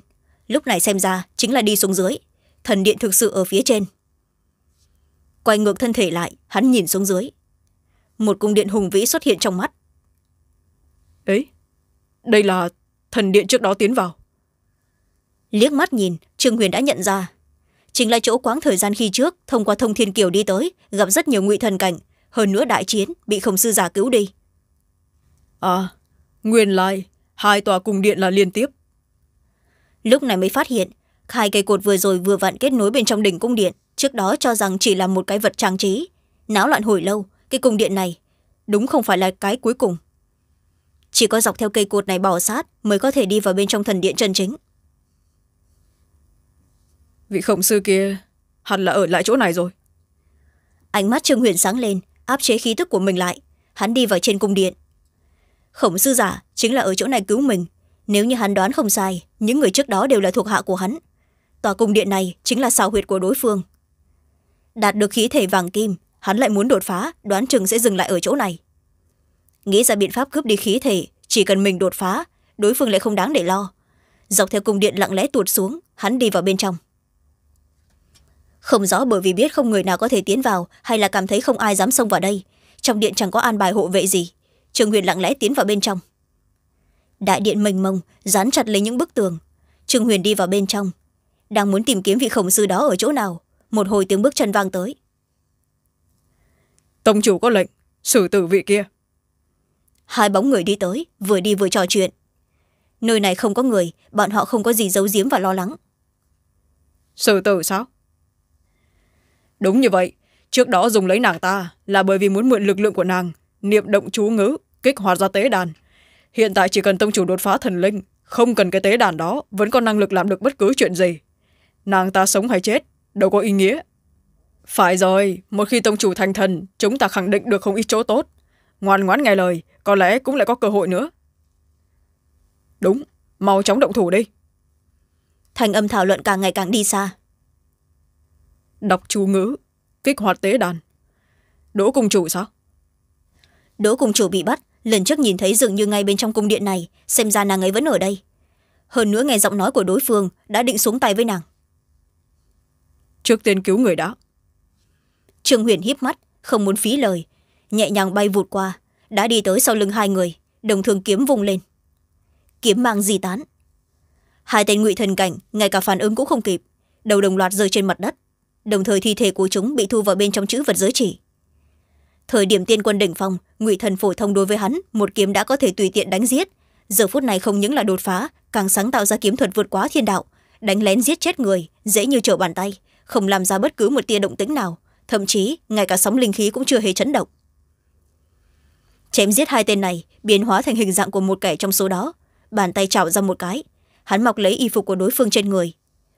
S1: lúc này xem ra chính là đi xuống dưới thần điện thực sự ở phía trên quay ngược thân thể lại hắn nhìn xuống dưới một cung điện hùng vĩ xuất hiện trong mắt ấy đây là thần điện trước đó tiến vào liếc mắt nhìn trương huyền đã nhận ra chính là chỗ quãng thời gian khi trước thông qua thông thiên kiều đi tới gặp rất nhiều ngụy thần cảnh hơn nữa đại chiến bị khổng sư giả cứu đi à nguyên lai hai tòa cung điện là liên tiếp lúc này mới phát hiện hai cây cột vừa rồi vừa vặn kết nối bên trong đỉnh cung điện trước đó cho rằng chỉ là một cái vật trang trí náo loạn hồi lâu cái cung điện này đúng không phải là cái cuối cùng chỉ có dọc theo cây cột này bỏ sát mới có thể đi vào bên trong thần điện chân chính vị khổng sư kia hẳn là ở lại chỗ này rồi ánh mắt trương huyền sáng lên áp chế khí tức của mình lại hắn đi vào trên cung điện khổng sư giả chính là ở chỗ này cứu mình nếu như hắn đoán không sai những người trước đó đều là thuộc hạ của hắn tòa cung điện này chính là xào huyệt của đối phương đạt được khí thể vàng kim hắn lại muốn đột phá đoán chừng sẽ dừng lại ở chỗ này nghĩ ra biện pháp cướp đi khí thể chỉ cần mình đột phá đối phương lại không đáng để lo dọc theo cung điện lặng lẽ tuột xuống hắn đi vào bên trong không rõ bởi vì biết không người nào có thể tiến vào hay là cảm thấy không ai dám xông vào đây trong điện chẳng có an bài hộ vệ gì trường huyền lặng lẽ tiến vào bên trong đại điện mênh mông dán chặt lấy những bức tường trường huyền đi vào bên trong đang muốn tìm kiếm vị khổng sư đó ở chỗ nào một hồi tiếng bước chân vang tới tông chủ có lệnh xử tử vị kia hai bóng người đi tới vừa đi vừa trò chuyện nơi này không có người bọn họ không có gì giấu giếm và lo lắng xử tử sao đúng như vậy trước đó dùng lấy nàng ta là bởi vì muốn mượn lực lượng của nàng niệm động chú ngữ kích hoạt ra tế đàn hiện tại chỉ cần tông chủ đột phá thần linh không cần cái tế đàn đó vẫn có năng lực làm được bất cứ chuyện gì nàng ta sống hay chết đâu có ý nghĩa phải rồi một khi tông chủ thành thần chúng ta khẳng định được không ít chỗ tốt ngoan ngoãn nghe lời có lẽ cũng lại có cơ hội nữa đúng mau chóng động thủ đi thành âm thảo luận càng ngày càng đi xa đọc chú ngữ kích hoạt tế đàn đỗ công chủ sao đỗ công chủ bị bắt lần trước nhìn thấy dường như ngay bên trong cung điện này xem ra nàng ấy vẫn ở đây hơn nữa nghe giọng nói của đối phương đã định xuống tay với nàng trước tiên cứu người đã trương huyền híp mắt không muốn phí lời nhẹ nhàng bay vụt qua đã đi tới sau lưng hai người đồng thường kiếm vùng lên kiếm mang di tán hai tên ngụy thần cảnh ngay cả phản ứng cũng không kịp đầu đồng loạt rơi trên mặt đất đồng thời thi thể của chúng bị thu vào bên trong chữ vật giới chỉ thời điểm tiên quân đỉnh phong ngụy thần phổ thông đối với hắn một kiếm đã có thể tùy tiện đánh giết giờ phút này không những là đột phá càng sáng tạo ra kiếm thuật vượt quá thiên đạo đánh lén giết chết người dễ như trở bàn tay không làm ra bất cứ một tia động tĩnh nào thậm chí ngay cả sóng linh khí cũng chưa hề chấn động chém giết hai tên này biến hóa thành hình dạng của một kẻ trong số đó bàn tay chảo ra một cái hắn mọc lấy y phục của đối phương trên người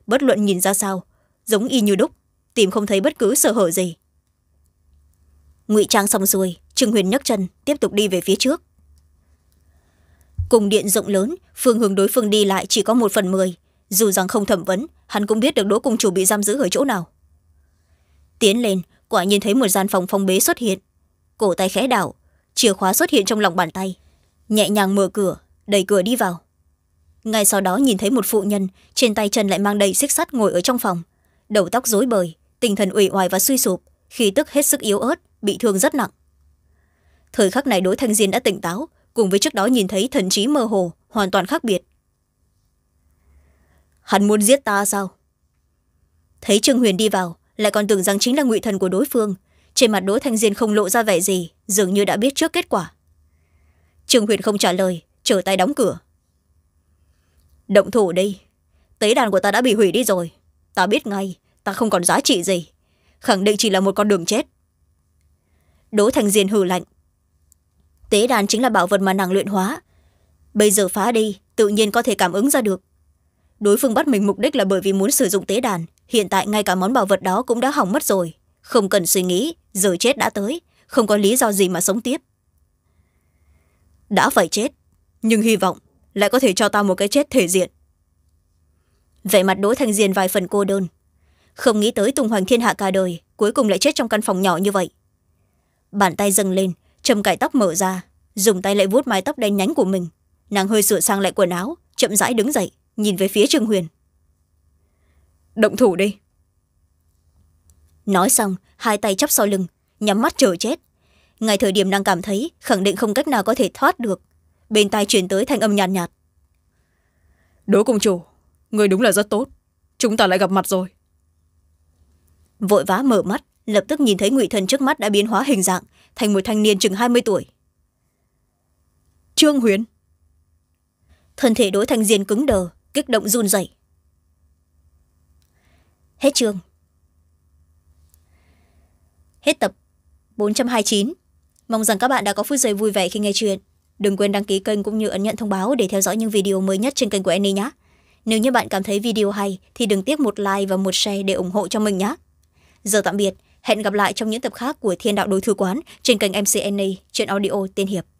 S1: bất luận nhìn ra sao giống y như đúc tìm không thấy bất cứ sơ hở gì ngụy trang xong rồi trương huyền nhấc chân tiếp tục đi về phía trước cùng điện rộng lớn phương hướng đối phương đi lại chỉ có một phần mười dù rằng không thẩm vấn hắn cũng biết được đỗ cung chủ bị giam giữ ở chỗ nào tiến lên quả nhiên thấy một gian phòng phong bế xuất hiện cổ tay khẽ đảo chìa khóa xuất hiện trong lòng bàn tay nhẹ nhàng mở cửa đẩy cửa đi vào ngay sau đó nhìn thấy một phụ nhân trên tay chân lại mang đầy xích sắt ngồi ở trong phòng đầu tóc rối bời tinh thần ủy oải và suy sụp khi tức hết sức yếu ớt bị thương rất nặng thời khắc này đối thanh diên đã tỉnh táo cùng với trước đó nhìn thấy thần trí mơ hồ hoàn toàn khác biệt hắn muốn giết ta sao thấy trương huyền đi vào lại còn tưởng rằng chính là ngụy thần của đối phương trên mặt đỗ thanh diên không lộ ra vẻ gì dường như đã biết trước kết quả trương huyền không trả lời trở tay đóng cửa động thủ đi tế đàn của ta đã bị hủy đi rồi ta biết ngay ta không còn giá trị gì khẳng định chỉ là một con đường chết đỗ thanh diên hừ lạnh tế đàn chính là bảo vật mà nàng luyện hóa bây giờ phá đi tự nhiên có thể cảm ứng ra được đối phương bắt mình mục đích là bởi vì muốn sử dụng tế đàn hiện tại ngay cả món bảo vật đó cũng đã hỏng mất rồi không cần suy nghĩ giờ chết đã tới không có lý do gì mà sống tiếp đã phải chết nhưng hy vọng lại có thể cho ta một cái chết thể diện vẻ mặt đỗ thanh diên vài phần cô đơn không nghĩ tới tùng hoàng thiên hạ cả đời cuối cùng lại chết trong căn phòng nhỏ như vậy bàn tay dâng lên châm cải tóc mở ra dùng tay lại vuốt mái tóc đen nhánh của mình nàng hơi sửa sang lại quần áo chậm rãi đứng dậy nhìn về phía trương huyền động thủ đi nói xong hai tay chắp sau lưng nhắm mắt chờ chết ngay thời điểm đang cảm thấy khẳng định không cách nào có thể thoát được bên tai chuyển tới thanh âm nhàn nhạt, nhạt đỗ công chủ người đúng là rất tốt chúng ta lại gặp mặt rồi vội vã mở mắt lập tức nhìn thấy ngụy thần trước mắt đã biến hóa hình dạng thành một thanh niên chừng hai mươi tuổi trương huyền thân thể đối thanh diên cứng đờ kích động run rẩy hết chương hết tập 429. mong rằng các bạn đã có phút giây vui vẻ khi nghe chuyện đừng quên đăng ký kênh cũng như ấn nhận thông báo để theo dõi những video mới nhất trên kênh của Annie nhé nếu như bạn cảm thấy video hay thì đừng tiếc một like và một share để ủng hộ cho mình nhé giờ tạm biệt hẹn gặp lại trong những tập khác của thiên đạo đối thư quán trên kênh MC mcna chuyện audio tiên hiệp